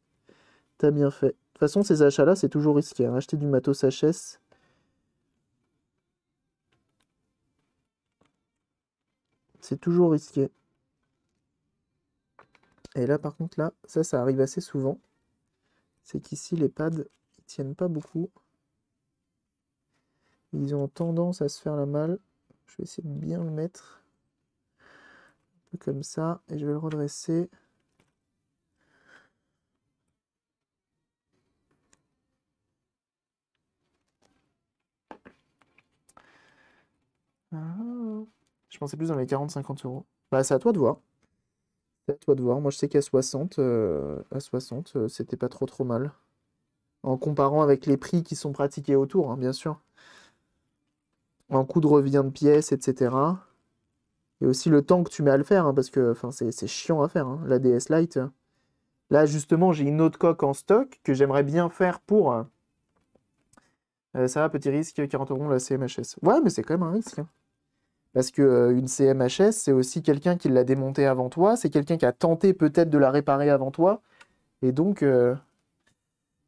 T'as bien fait. De toute façon, ces achats-là, c'est toujours risqué. Hein. Acheter du matos HS. C'est toujours risqué. Et là, par contre, là, ça, ça arrive assez souvent. C'est qu'ici, les pads, tiennent pas beaucoup. Ils ont tendance à se faire la malle. Je vais essayer de bien le mettre. Un peu comme ça. Et je vais le redresser. Ah. Je pensais plus dans les 40-50 euros. Bah, c'est à toi de voir. C'est à toi de voir. Moi, je sais qu'à 60, 60 euh, euh, c'était pas trop trop mal. En comparant avec les prix qui sont pratiqués autour, hein, bien sûr un coup de revient de pièce, etc. Et aussi le temps que tu mets à le faire, hein, parce que c'est chiant à faire, hein, la DS Lite. Là, justement, j'ai une autre coque en stock que j'aimerais bien faire pour. Euh, euh, ça va, petit risque, 40 euros la CMHS. Ouais, mais c'est quand même un risque. Hein. Parce que euh, CMHS, c'est aussi quelqu'un qui l'a démontée avant toi, c'est quelqu'un qui a tenté peut-être de la réparer avant toi. Et donc, et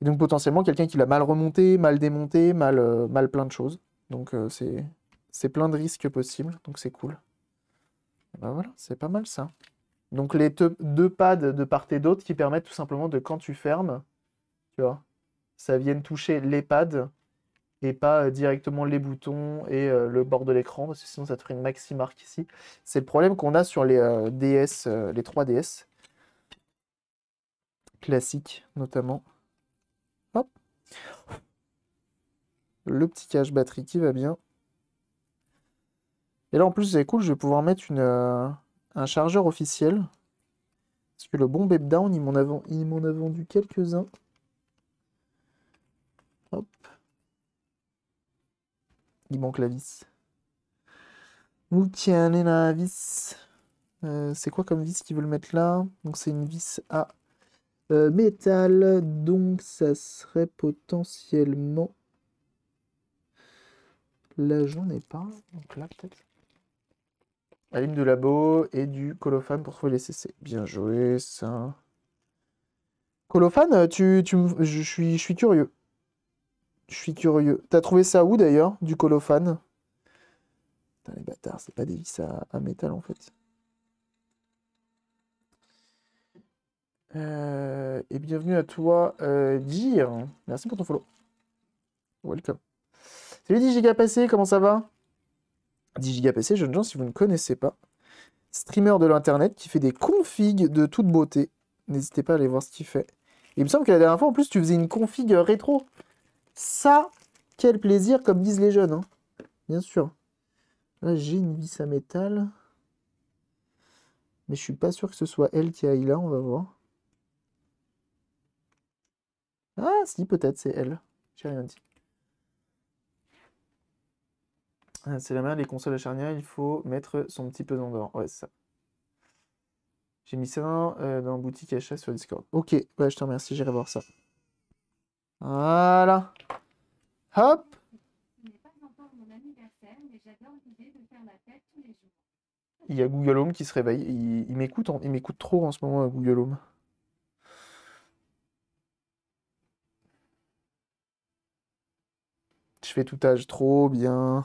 donc potentiellement quelqu'un qui l'a mal remontée, mal démontée, mal, mal plein de choses. Donc euh, c'est plein de risques possibles, donc c'est cool. Bah voilà, c'est pas mal ça. Donc les deux pads de part et d'autre qui permettent tout simplement de quand tu fermes, tu vois, ça vienne toucher les pads et pas euh, directement les boutons et euh, le bord de l'écran, parce que sinon ça te ferait une maxi marque ici. C'est le problème qu'on a sur les DS, les 3DS classiques notamment. Hop le petit cache batterie qui va bien. Et là en plus c'est cool, je vais pouvoir mettre une, euh, un chargeur officiel. Parce que le bon Bebdown, il m'en a, vendu quelques-uns. Hop. Il manque la vis. Nous tiens la vis. Euh, c'est quoi comme vis qu'ils veulent mettre là Donc c'est une vis à euh, métal. Donc ça serait potentiellement Là, j'en ai pas. Donc là, peut-être. Alim ah, de labo et du colophane pour trouver les CC. Bien joué, ça. Colophane, tu, tu, je, suis, je suis curieux. Je suis curieux. T'as trouvé ça où d'ailleurs, du colophane Putain, les bâtards, c'est pas des vis à, métal en fait. Euh, et bienvenue à toi, euh, Dire. Merci pour ton follow. Welcome. Salut 10 PC, comment ça va 10 PC, jeunes gens, si vous ne connaissez pas, streamer de l'internet qui fait des configs de toute beauté. N'hésitez pas à aller voir ce qu'il fait. il me semble que la dernière fois, en plus, tu faisais une config euh, rétro. Ça, quel plaisir, comme disent les jeunes. Hein. Bien sûr. Là, j'ai une vis à métal. Mais je suis pas sûr que ce soit elle qui aille là, on va voir. Ah, si, peut-être, c'est elle. J'ai rien dit. Ah, c'est la merde, les consoles charnière, il faut mettre son petit pesant dehors. Ouais, c'est ça. J'ai mis ça euh, dans boutique achat sur Discord. Ok, ouais, je te remercie, j'irai voir ça. Voilà. Hop. Il y a Google Home qui se réveille. Il, il m'écoute trop en ce moment, euh, Google Home. Je fais tout âge trop bien.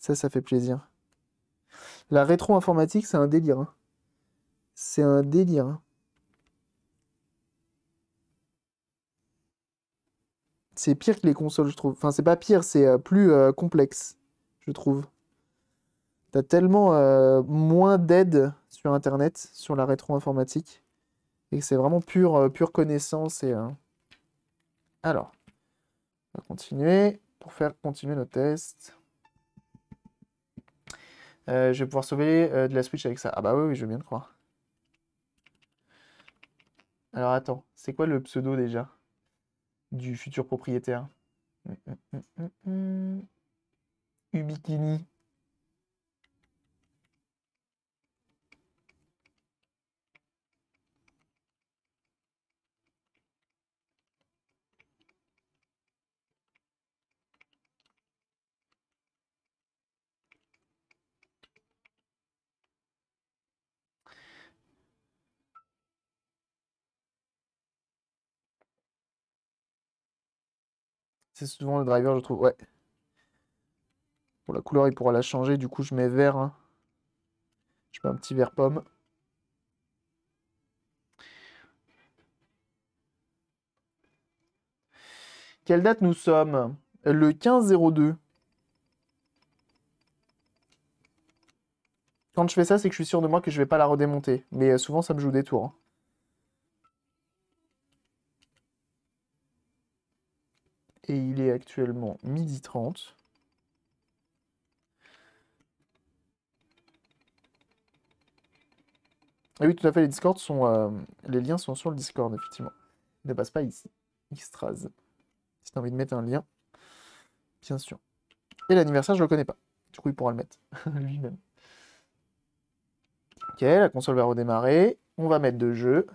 Ça, ça fait plaisir. La rétro-informatique, c'est un délire. Hein. C'est un délire. Hein. C'est pire que les consoles, je trouve. Enfin, c'est pas pire, c'est euh, plus euh, complexe, je trouve. T'as tellement euh, moins d'aide sur Internet, sur la rétro-informatique, et que c'est vraiment pure, pure connaissance. Et, Alors, on va continuer pour faire continuer nos tests. Euh, je vais pouvoir sauver euh, de la Switch avec ça. Ah bah oui, je viens de croire. Alors attends, c'est quoi le pseudo déjà du futur propriétaire hum, hum, hum, Ubikini. C'est souvent le driver, je trouve. Ouais. Pour la couleur, il pourra la changer. Du coup, je mets vert. Hein. Je mets un petit vert pomme. Quelle date nous sommes Le 15-02. Quand je fais ça, c'est que je suis sûr de moi que je vais pas la redémonter. Mais euh, souvent, ça me joue des tours. Hein. et il est actuellement midi 30. Ah oui, tout à fait, les discords sont... Euh, les liens sont sur le Discord, effectivement. ne passe pas ici. Xtraz. Si as envie de mettre un lien, bien sûr. Et l'anniversaire, je le connais pas. Du coup, il pourra le mettre lui-même. Ok, la console va redémarrer. On va mettre deux jeux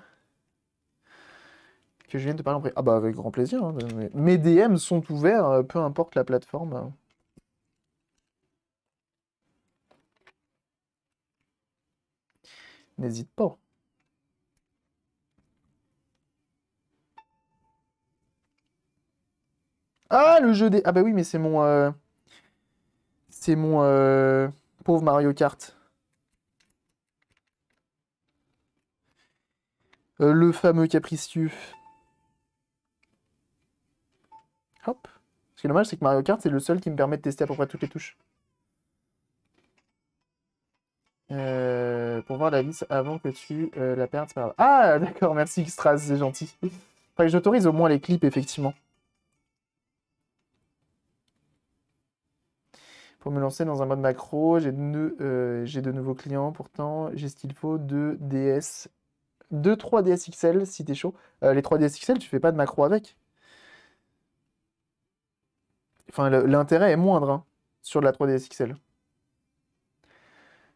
que je viens de parler en Ah bah avec grand plaisir. Hein, mes DM sont ouverts, euh, peu importe la plateforme. N'hésite pas. Ah, le jeu des... Ah bah oui, mais c'est mon... Euh, c'est mon... Euh, pauvre Mario Kart. le fameux capricieux. qui dommage, c'est que Mario Kart, c'est le seul qui me permet de tester à peu près toutes les touches. Euh, pour voir la liste avant que tu euh, la perdes. Ah, d'accord, merci Xtras, c'est gentil. Enfin, j'autorise au moins les clips, effectivement. Pour me lancer dans un mode macro, j'ai de, euh, de, nouveaux clients. Pourtant, j'ai ce qu'il faut 2 DS, 2 3 DS XL si t'es chaud. les 3 DS XL, tu fais pas de macro avec. Enfin, l'intérêt est moindre hein, sur la 3DS XL.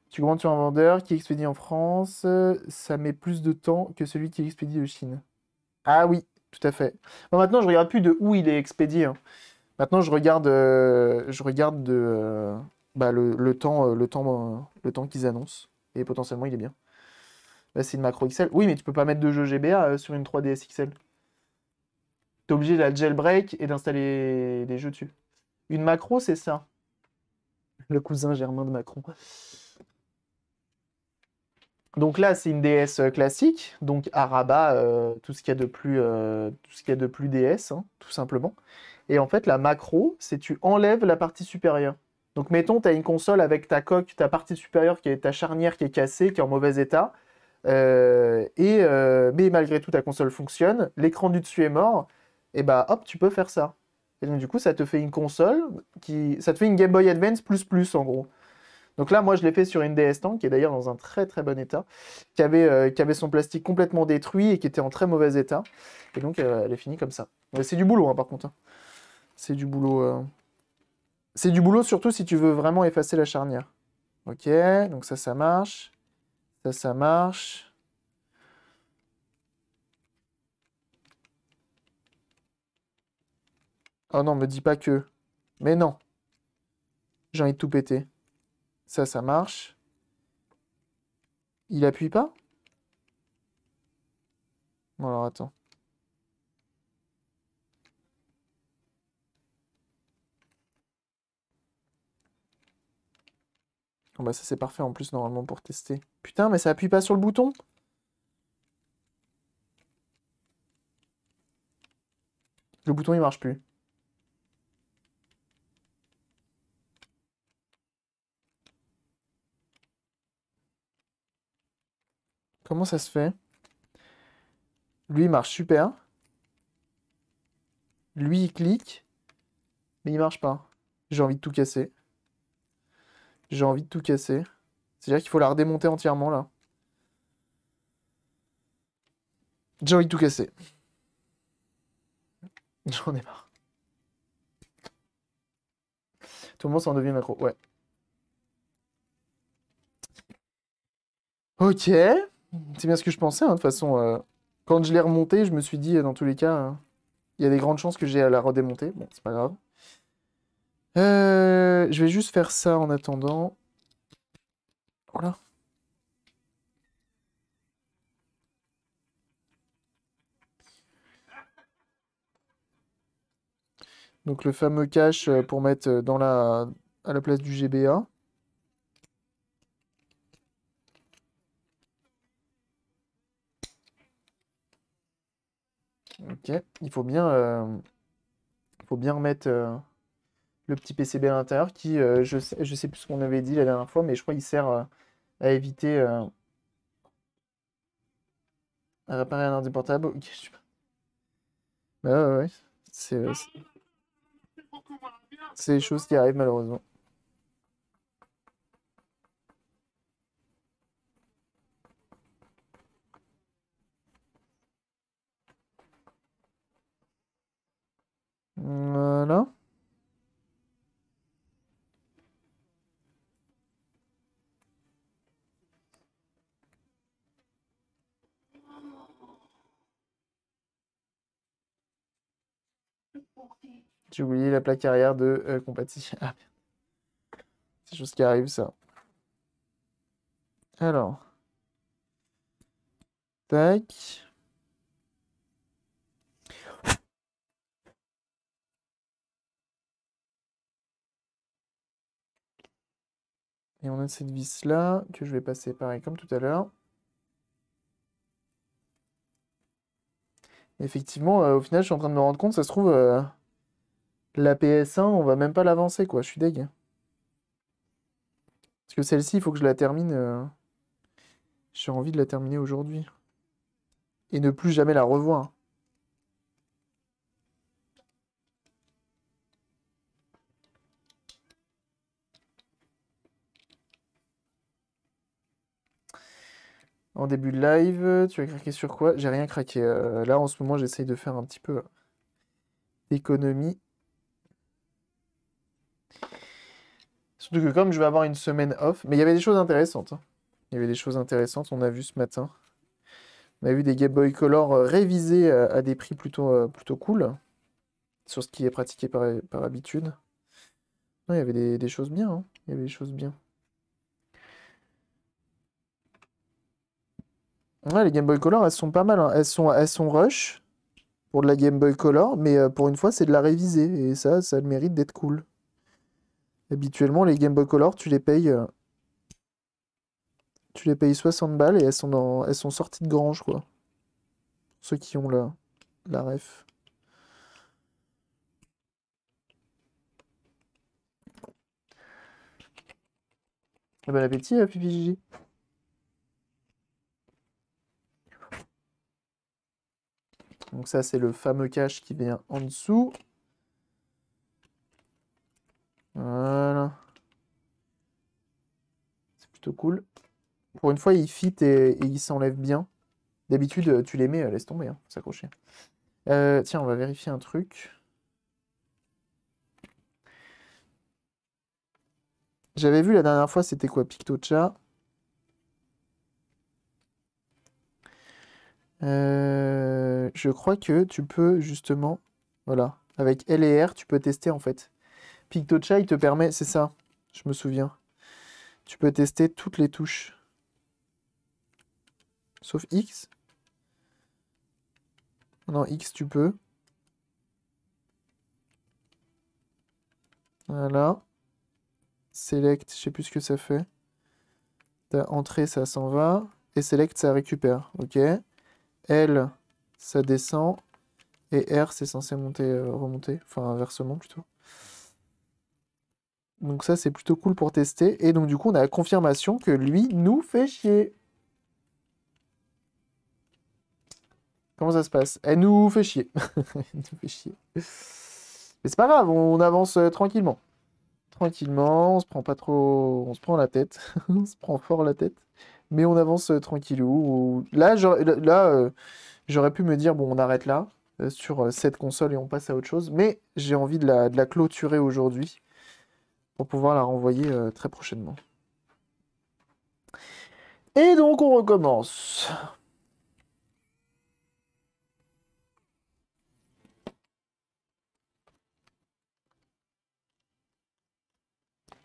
Tu commandes sur un vendeur qui expédie en France, ça met plus de temps que celui qui expédie de Chine. Ah oui, tout à fait. maintenant, je regarde plus de où il est expédié. Hein. Maintenant, je regarde, euh, je regarde de, euh, bah, le, temps, euh, le temps, le temps qu'ils annoncent. Et potentiellement, il est bien. c'est une macro XL. Oui, mais tu peux pas mettre de jeu GBA sur une 3DS XL. es obligé de la jailbreak et d'installer des jeux dessus. Une macro, c'est ça. Le cousin germain de Macron. Donc là, c'est une DS euh, classique, donc à rabat, euh, tout ce qu'il y a de plus, DS, euh, tout de plus hein, tout simplement. Et en fait, la macro, c'est tu enlèves la partie supérieure. Donc mettons, tu as une console avec ta coque, ta partie supérieure, qui est ta charnière qui est cassée, qui est en mauvais état. et, mais malgré tout, ta console fonctionne, l'écran du dessus est mort. Et bah hop, tu peux faire ça. Et donc, du coup, ça te fait une console qui. Ça te fait une Game Boy Advance plus plus, en gros. Donc là, moi, je l'ai fait sur une DS Tank, qui est d'ailleurs dans un très très bon état, euh, qui avait, son plastique complètement détruit et qui était en très mauvais état. Et donc, euh, elle est finie comme ça. C'est du boulot, hein, par contre. Hein. C'est du boulot. Euh, c'est du boulot, surtout si tu veux vraiment effacer la charnière. Ok, donc ça, ça marche. Ça, ça marche. Oh non, me dis pas que. Mais non. J'ai envie de tout péter. Ça, ça marche. Il appuie pas Bon, alors attends. Bon, bah ça, c'est parfait en plus, normalement, pour tester. Putain, mais ça appuie pas sur le bouton Le bouton, il marche plus. Comment ça se fait Lui, il marche super. Lui, il clique. Mais il marche pas. J'ai envie de tout casser. J'ai envie de tout casser. C'est-à-dire qu'il faut la redémonter entièrement, là. J'ai envie de tout casser. J'en ai marre. Tout le monde s'en devient macro, ouais. Ok. C'est bien ce que je pensais, hein, de toute façon. Euh. quand je l'ai remonté, je me suis dit, euh, dans tous les cas, hein, il y a des grandes chances que j'ai à la redémonter. Bon, c'est pas grave. Euh, je vais juste faire ça en attendant. Voilà. Donc le fameux cache pour mettre dans la, à la place du GBA. Ok, il faut bien, euh, faut bien remettre euh, le petit PCB à l'intérieur qui, euh, je, sais, je sais plus ce qu'on avait dit la dernière fois, mais je crois qu'il sert à éviter à réparer un ordi portable. Ok, bah bah, je ouais, c'est des choses qui arrivent malheureusement. Voilà. Euh, J'ai oublié la plaque arrière de euh, ah, C'est chose qui arrive, ça. Alors. Tac. Et on a cette vis là que je vais passer pareil comme tout à l'heure. Effectivement, euh, au final, je suis en train de me rendre compte, ça se trouve, euh, la PS1, on va même pas l'avancer, quoi. Je suis deg. Parce que celle-ci, il faut que je la termine. Euh, j'ai envie de la terminer aujourd'hui. Et ne plus jamais la revoir. En début de live, tu as craqué sur quoi J'ai rien craqué. Euh, là, en ce moment, j'essaye de faire un petit peu euh, d'économie. Surtout que comme je vais avoir une semaine off, mais il y avait des choses intéressantes. Hein. Il y avait des choses intéressantes, on a vu ce matin. On a vu des Game Boy Color euh, révisés à des prix plutôt, plutôt cool, sur ce qui est pratiqué par, habitude. Non, il y avait des, choses bien, hein. il y avait des choses bien. Ouais, les Game Boy Color, elles sont pas mal. Hein. Elles, sont, elles rush pour de la Game Boy Color, mais euh, pour une fois, c'est de la réviser, Et ça, ça le mérite d'être cool. Habituellement, les Game Boy Color, tu les payes. Euh, tu les payes 60 balles et elles sont, elles sont sorties de grange, quoi. ceux qui ont la, la ref. Eh bon appétit euh, Donc ça, c'est le fameux cache qui vient en dessous. Voilà. C'est plutôt cool. Pour une fois, il fit et, il s'enlève bien. D'habitude, tu les mets, euh, laisse tomber, hein, s'accrocher. Euh, tiens, on va vérifier un truc. J'avais vu la dernière fois, c'était quoi Pictocha Euh, je crois que tu peux justement, voilà, avec L et R, tu peux tester en fait. PictoCha, il te permet, c'est ça, je me souviens. Tu peux tester toutes les touches. Sauf X. Non, X, tu peux. Voilà. Select, je sais plus ce que ça fait. entrée, ça s'en va. Et select, ça récupère. Ok. L, ça descend. Et R, c'est censé monter, euh, remonter. Enfin, inversement, plutôt. Donc ça, c'est plutôt cool pour tester. Et donc, du coup, on a la confirmation que lui nous fait chier. Comment ça se passe Elle nous fait chier. chier. Mais c'est pas grave, on avance euh, tranquillement. Tranquillement, on se prend pas trop... On se prend la tête. on se prend fort la tête mais on avance euh, tranquillou. Là, euh, j'aurais, pu me dire, bon, on arrête là euh, sur cette console et on passe à autre chose. Mais j'ai envie de la, clôturer aujourd'hui pour pouvoir la renvoyer très prochainement. Et donc on recommence.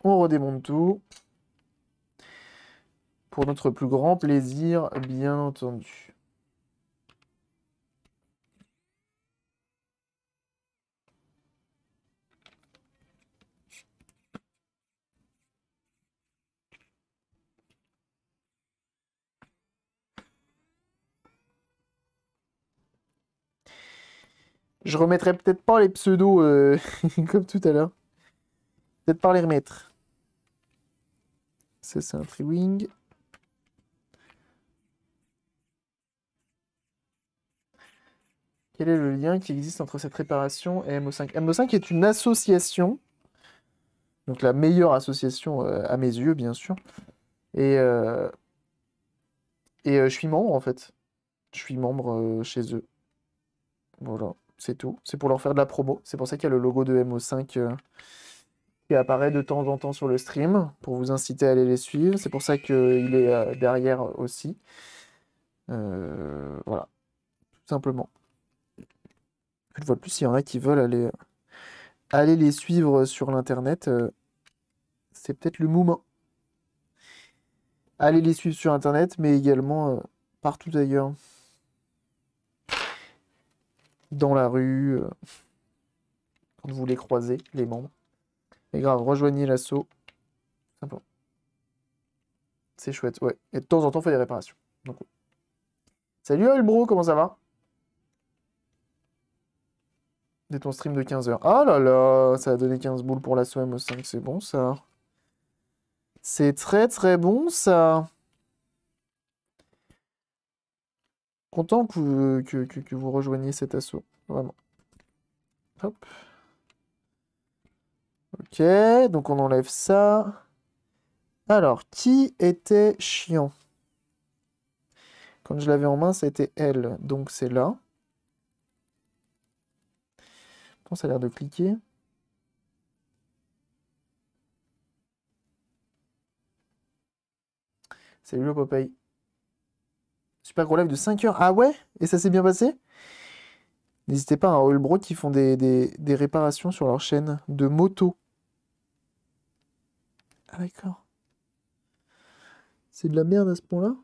On redémonte tout pour notre plus grand plaisir, bien entendu. Je remettrai peut-être pas les pseudos euh, comme tout à l'heure. Peut-être pas les remettre. Ça, c'est un free wing. Quel est le lien qui existe entre cette réparation et MO5 MO5 est une association, donc la meilleure association euh, à mes yeux, bien sûr. Et, euh, et euh, je suis membre, en fait. Je suis membre chez eux. Voilà, c'est tout. C'est pour leur faire de la promo. C'est pour ça qu'il y a le logo de MO5 qui apparaît de temps en temps sur le stream, pour vous inciter à aller les suivre. C'est pour ça qu'il est derrière aussi. voilà, tout simplement. Je fois plus, il y en a qui veulent aller, euh, aller les suivre sur l'Internet. Euh, c'est peut-être le moment. Allez les suivre sur Internet, mais également euh, partout ailleurs. Dans la rue, quand vous les croisez, les membres. Mais grave, rejoignez l'assaut. C'est chouette, ouais. Et de temps en temps, il fait des réparations. Donc, Salut Elbro, comment ça va Dès ton stream de 15h. Ah là là, ça a donné 15 boules pour la mo 5, c'est bon ça. C'est très très bon ça. Content que, vous, que, que vous rejoigniez cet assaut, vraiment. Hop. Ok, donc on enlève ça. Alors, qui était chiant Quand je l'avais en main, c'était elle, donc c'est là ça a l'air de cliquer. Salut le Popeye. Super gros live de 5 heures. Ah ouais Et ça s'est bien passé N'hésitez pas à hein, bro qui font des, des, réparations sur leur chaîne de moto. Ah d'accord. C'est de la merde à ce point-là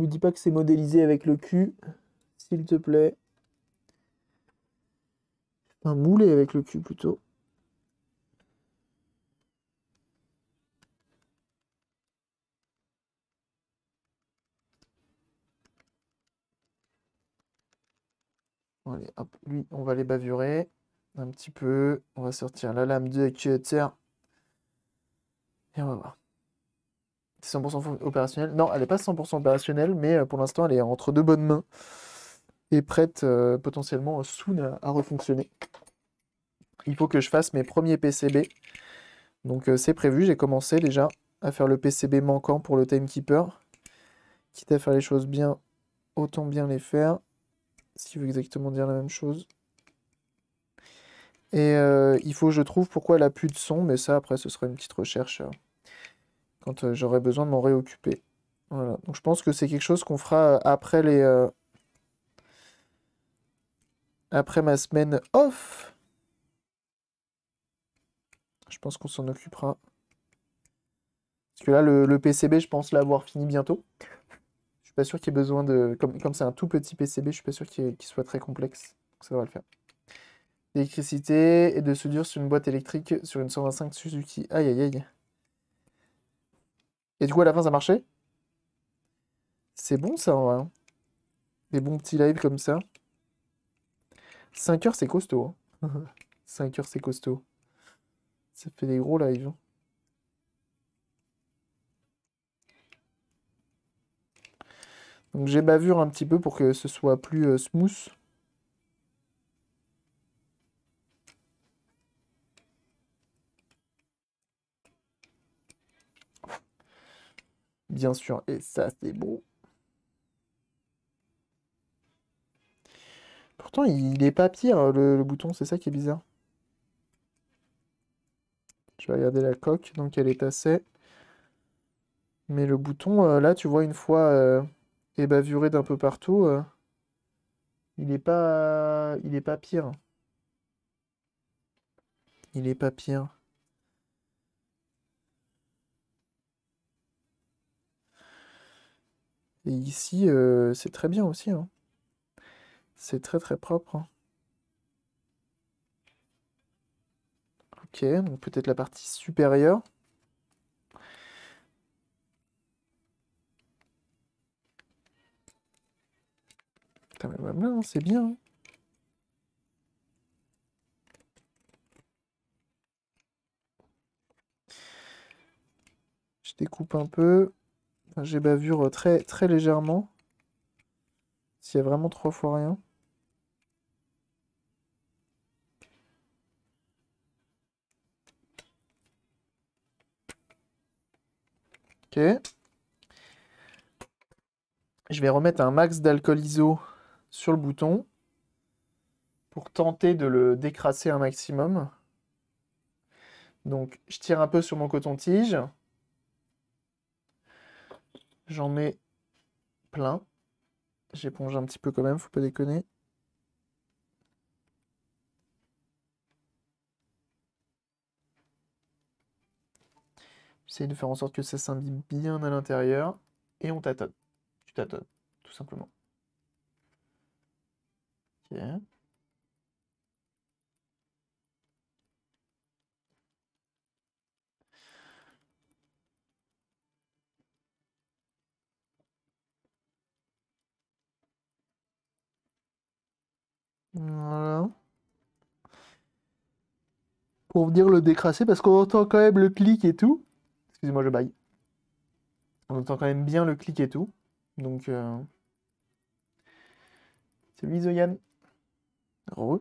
Me dis pas que c'est modélisé avec le cul, s'il te plaît. Un moulé avec le cul plutôt. Allez, lui, on va les bavurer un petit peu. On va sortir la lame de cutter. Et on va voir. 100% opérationnelle. Non, elle n'est pas 100% opérationnelle, mais euh, pour l'instant, elle est entre deux bonnes mains et prête euh, potentiellement euh, soon à, refonctionner. Il faut que je fasse mes premiers PCB. Donc c'est prévu, j'ai commencé déjà à faire le PCB manquant pour le Timekeeper. Quitte à faire les choses bien, autant bien les faire. Si veut exactement dire la même chose. Et il faut, que je trouve, pourquoi elle n'a plus de son, mais ça après ce sera une petite recherche. Hein quand euh, j'aurai besoin de m'en réoccuper. Voilà. Donc je pense que c'est quelque chose qu'on fera euh, après les. Euh, après ma semaine off. Je pense qu'on s'en occupera. Parce que là, le, PCB, je pense l'avoir fini bientôt. Je suis pas sûr qu'il y ait besoin de. Comme, comme c'est un tout petit PCB, je suis pas sûr qu'il soit très complexe. Donc ça va le faire. L'électricité et de soudure sur une boîte électrique sur une 125 Suzuki. Aïe aïe aïe. Et du coup, à la fin, ça marchait C'est bon, ça, en vrai. Hein. Des bons petits lives comme ça. 5 heures, c'est costaud. 5 hein. heures, c'est costaud. Ça fait des gros lives. Hein. Donc j'ai bavure un petit peu pour que ce soit plus euh, smooth. bien sûr. Et ça, c'est beau. Pourtant, il est pas pire, hein, le, bouton. C'est ça qui est bizarre. Je vais regarder la coque, donc elle est assez. Mais le bouton, euh, là, tu vois, une fois euh, ébavuré d'un peu partout, euh, il est pas, il est pas pire. Il est pas pire. Et ici, euh, c'est très bien aussi. Hein. C'est très très propre. Hein. Ok, donc peut-être la partie supérieure. Hein, c'est bien. Je découpe un peu. J'ai bavure euh, très, très légèrement. S'il y a vraiment trois fois rien. Ok. Je vais remettre un max d'alcool iso sur le bouton pour tenter de le décrasser un maximum. Donc je tire un peu sur mon coton-tige. J'en mets plein. J'éponge un petit peu quand même, faut pas déconner. J'essaie de faire en sorte que ça s'imbibe bien à l'intérieur. Et on tâtonne. Tu tâtonnes, tout simplement. Ok. Voilà. Pour venir le décrasser, parce qu'on entend quand même le clic et tout. Excusez-moi, je baille. On entend quand même bien le clic et tout. Donc, euh, c'est salut Zoyan. Re.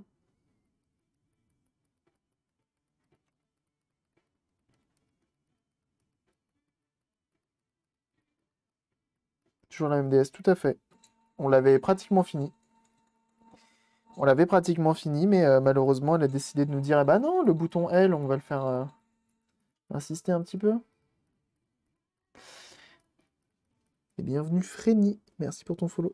Toujours la MDS, tout à fait. On l'avait pratiquement fini. On l'avait pratiquement fini, mais euh, malheureusement, elle a décidé de nous dire, eh ben non, le bouton L, on va le faire euh, insister un petit peu. Et bienvenue Frénie. merci pour ton follow.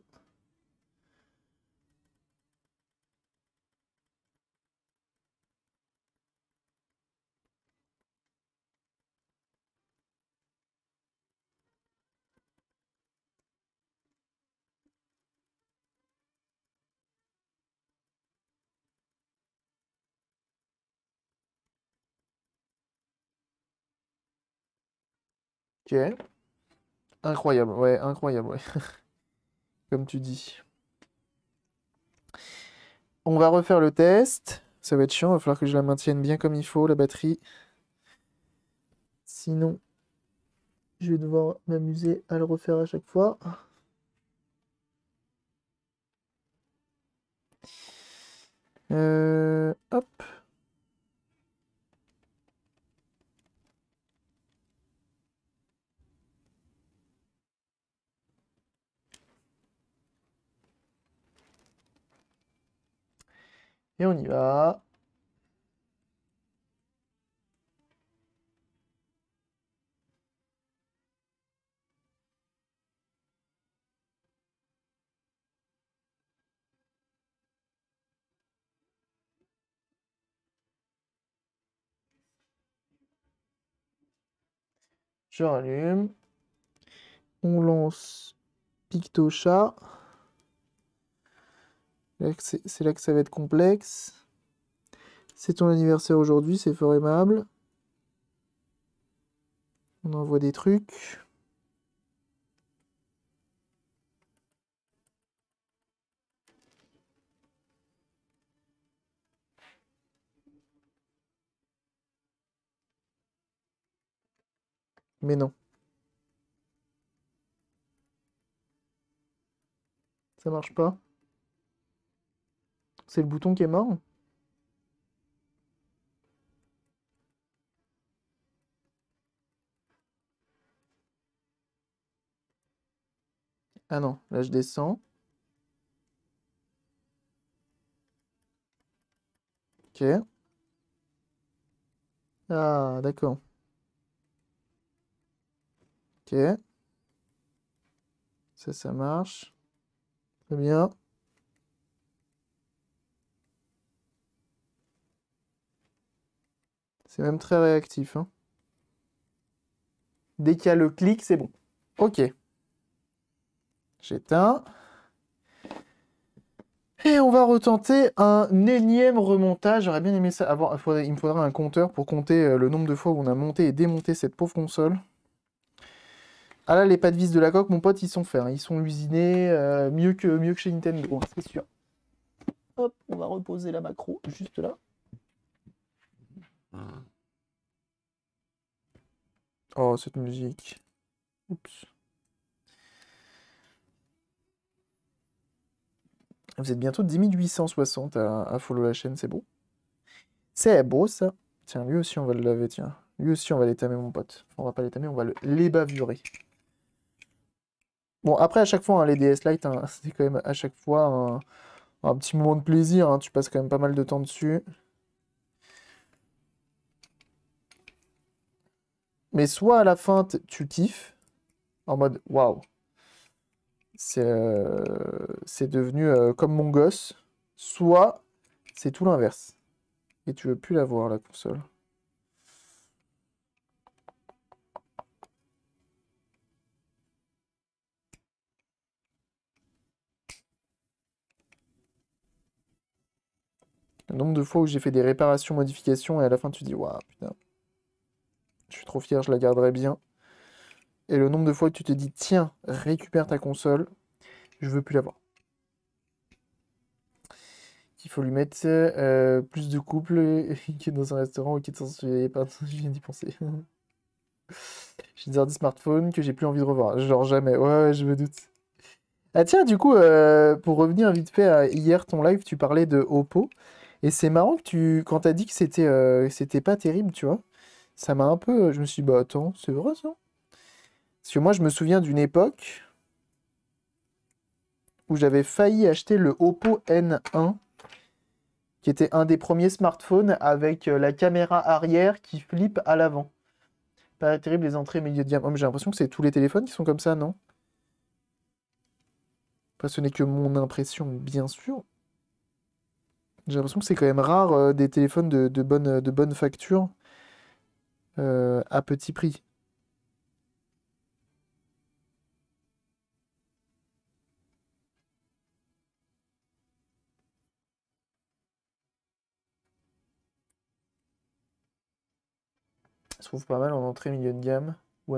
Ok. Incroyable, ouais, incroyable, Comme tu dis. On va refaire le test. Ça va être chiant, il va falloir que je la maintienne bien comme il faut, la batterie. Sinon, je vais devoir m'amuser à le refaire à chaque fois. Euh, hop. Et on y va. Je rallume. On lance PictoChat. C'est là que ça va être complexe. C'est ton anniversaire aujourd'hui, c'est fort aimable. On envoie des trucs. Mais non. Ça marche pas. C'est le bouton qui est mort Ah non, là je descends. Ok. Ah, d'accord. Ok. Ça, ça marche. Très bien. C'est même très réactif. Hein. Dès qu'il y a le clic, c'est bon. Ok. J'éteins. Et on va retenter un énième remontage. J'aurais bien aimé ça. Avoir, il me faudra un compteur pour compter euh, le nombre de fois où on a monté et démonté cette pauvre console. Ah là, les pas de vis de la coque, mon pote, ils sont faits. Hein. Ils sont usinés euh, mieux, que, mieux que chez Nintendo, hein, c'est sûr. Hop, on va reposer la macro juste là. Oh, cette musique. Oups. Vous êtes bientôt 10 860 à, follow la chaîne, c'est beau. C'est beau ça. Tiens, lui aussi on va le laver, tiens. Lui aussi on va l'étamer mon pote. On va pas l'étamer, on va l'ébavurer. Bon, après à chaque fois, hein, les DS Light, hein, c'est quand même à chaque fois un, petit moment de plaisir. Hein. Tu passes quand même pas mal de temps dessus. mais soit à la fin, tu kiffes, en mode waouh, c'est euh, devenu euh, comme mon gosse, soit c'est tout l'inverse. Et tu veux plus la voir, la console. Le nombre de fois où j'ai fait des réparations, modifications, et à la fin tu dis, waouh, putain. Je suis trop fier, je la garderai bien. Et le nombre de fois que tu te dis, tiens, récupère ta console, je veux plus l'avoir. Il faut lui mettre euh, plus de couples qui est dans un restaurant ou qui est sans je viens d'y penser. j'ai des smartphones smartphone que j'ai plus envie de revoir. Genre jamais. Ouais, je me doute. Ah tiens, du coup, euh, pour revenir vite fait à hier ton live, tu parlais de Oppo. Et c'est marrant que tu, quand t'as dit que c'était, euh, c'était pas terrible, tu vois, ça m'a un peu. Euh, je me suis dit, bah attends, c'est vrai ça Parce que moi, je me souviens d'une époque où j'avais failli acheter le Oppo N1, qui était un des premiers smartphones avec euh, la caméra arrière qui flippe à l'avant. Pas terrible les entrées milieu de gamme. Oh, j'ai l'impression que c'est tous les téléphones qui sont comme ça, non ce n'est que mon impression, bien sûr. J'ai l'impression que c'est quand même rare euh, des téléphones de, bonne, de bonne facture euh, à petit prix. Ça se trouve pas mal en entrée milieu de gamme.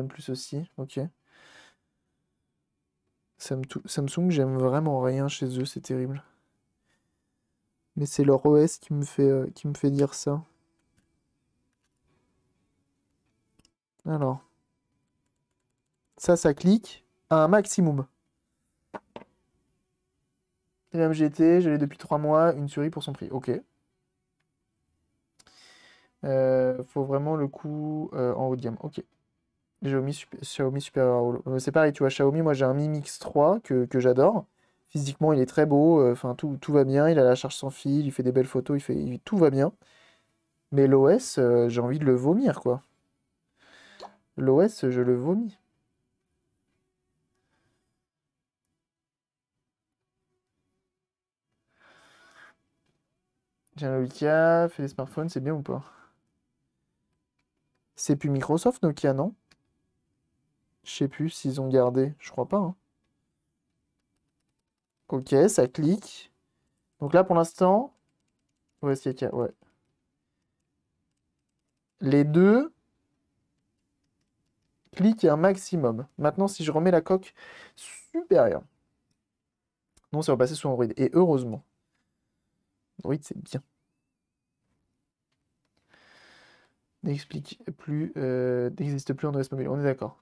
plus aussi, ok. Samsung, j'aime vraiment rien chez eux, c'est terrible. Mais c'est leur OS qui me fait, euh, qui me fait dire ça. Alors. Ça, ça clique à un maximum. MGT, l'ai depuis 3 mois, une souris pour son prix. Ok. Euh, faut vraiment le coup euh, en haut de gamme. Ok. Xiaomi, super, euh, C'est pareil, tu vois, Xiaomi, moi j'ai un Mi Mix 3 que, j'adore. Physiquement, il est très beau. Enfin, tout, va bien. Il a la charge sans fil, il fait des belles photos, il fait, tout va bien. Mais l'OS, j'ai envie de le vomir, quoi. L'OS, je le vomis. Nokia, fait les smartphones, c'est bien ou pas C'est plus Microsoft Nokia, non Je sais plus s'ils ont gardé, je crois pas. Hein. Ok, ça clique. Donc là, pour l'instant, ouais, c'est ouais. Les deux, et un maximum. Maintenant, si je remets la coque supérieure, non, ça va passer sur Android. Et heureusement, Android, c'est bien. N'explique plus, euh, n'existe plus Android mobile, on est d'accord.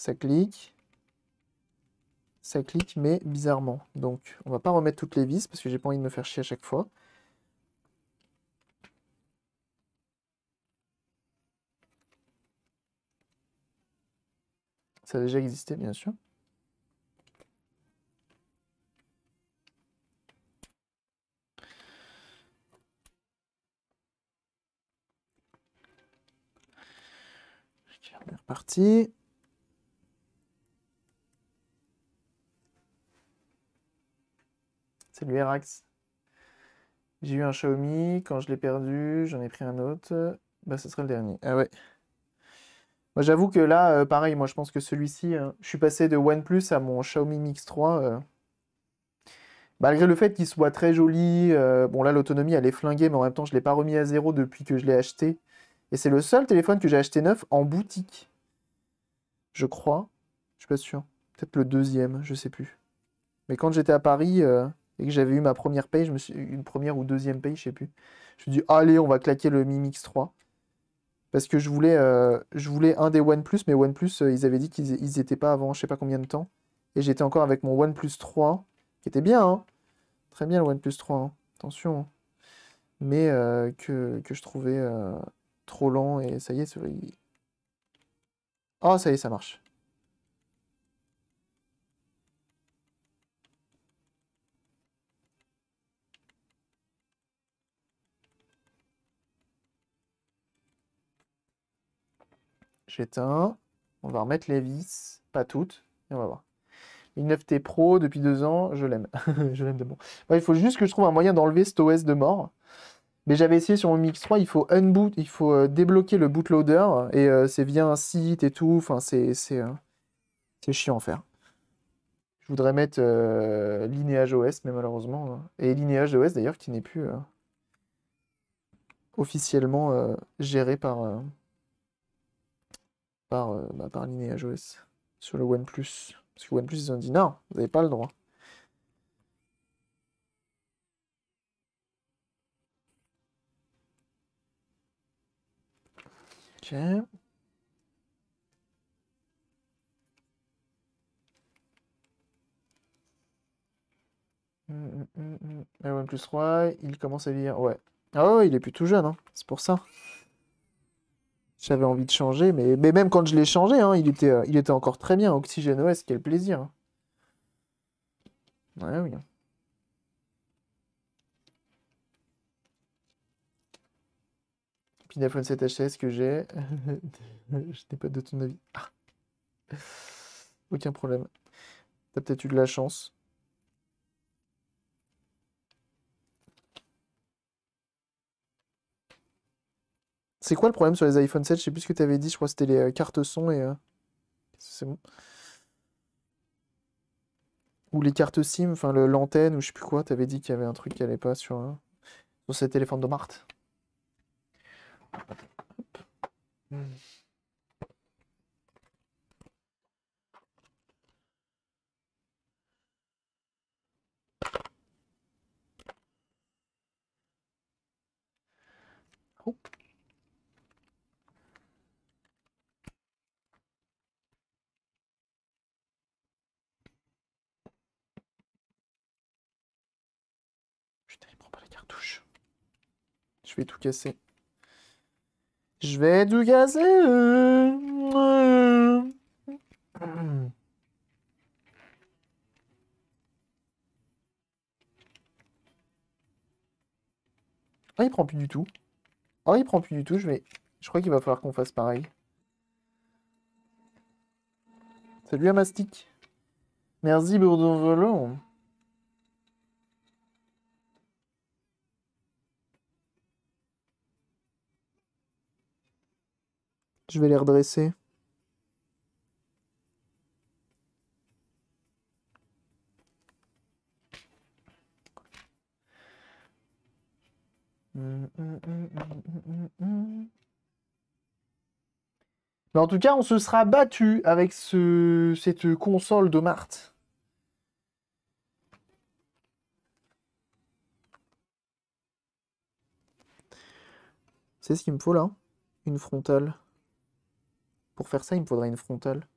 ça clique, ça clique, mais bizarrement. Donc, on va pas remettre toutes les vis, parce que j'ai pas envie de me faire chier à chaque fois. Ça a déjà existé, bien sûr. reparti. Salut J'ai eu un Xiaomi, quand je l'ai perdu, j'en ai pris un autre. Bah, ce serait le dernier. Ah ouais. Moi, bah, j'avoue que là, euh, pareil, moi, je pense que celui-ci, hein, je suis passé de OnePlus à mon Xiaomi Mix 3. Euh. malgré le fait qu'il soit très joli, euh, bon, là, l'autonomie, elle est flinguée, mais en même temps, je ne l'ai pas remis à zéro depuis que je l'ai acheté. Et c'est le seul téléphone que j'ai acheté neuf en boutique. Je crois. Je suis pas sûr. Peut-être le deuxième, je sais plus. Mais quand j'étais à Paris, et que j'avais eu ma première paye, je me suis une première ou deuxième paye, je sais plus. Je me suis dit allez, on va claquer le Mi Mix 3 parce que euh, je voulais un des OnePlus mais OnePlus euh, ils avaient dit qu'ils ils pas avant je sais pas combien de temps et j'étais encore avec mon OnePlus 3 qui était bien hein. très bien le OnePlus 3 hein. attention hein. mais euh, que, je trouvais trop lent et ça y est, c'est Oh, ça y est, ça marche. J'éteins. On va remettre les vis, pas toutes, et on va voir. Une 9T Pro, depuis deux ans, je l'aime. je l'aime de bon. il faut juste que je trouve un moyen d'enlever cet OS de mort. Mais j'avais essayé sur mon Mix3, il faut il faut euh, débloquer le bootloader, et euh, c'est via un site et tout, enfin c'est euh, chiant à faire. Je voudrais mettre Lineage OS, mais malheureusement, hein. et Lineage OS d'ailleurs qui n'est plus officiellement géré par par, euh, bah, sur le OnePlus. Parce que OnePlus, ils ont dit non, vous n'avez pas le droit. Ok. Mmh, OnePlus 3, il commence à dire Ouais. Ah oh, il est plus tout jeune, hein. c'est pour ça j'avais envie de changer, mais, mais même quand je l'ai changé, hein, il, était, il était encore très bien. Oxygène OS, quel plaisir. Hein. Ouais, oui. Pinaphone 7 HS que j'ai. je n'ai pas de ton avis. Ah. Aucun problème. as peut-être eu de la chance. C'est quoi le problème sur les iPhone 7 Je sais plus ce que tu avais dit, je crois que c'était les euh, cartes son et. Euh, c'est bon. Ou les cartes SIM, enfin l'antenne ou je sais plus quoi, Tu avais dit qu'il y avait un truc qui allait pas sur, euh, sur ces téléphones de Marthe. Hop. touche. Je vais tout casser. Je vais tout casser. Ah, il prend plus du tout. Ah, il prend plus du tout. Je vais. Je crois qu'il va falloir qu'on fasse pareil. Salut à Mastic. Merci, Bourdon Volant. Je vais les redresser. Hum, hum, hum, Mais en tout cas, on se sera battu avec ce, cette console de Marthe. C'est ce qu'il me faut là, hein. une frontale. Pour faire ça, il me faudrait une frontale.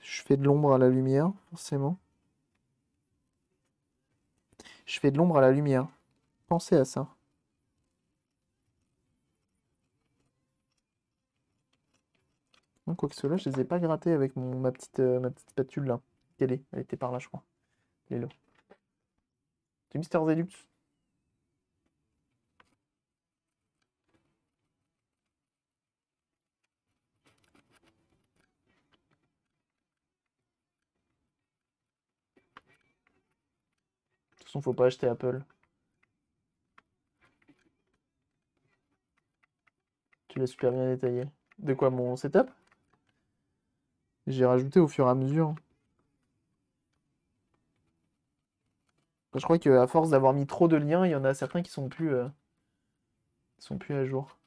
Je fais de l'ombre à la lumière, forcément. Je fais de l'ombre à la lumière. Pensez à ça. Quoique cela là je les ai pas grattés avec mon, ma, petite, euh, ma spatule là. Quelle est Elle était par là, je crois. Elle est Mister Zelux. façon, faut pas acheter Apple. Tu l'as super bien détaillé. De quoi mon setup J'ai rajouté au fur et à mesure. Je crois qu'à force d'avoir mis trop de liens, il y en a certains qui sont plus, euh, sont plus à jour.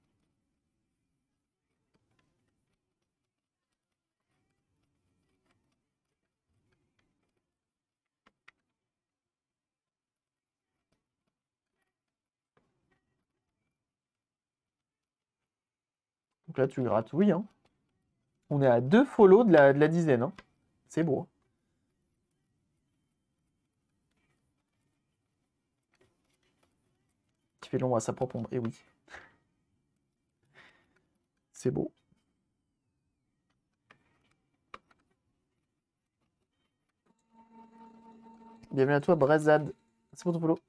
Donc là, tu gratouilles. Hein. On est à deux follow de la, dizaine. Hein. C'est beau. Tu fais l'ombre à sa propre ombre. Et eh oui. C'est beau. Bienvenue à toi, Brazad. C'est pour ton follow.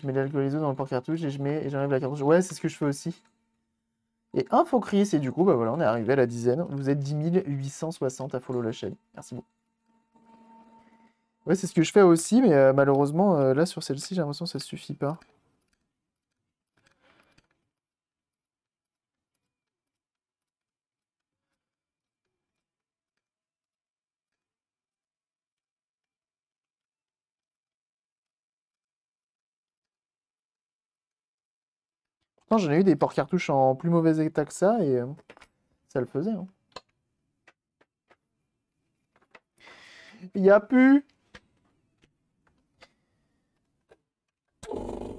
Je mets l'alcooliso dans le port cartouche et je mets et j'enlève la cartouche. Ouais, c'est ce que je fais aussi. Et Infocris, et du coup, bah voilà, on est arrivé à la dizaine. Vous êtes 10 860 à follow la chaîne. Merci beaucoup. Ouais, c'est ce que je fais aussi, mais euh, malheureusement, euh, là, sur celle-ci, j'ai l'impression que ça ne suffit pas. j'en ai eu des ports cartouches en plus mauvais état que ça et euh, ça le faisait. Hein. Il y a plus. Bon,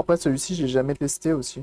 après celui-ci, j'ai jamais testé aussi.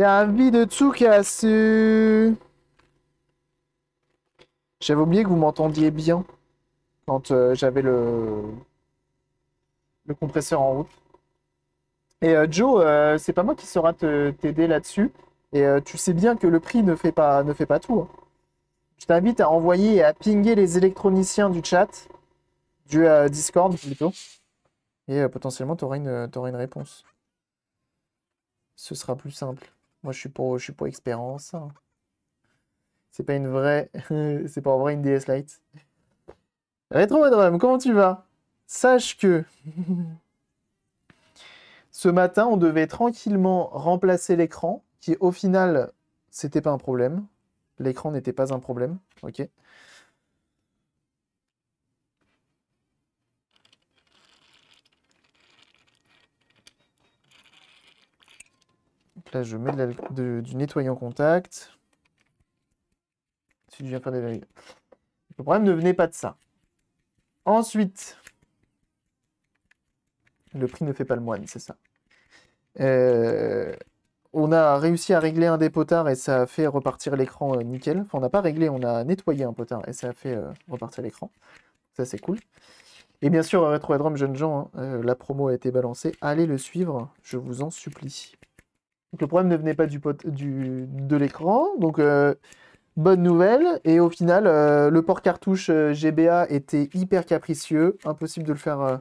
de J'avais oublié que vous m'entendiez bien quand euh, j'avais le... le compresseur en route. Et euh, Joe, euh, c'est pas moi qui saura t'aider là-dessus. Et tu sais bien que le prix ne fait pas, ne fait pas tout. Hein. Je t'invite à envoyer et à pinguer les électroniciens du chat, du Discord plutôt. Et potentiellement, tu auras, auras une réponse. Ce sera plus simple. Moi, je suis pour, je suis pour expérience. Hein. C'est pas une vraie, c'est pas en vrai une DS Lite. Rétro comment tu vas Sache que ce matin, on devait tranquillement remplacer l'écran, qui au final, c'était pas un problème. L'écran n'était pas un problème, ok là, je mets du nettoyant contact. si je viens faire des Le problème ne venait pas de ça. Ensuite, le prix ne fait pas le moine, c'est ça. Euh, on a réussi à régler un des potards et ça a fait repartir l'écran euh, nickel. Enfin, on n'a pas réglé, on a nettoyé un potard et ça a fait euh, repartir l'écran. Ça, c'est cool. Et bien sûr, Retro jeunes gens, hein, la promo a été balancée. Allez le suivre, je vous en supplie le problème ne venait pas du, du de l'écran. Donc euh, bonne nouvelle. Et au final, euh, le port cartouche euh, GBA était hyper capricieux. Impossible de le faire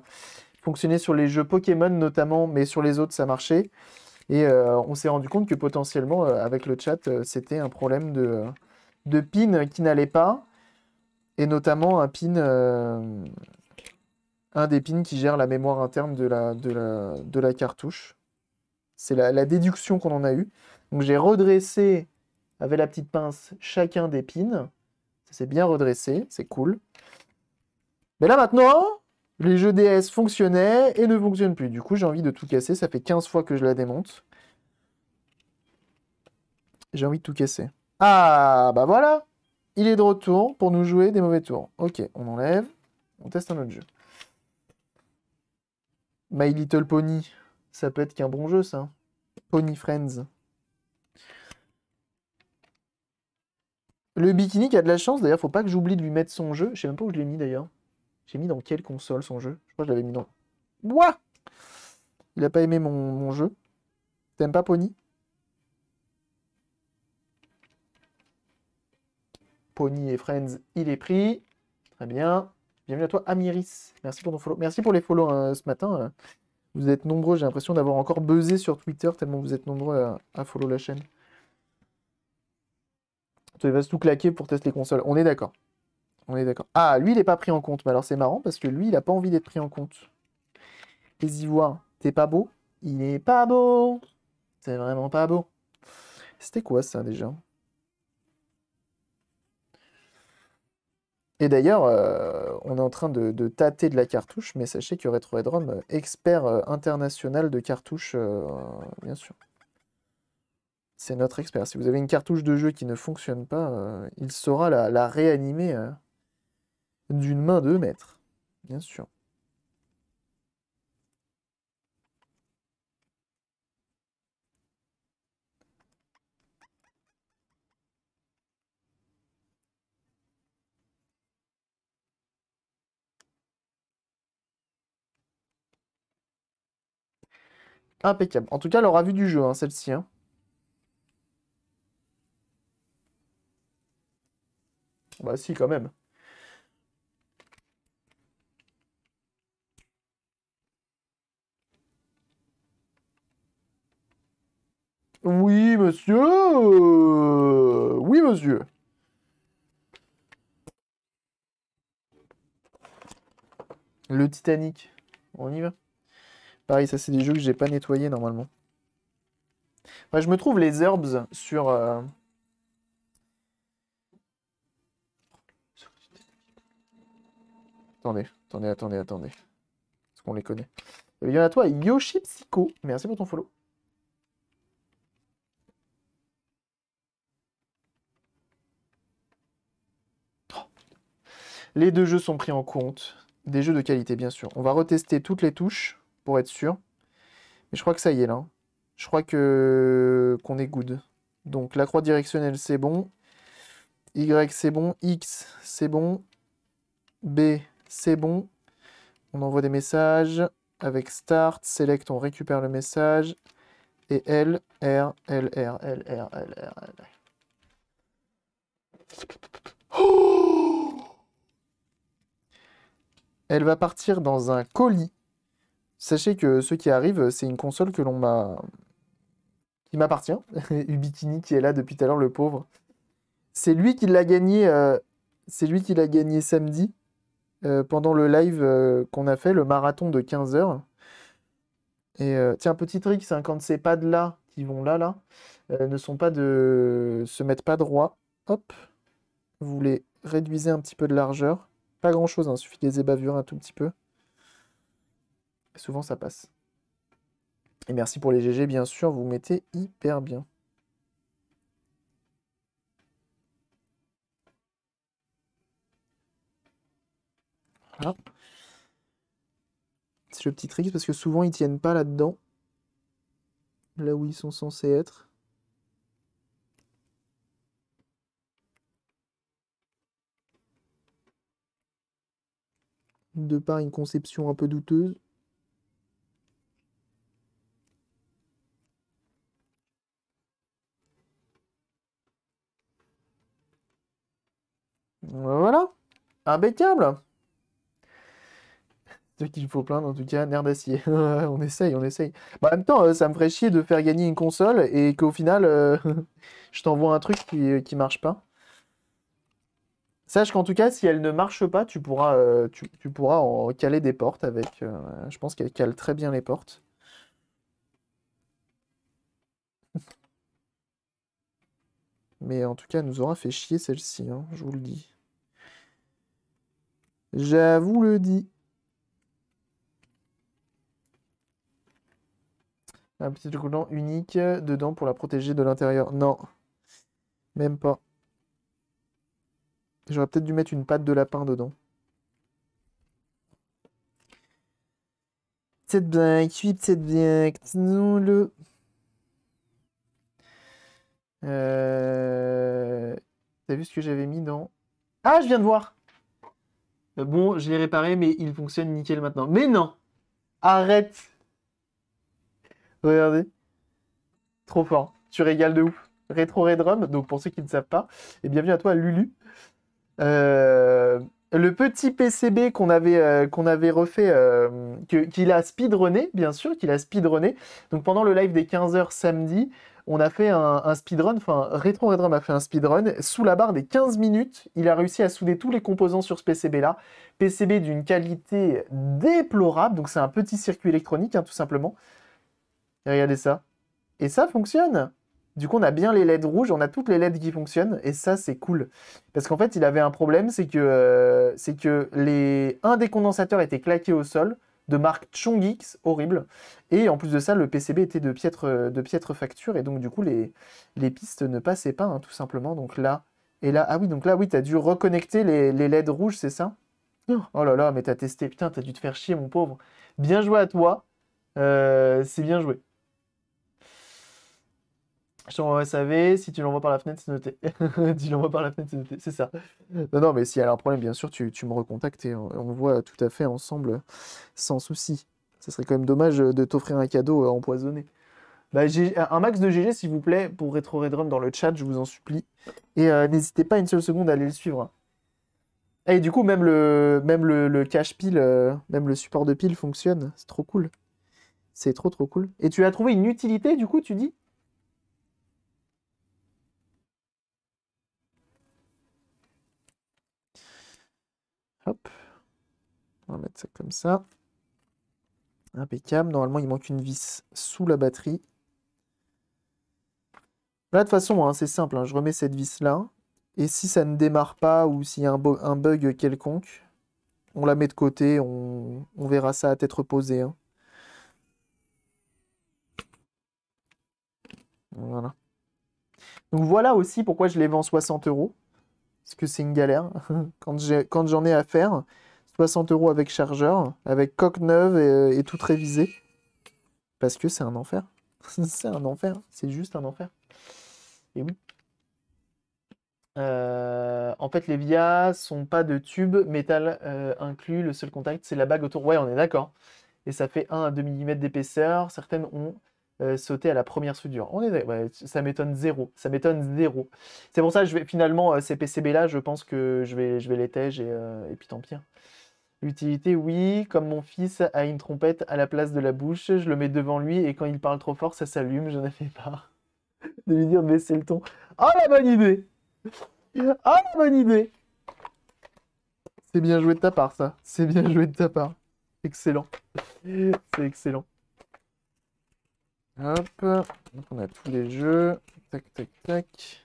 fonctionner sur les jeux Pokémon notamment, mais sur les autres ça marchait. Et on s'est rendu compte que potentiellement avec le chat, c'était un problème de, de pin qui n'allait pas. Et notamment un pin. un des pins qui gère la mémoire interne de la, de de la cartouche. C'est la, déduction qu'on en a eue. Donc j'ai redressé avec la petite pince chacun des pins. Ça s'est bien redressé, c'est cool. Mais là maintenant, les jeux DS fonctionnaient et ne fonctionnent plus. Du coup, j'ai envie de tout casser. Ça fait 15 fois que je la démonte. J'ai envie de tout casser. Ah, bah voilà Il est de retour pour nous jouer des mauvais tours. Ok, on enlève. On teste un autre jeu. My Little Pony, ça peut être qu'un bon jeu, ça. Pony Friends. Le Bikini qui a de la chance, d'ailleurs, faut pas que j'oublie de lui mettre son jeu. Je sais même pas où je l'ai mis, d'ailleurs. J'ai mis dans quelle console son jeu Je crois que je l'avais mis dans... Wouah Il a pas aimé mon, jeu. T'aimes pas Pony Pony et Friends, il est pris. Très bien. Bienvenue à toi, Amiris. Merci pour ton follow. Merci pour les follow hein, ce matin. Euh. Vous êtes nombreux, j'ai l'impression d'avoir encore buzzé sur Twitter tellement vous êtes nombreux à, follow la chaîne. va se tout claquer pour tester les consoles. On est d'accord. On est d'accord. Ah, lui, il n'est pas pris en compte. Mais alors, c'est marrant parce que lui, il n'a pas envie d'être pris en compte. Les Ivoires, t'es pas beau Il n'est pas beau C'est vraiment pas beau. C'était quoi ça déjà Et d'ailleurs, euh, on est en train de, tâter de la cartouche, mais sachez que Retro euh, expert euh, international de cartouches, bien sûr. C'est notre expert. Si vous avez une cartouche de jeu qui ne fonctionne pas, il saura la, la réanimer d'une main de maître, bien sûr. impeccable. En tout cas, elle aura vu du jeu, hein, celle-ci. Hein. Bah si, quand même. Oui, monsieur Oui, monsieur Le Titanic. On y va Pareil, ça c'est des jeux que j'ai pas nettoyés normalement. je me trouve les herbs sur... Euh, attendez, attendez, attendez, attendez. Est-ce qu'on les connaît Il y en toi, Yoshi Psycho. Merci pour ton follow. Les deux jeux sont pris en compte. Des jeux de qualité, bien sûr. On va retester toutes les touches pour être sûr. Mais je crois que ça y est là. Hein. Je crois que qu'on est good. Donc la croix directionnelle c'est bon. Y c'est bon. X c'est bon. B c'est bon. On envoie des messages. Avec start, select, on récupère le message. Et L, R, L, R, L, R, L, R, L. Elle va partir dans un colis Sachez que ce qui arrive, c'est une console que l'on m'a. qui m'appartient. Ubikini qui est là depuis tout à l'heure, le pauvre. C'est lui qui l'a gagné. Euh, c'est lui qui l'a gagné samedi euh, pendant le live euh, qu'on a fait, le marathon de 15 heures. Et tiens, petit trick, c'est quand ces pads là qui vont là là ne sont pas de se mettre pas droit. Hop, vous les réduisez un petit peu de largeur. Pas grand chose, il hein, suffit de les ébavurer un tout petit peu. Souvent, ça passe. Et merci pour les GG, bien sûr, vous mettez hyper bien. Voilà. Ah. C'est le petit trick, parce que souvent, ils tiennent pas là-dedans. Là où ils sont censés être. De par une conception un peu douteuse. Ben voilà. Impeccable. Ce qu'il faut plaindre, en tout cas, nerf d'acier. on essaye, on essaye. Bah, en même temps, euh, ça me ferait chier de faire gagner une console et qu'au final, euh, je t'envoie un truc qui, euh, qui marche pas. Sache qu'en tout cas, si elle ne marche pas, tu pourras, tu, pourras en caler des portes avec. je pense qu'elle cale très bien les portes. Mais en tout cas, nous aura fait chier celle-ci, hein, je vous le dis. J'avoue le dis. Un petit coulant unique dedans pour la protéger de l'intérieur. Non. Même pas. J'aurais peut-être dû mettre une patte de lapin dedans. C'est bien, suite, c'est bien, nous le. Euh, t'as vu ce que j'avais mis dans. Ah, je viens de voir! Euh, bon, je l'ai réparé, mais il fonctionne nickel maintenant. Mais non Arrête Regardez. Trop fort. Tu régales de ouf. Retro Redrum, donc pour ceux qui ne savent pas, et bienvenue à toi, Lulu. Euh, le petit PCB qu'on avait, euh, qu'on avait refait, qu'il a speedrunné, bien sûr, qu'il a speedrunné. Donc pendant le live des 15h samedi, on a fait un, speedrun, enfin Retro Redrum a fait un speedrun, sous la barre des 15 minutes, il a réussi à souder tous les composants sur ce PCB là, PCB d'une qualité déplorable, donc c'est un petit circuit électronique hein, tout simplement, et regardez ça, et ça fonctionne du coup, on a bien les LED rouges, on a toutes les LED qui fonctionnent, et ça, c'est cool. Parce qu'en fait, il avait un problème, c'est que, euh, c'est que un des condensateurs était claqué au sol, de marque Chongix, horrible. Et en plus de ça, le PCB était de piètre, euh, de piètre facture, et donc du coup, les, les pistes ne passaient pas, hein, tout simplement. Donc là, et là, ah oui, donc là, oui, t'as dû reconnecter les, les LED rouges, c'est ça Oh là là, mais t'as testé, putain, t'as dû te faire chier, mon pauvre. Bien joué à toi, euh, c'est bien joué. Je un si tu l'envoies par la fenêtre, c'est noté. tu l'envoies par la fenêtre, c'est noté, c'est ça. Non, non, mais s'il y a un problème, bien sûr, tu, me recontactes et on, voit tout à fait ensemble sans souci. Ce serait quand même dommage de t'offrir un cadeau euh, empoisonné. Bah, un max de GG, s'il vous plaît, pour Retro Redrum dans le chat, je vous en supplie. Et euh, n'hésitez pas une seule seconde à aller le suivre. Et du coup, même le, même le, cache pile, euh, même le support de pile fonctionne. C'est trop cool. C'est trop trop cool. Et tu as trouvé une utilité, du coup, tu dis On va mettre ça comme ça. Impeccable. Normalement, il manque une vis sous la batterie. Là, bah, de toute façon, hein, c'est simple. Hein. je remets cette vis-là. Et si ça ne démarre pas ou s'il y a un, bug quelconque, on la met de côté. On, verra ça à tête reposée. Hein. Voilà. Donc voilà aussi pourquoi je les vends 60 euros parce que c'est une galère quand j'en ai, à faire. 60 euros avec chargeur, avec coque neuve euh, et, tout révisé. Parce que c'est un enfer. c'est un enfer. C'est juste un enfer. Et euh, en fait, les vias sont pas de tube métal euh, inclus. Le seul contact, c'est la bague autour. Ouais, on est d'accord. Et ça fait 1 à 2 mm d'épaisseur. Certaines ont euh, sauter à la première soudure. On est, ça m'étonne zéro. Ça m'étonne zéro. C'est pour ça que je vais finalement euh, ces PCB là, je pense que je vais, je vais les tèger euh, et, puis tant pis. Hein. L'utilité, oui. Comme mon fils a une trompette à la place de la bouche, je le mets devant lui et quand il parle trop fort, ça s'allume. J'en ai fait pas, de lui dire de baisser le ton. Oh la bonne idée Oh la bonne idée C'est bien joué de ta part ça. C'est bien joué de ta part. Excellent. C'est excellent. Hop. Donc on a tous les jeux. Tac, tac, tac.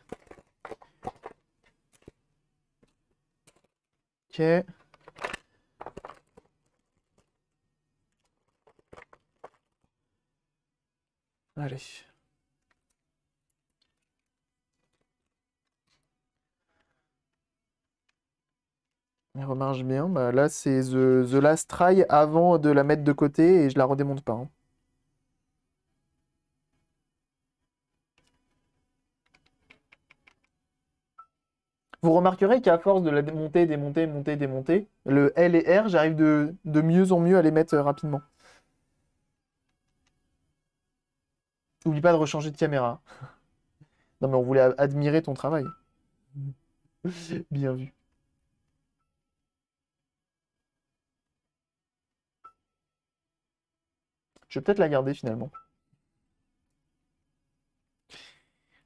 Ok. Allez. Elle remarche bien. Bah là, c'est the, Last Try avant de la mettre de côté et je la redémonte pas. Hein. Vous remarquerez qu'à force de la démonter, démonter, monter, démonter, le L et R, j'arrive de, mieux en mieux à les mettre euh, rapidement. N'oublie pas de rechanger de caméra. non mais on voulait admirer ton travail. Bien vu. Je vais peut-être la garder finalement.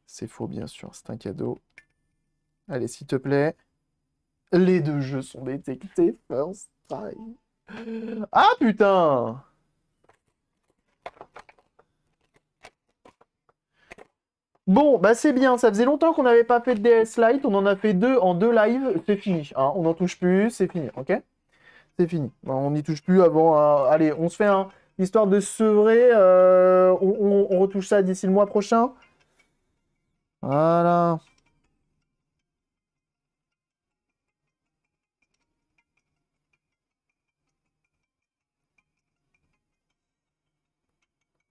C'est faux bien sûr, c'est un cadeau. Allez, s'il te plaît. Les deux jeux sont détectés first try. Ah putain Bon, bah c'est bien, ça faisait longtemps qu'on n'avait pas fait de DS Lite, on en a fait deux en deux lives, c'est fini, hein. on n'en touche plus, c'est fini, ok C'est fini, on n'y touche plus avant, euh, allez, on se fait un, histoire de sevrer, euh, on, on retouche ça d'ici le mois prochain, voilà.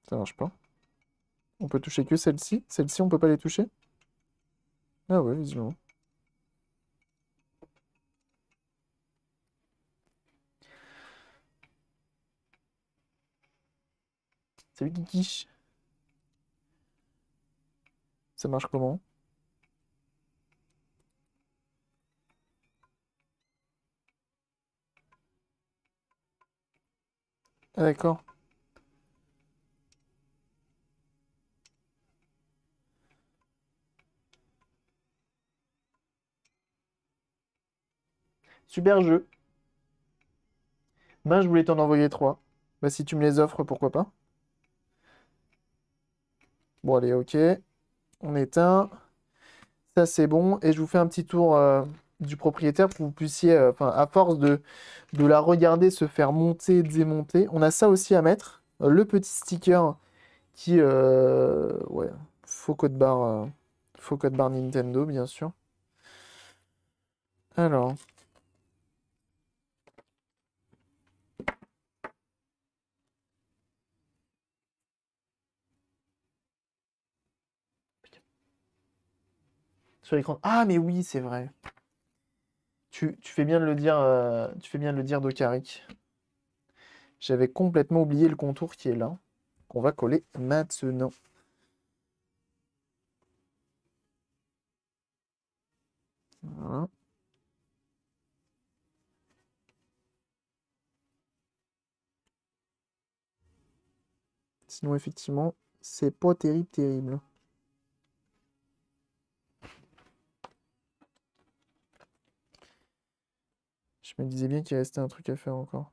Ça marche pas. On peut toucher que celle-ci Celle-ci, on peut pas les toucher Ah ouais, visiblement. Salut Guiche. Ça marche comment ah, d'accord. Super jeu. Ben, je voulais t'en envoyer trois. Bah, si tu me les offres, pourquoi pas. Bon, allez, ok. On éteint. Ça, c'est bon. Et je vous fais un petit tour euh, du propriétaire pour que vous puissiez, euh, enfin, à force de, de la regarder se faire monter, démonter. On a ça aussi à mettre. Euh, le petit sticker qui... ouais, faux code barre... faux code barre Nintendo, bien sûr. Alors, Ah, mais oui, c'est vrai. Tu, tu, fais bien de le dire, euh, tu fais bien de le dire, Docaric. J'avais complètement oublié le contour qui est là, qu'on va coller maintenant. Sinon, effectivement, c'est pas terrible, terrible. me disais bien qu'il restait un truc à faire encore.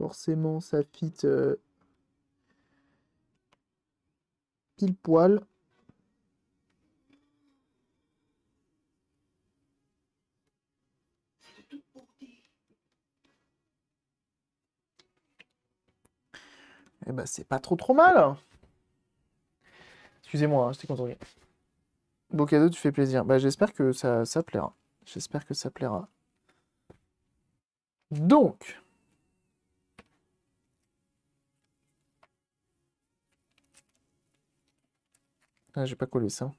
Forcément, ça fit euh, pile poil. Eh ben, c'est pas trop trop mal. Excusez-moi, je hein, j'étais content. Beau cadeau, tu fais plaisir. Bah, j'espère que ça, ça plaira. J'espère que ça plaira. Donc, Ah, j'ai pas collé ça.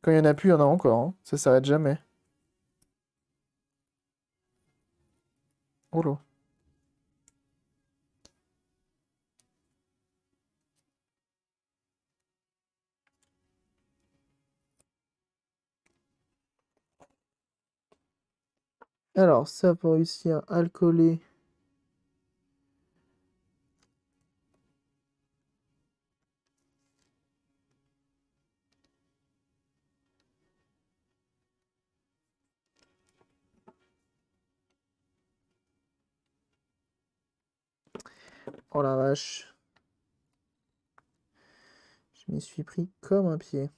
Quand il y en a plus, il y en a encore. Hein. Ça s'arrête jamais. Oh Alors, ça pour réussir à le coller. Oh la vache. Je m'y suis pris comme un pied.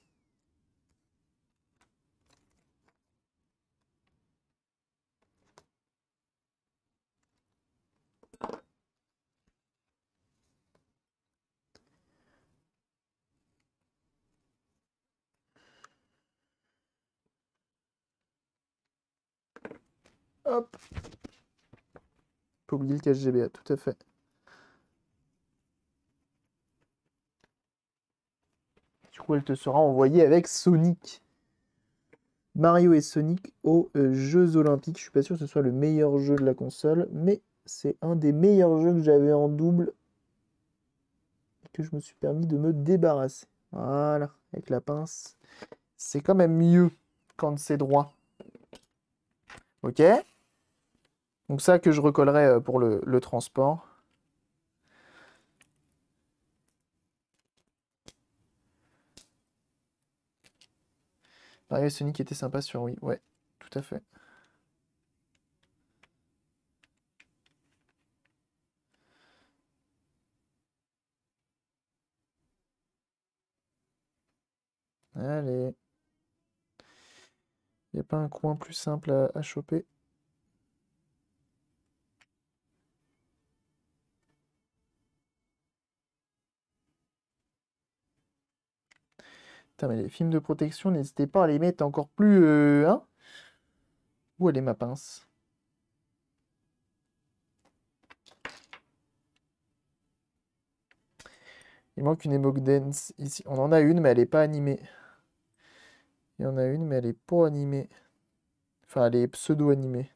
Hop. Faut oublier le cache GBA, tout à fait. elle te sera envoyée avec Sonic. Mario et Sonic aux euh, Jeux Olympiques. Je suis pas sûr que ce soit le meilleur jeu de la console, mais c'est un des meilleurs jeux que j'avais en double que je me suis permis de me débarrasser. Voilà, avec la pince. C'est quand même mieux quand c'est droit. Ok Donc ça que je recollerai euh, pour le transport. Pareil, Sonic était sympa sur Wii. Ouais, tout à fait. Allez. Il n'y a pas un coin plus simple à, à choper. mais les films de protection, n'hésitez pas à les mettre encore plus... Euh, hein Où elle est ma pince Il manque une Dance ici. On en a une, mais elle est pas animée. Il y en a une, mais elle est pas animée. Enfin, elle est pseudo-animée.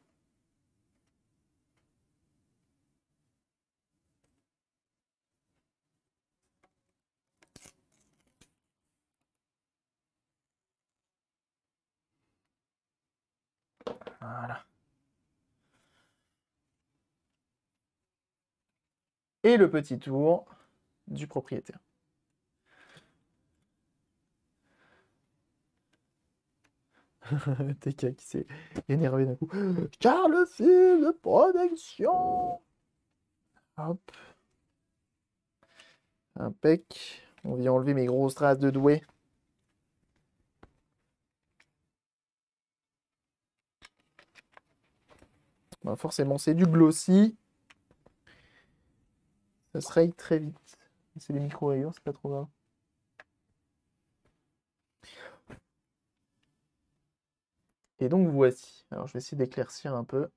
Et le petit tour du propriétaire. TK qui s'est énervé d'un coup. Car le fil de production Hop. Impec. On vient enlever mes grosses traces de doué. Bah, forcément, c'est du glossy. Ça se raye très vite. C'est des micro-rayures, c'est pas trop grave. Et donc voici. Alors je vais essayer d'éclaircir un peu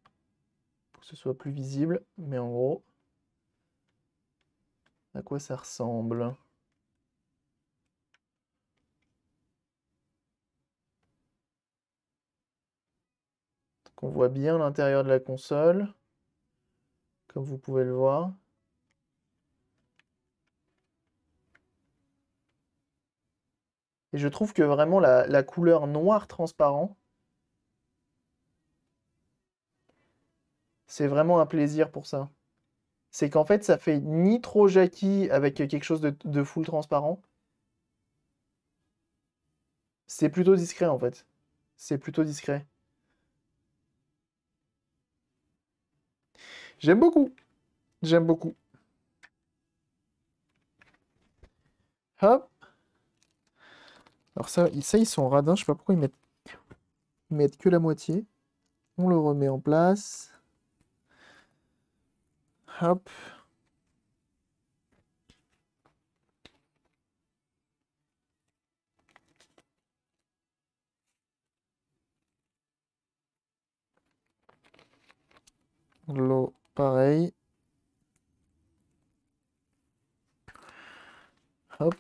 pour que ce soit plus visible, mais en gros, à quoi ça ressemble. qu'on voit bien l'intérieur de la console, comme vous pouvez le voir. Et je trouve que vraiment la, couleur noire transparent, c'est vraiment un plaisir pour ça. C'est qu'en fait, ça fait ni trop Jackie avec quelque chose de, de full transparent. C'est plutôt discret en fait. C'est plutôt discret. J'aime beaucoup. J'aime beaucoup. Hop. Alors ça, ça, ils sont radins. Je sais pas pourquoi ils mettent, ils mettent que la moitié. On le remet en place. Hop. L'eau pareil. Hop.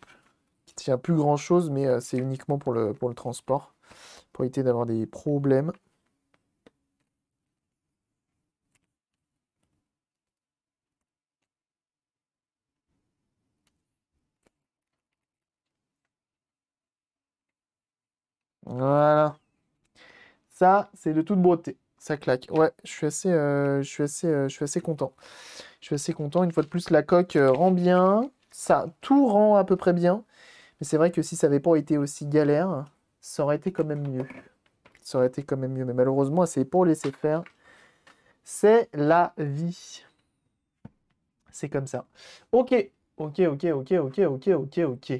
Qui tient plus grand chose, mais euh, c'est uniquement pour le, pour le transport. Pour éviter d'avoir des problèmes. Voilà. Ça, c'est de toute beauté. Ça claque. Ouais, je suis assez, euh, je suis assez, euh, je suis assez content. Je suis assez content. Une fois de plus, la coque euh, rend bien. Ça, tout rend à peu près bien. Mais c'est vrai que si ça n'avait pas été aussi galère, ça aurait été quand même mieux. Ça aurait été quand même mieux. Mais malheureusement, c'est pour laisser faire. C'est la vie. C'est comme ça. Ok, ok, ok, ok, ok, ok, ok, ok.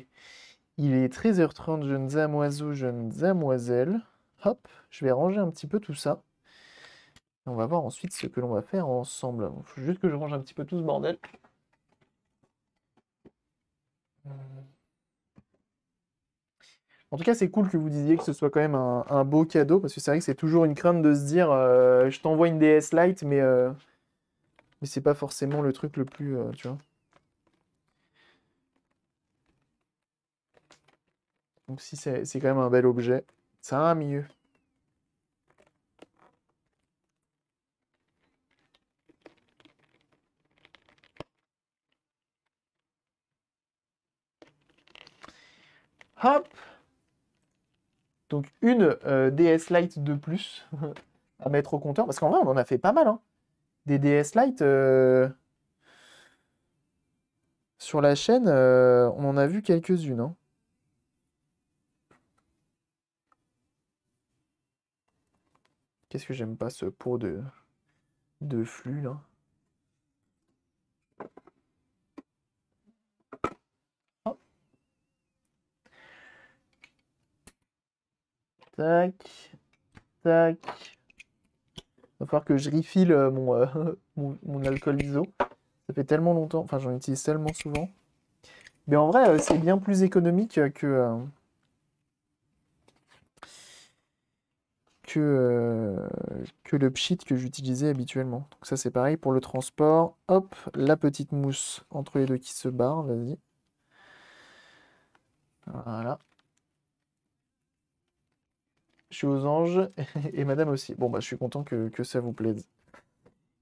Il est 13h30, jeunes amoiseaux, jeunes amoiselles. Hop, je vais ranger un petit peu tout ça on va voir ensuite ce que l'on va faire ensemble. Il faut juste que je range un petit peu tout ce bordel. Euh. En tout cas, c'est cool que vous disiez que ce soit quand même un, beau cadeau, parce que c'est vrai que c'est toujours une crainte de se dire euh, je t'envoie une DS Lite, mais, euh, mais c'est pas forcément le truc le plus. tu vois. Donc, si c'est quand même un bel objet, ça a un Hop Donc une euh, DS Lite de plus à mettre au compteur. Parce qu'en vrai, on en a fait pas mal. Hein. Des DS Lite... Euh, sur la chaîne, euh, on en a vu quelques-unes. Hein. Qu'est-ce que j'aime pas ce pot de, de flux là Tac. Tac. Il va falloir que je refile euh, euh, mon, mon, alcool ISO. Ça fait tellement longtemps, enfin j'en utilise tellement souvent. Mais en vrai, euh, c'est bien plus économique que... que, que le pchit que j'utilisais habituellement. Donc ça c'est pareil pour le transport. Hop, la petite mousse entre les deux qui se barre, vas-y. Voilà. Je suis aux anges et madame aussi. Bon, bah, je suis content que, ça vous plaise.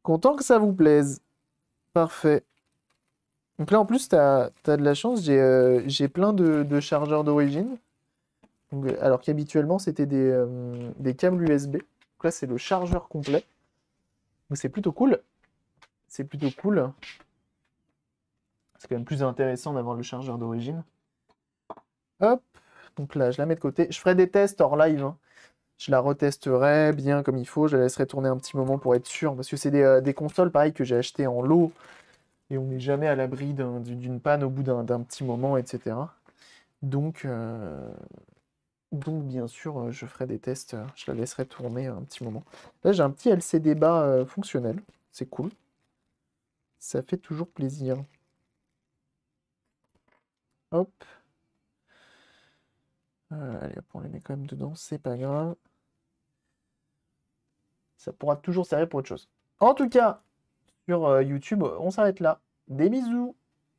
Content que ça vous plaise. Parfait. Donc là, en plus, tu as, de la chance. J'ai euh, plein de, chargeurs d'origine. Euh, alors qu'habituellement, c'était des, euh, câbles USB. Donc là, c'est le chargeur complet. c'est plutôt cool. C'est plutôt cool. C'est quand même plus intéressant d'avoir le chargeur d'origine. Hop. Donc là, je la mets de côté. Je ferai des tests hors live. Hein je la retesterai bien comme il faut. Je la laisserai tourner un petit moment pour être sûr. Parce que c'est euh, des, consoles, pareil, que j'ai achetées en lot. Et on n'est jamais à l'abri d'une panne au bout d'un petit moment, etc. Donc, euh, donc bien sûr, euh, je ferai des tests. Je la laisserai tourner un petit moment. Là, j'ai un petit LCD bas fonctionnel. C'est cool. Ça fait toujours plaisir. Hop allez, on les met quand même dedans, c'est pas grave. Ça pourra toujours servir pour autre chose. En tout cas, sur euh, YouTube, on s'arrête là. Des bisous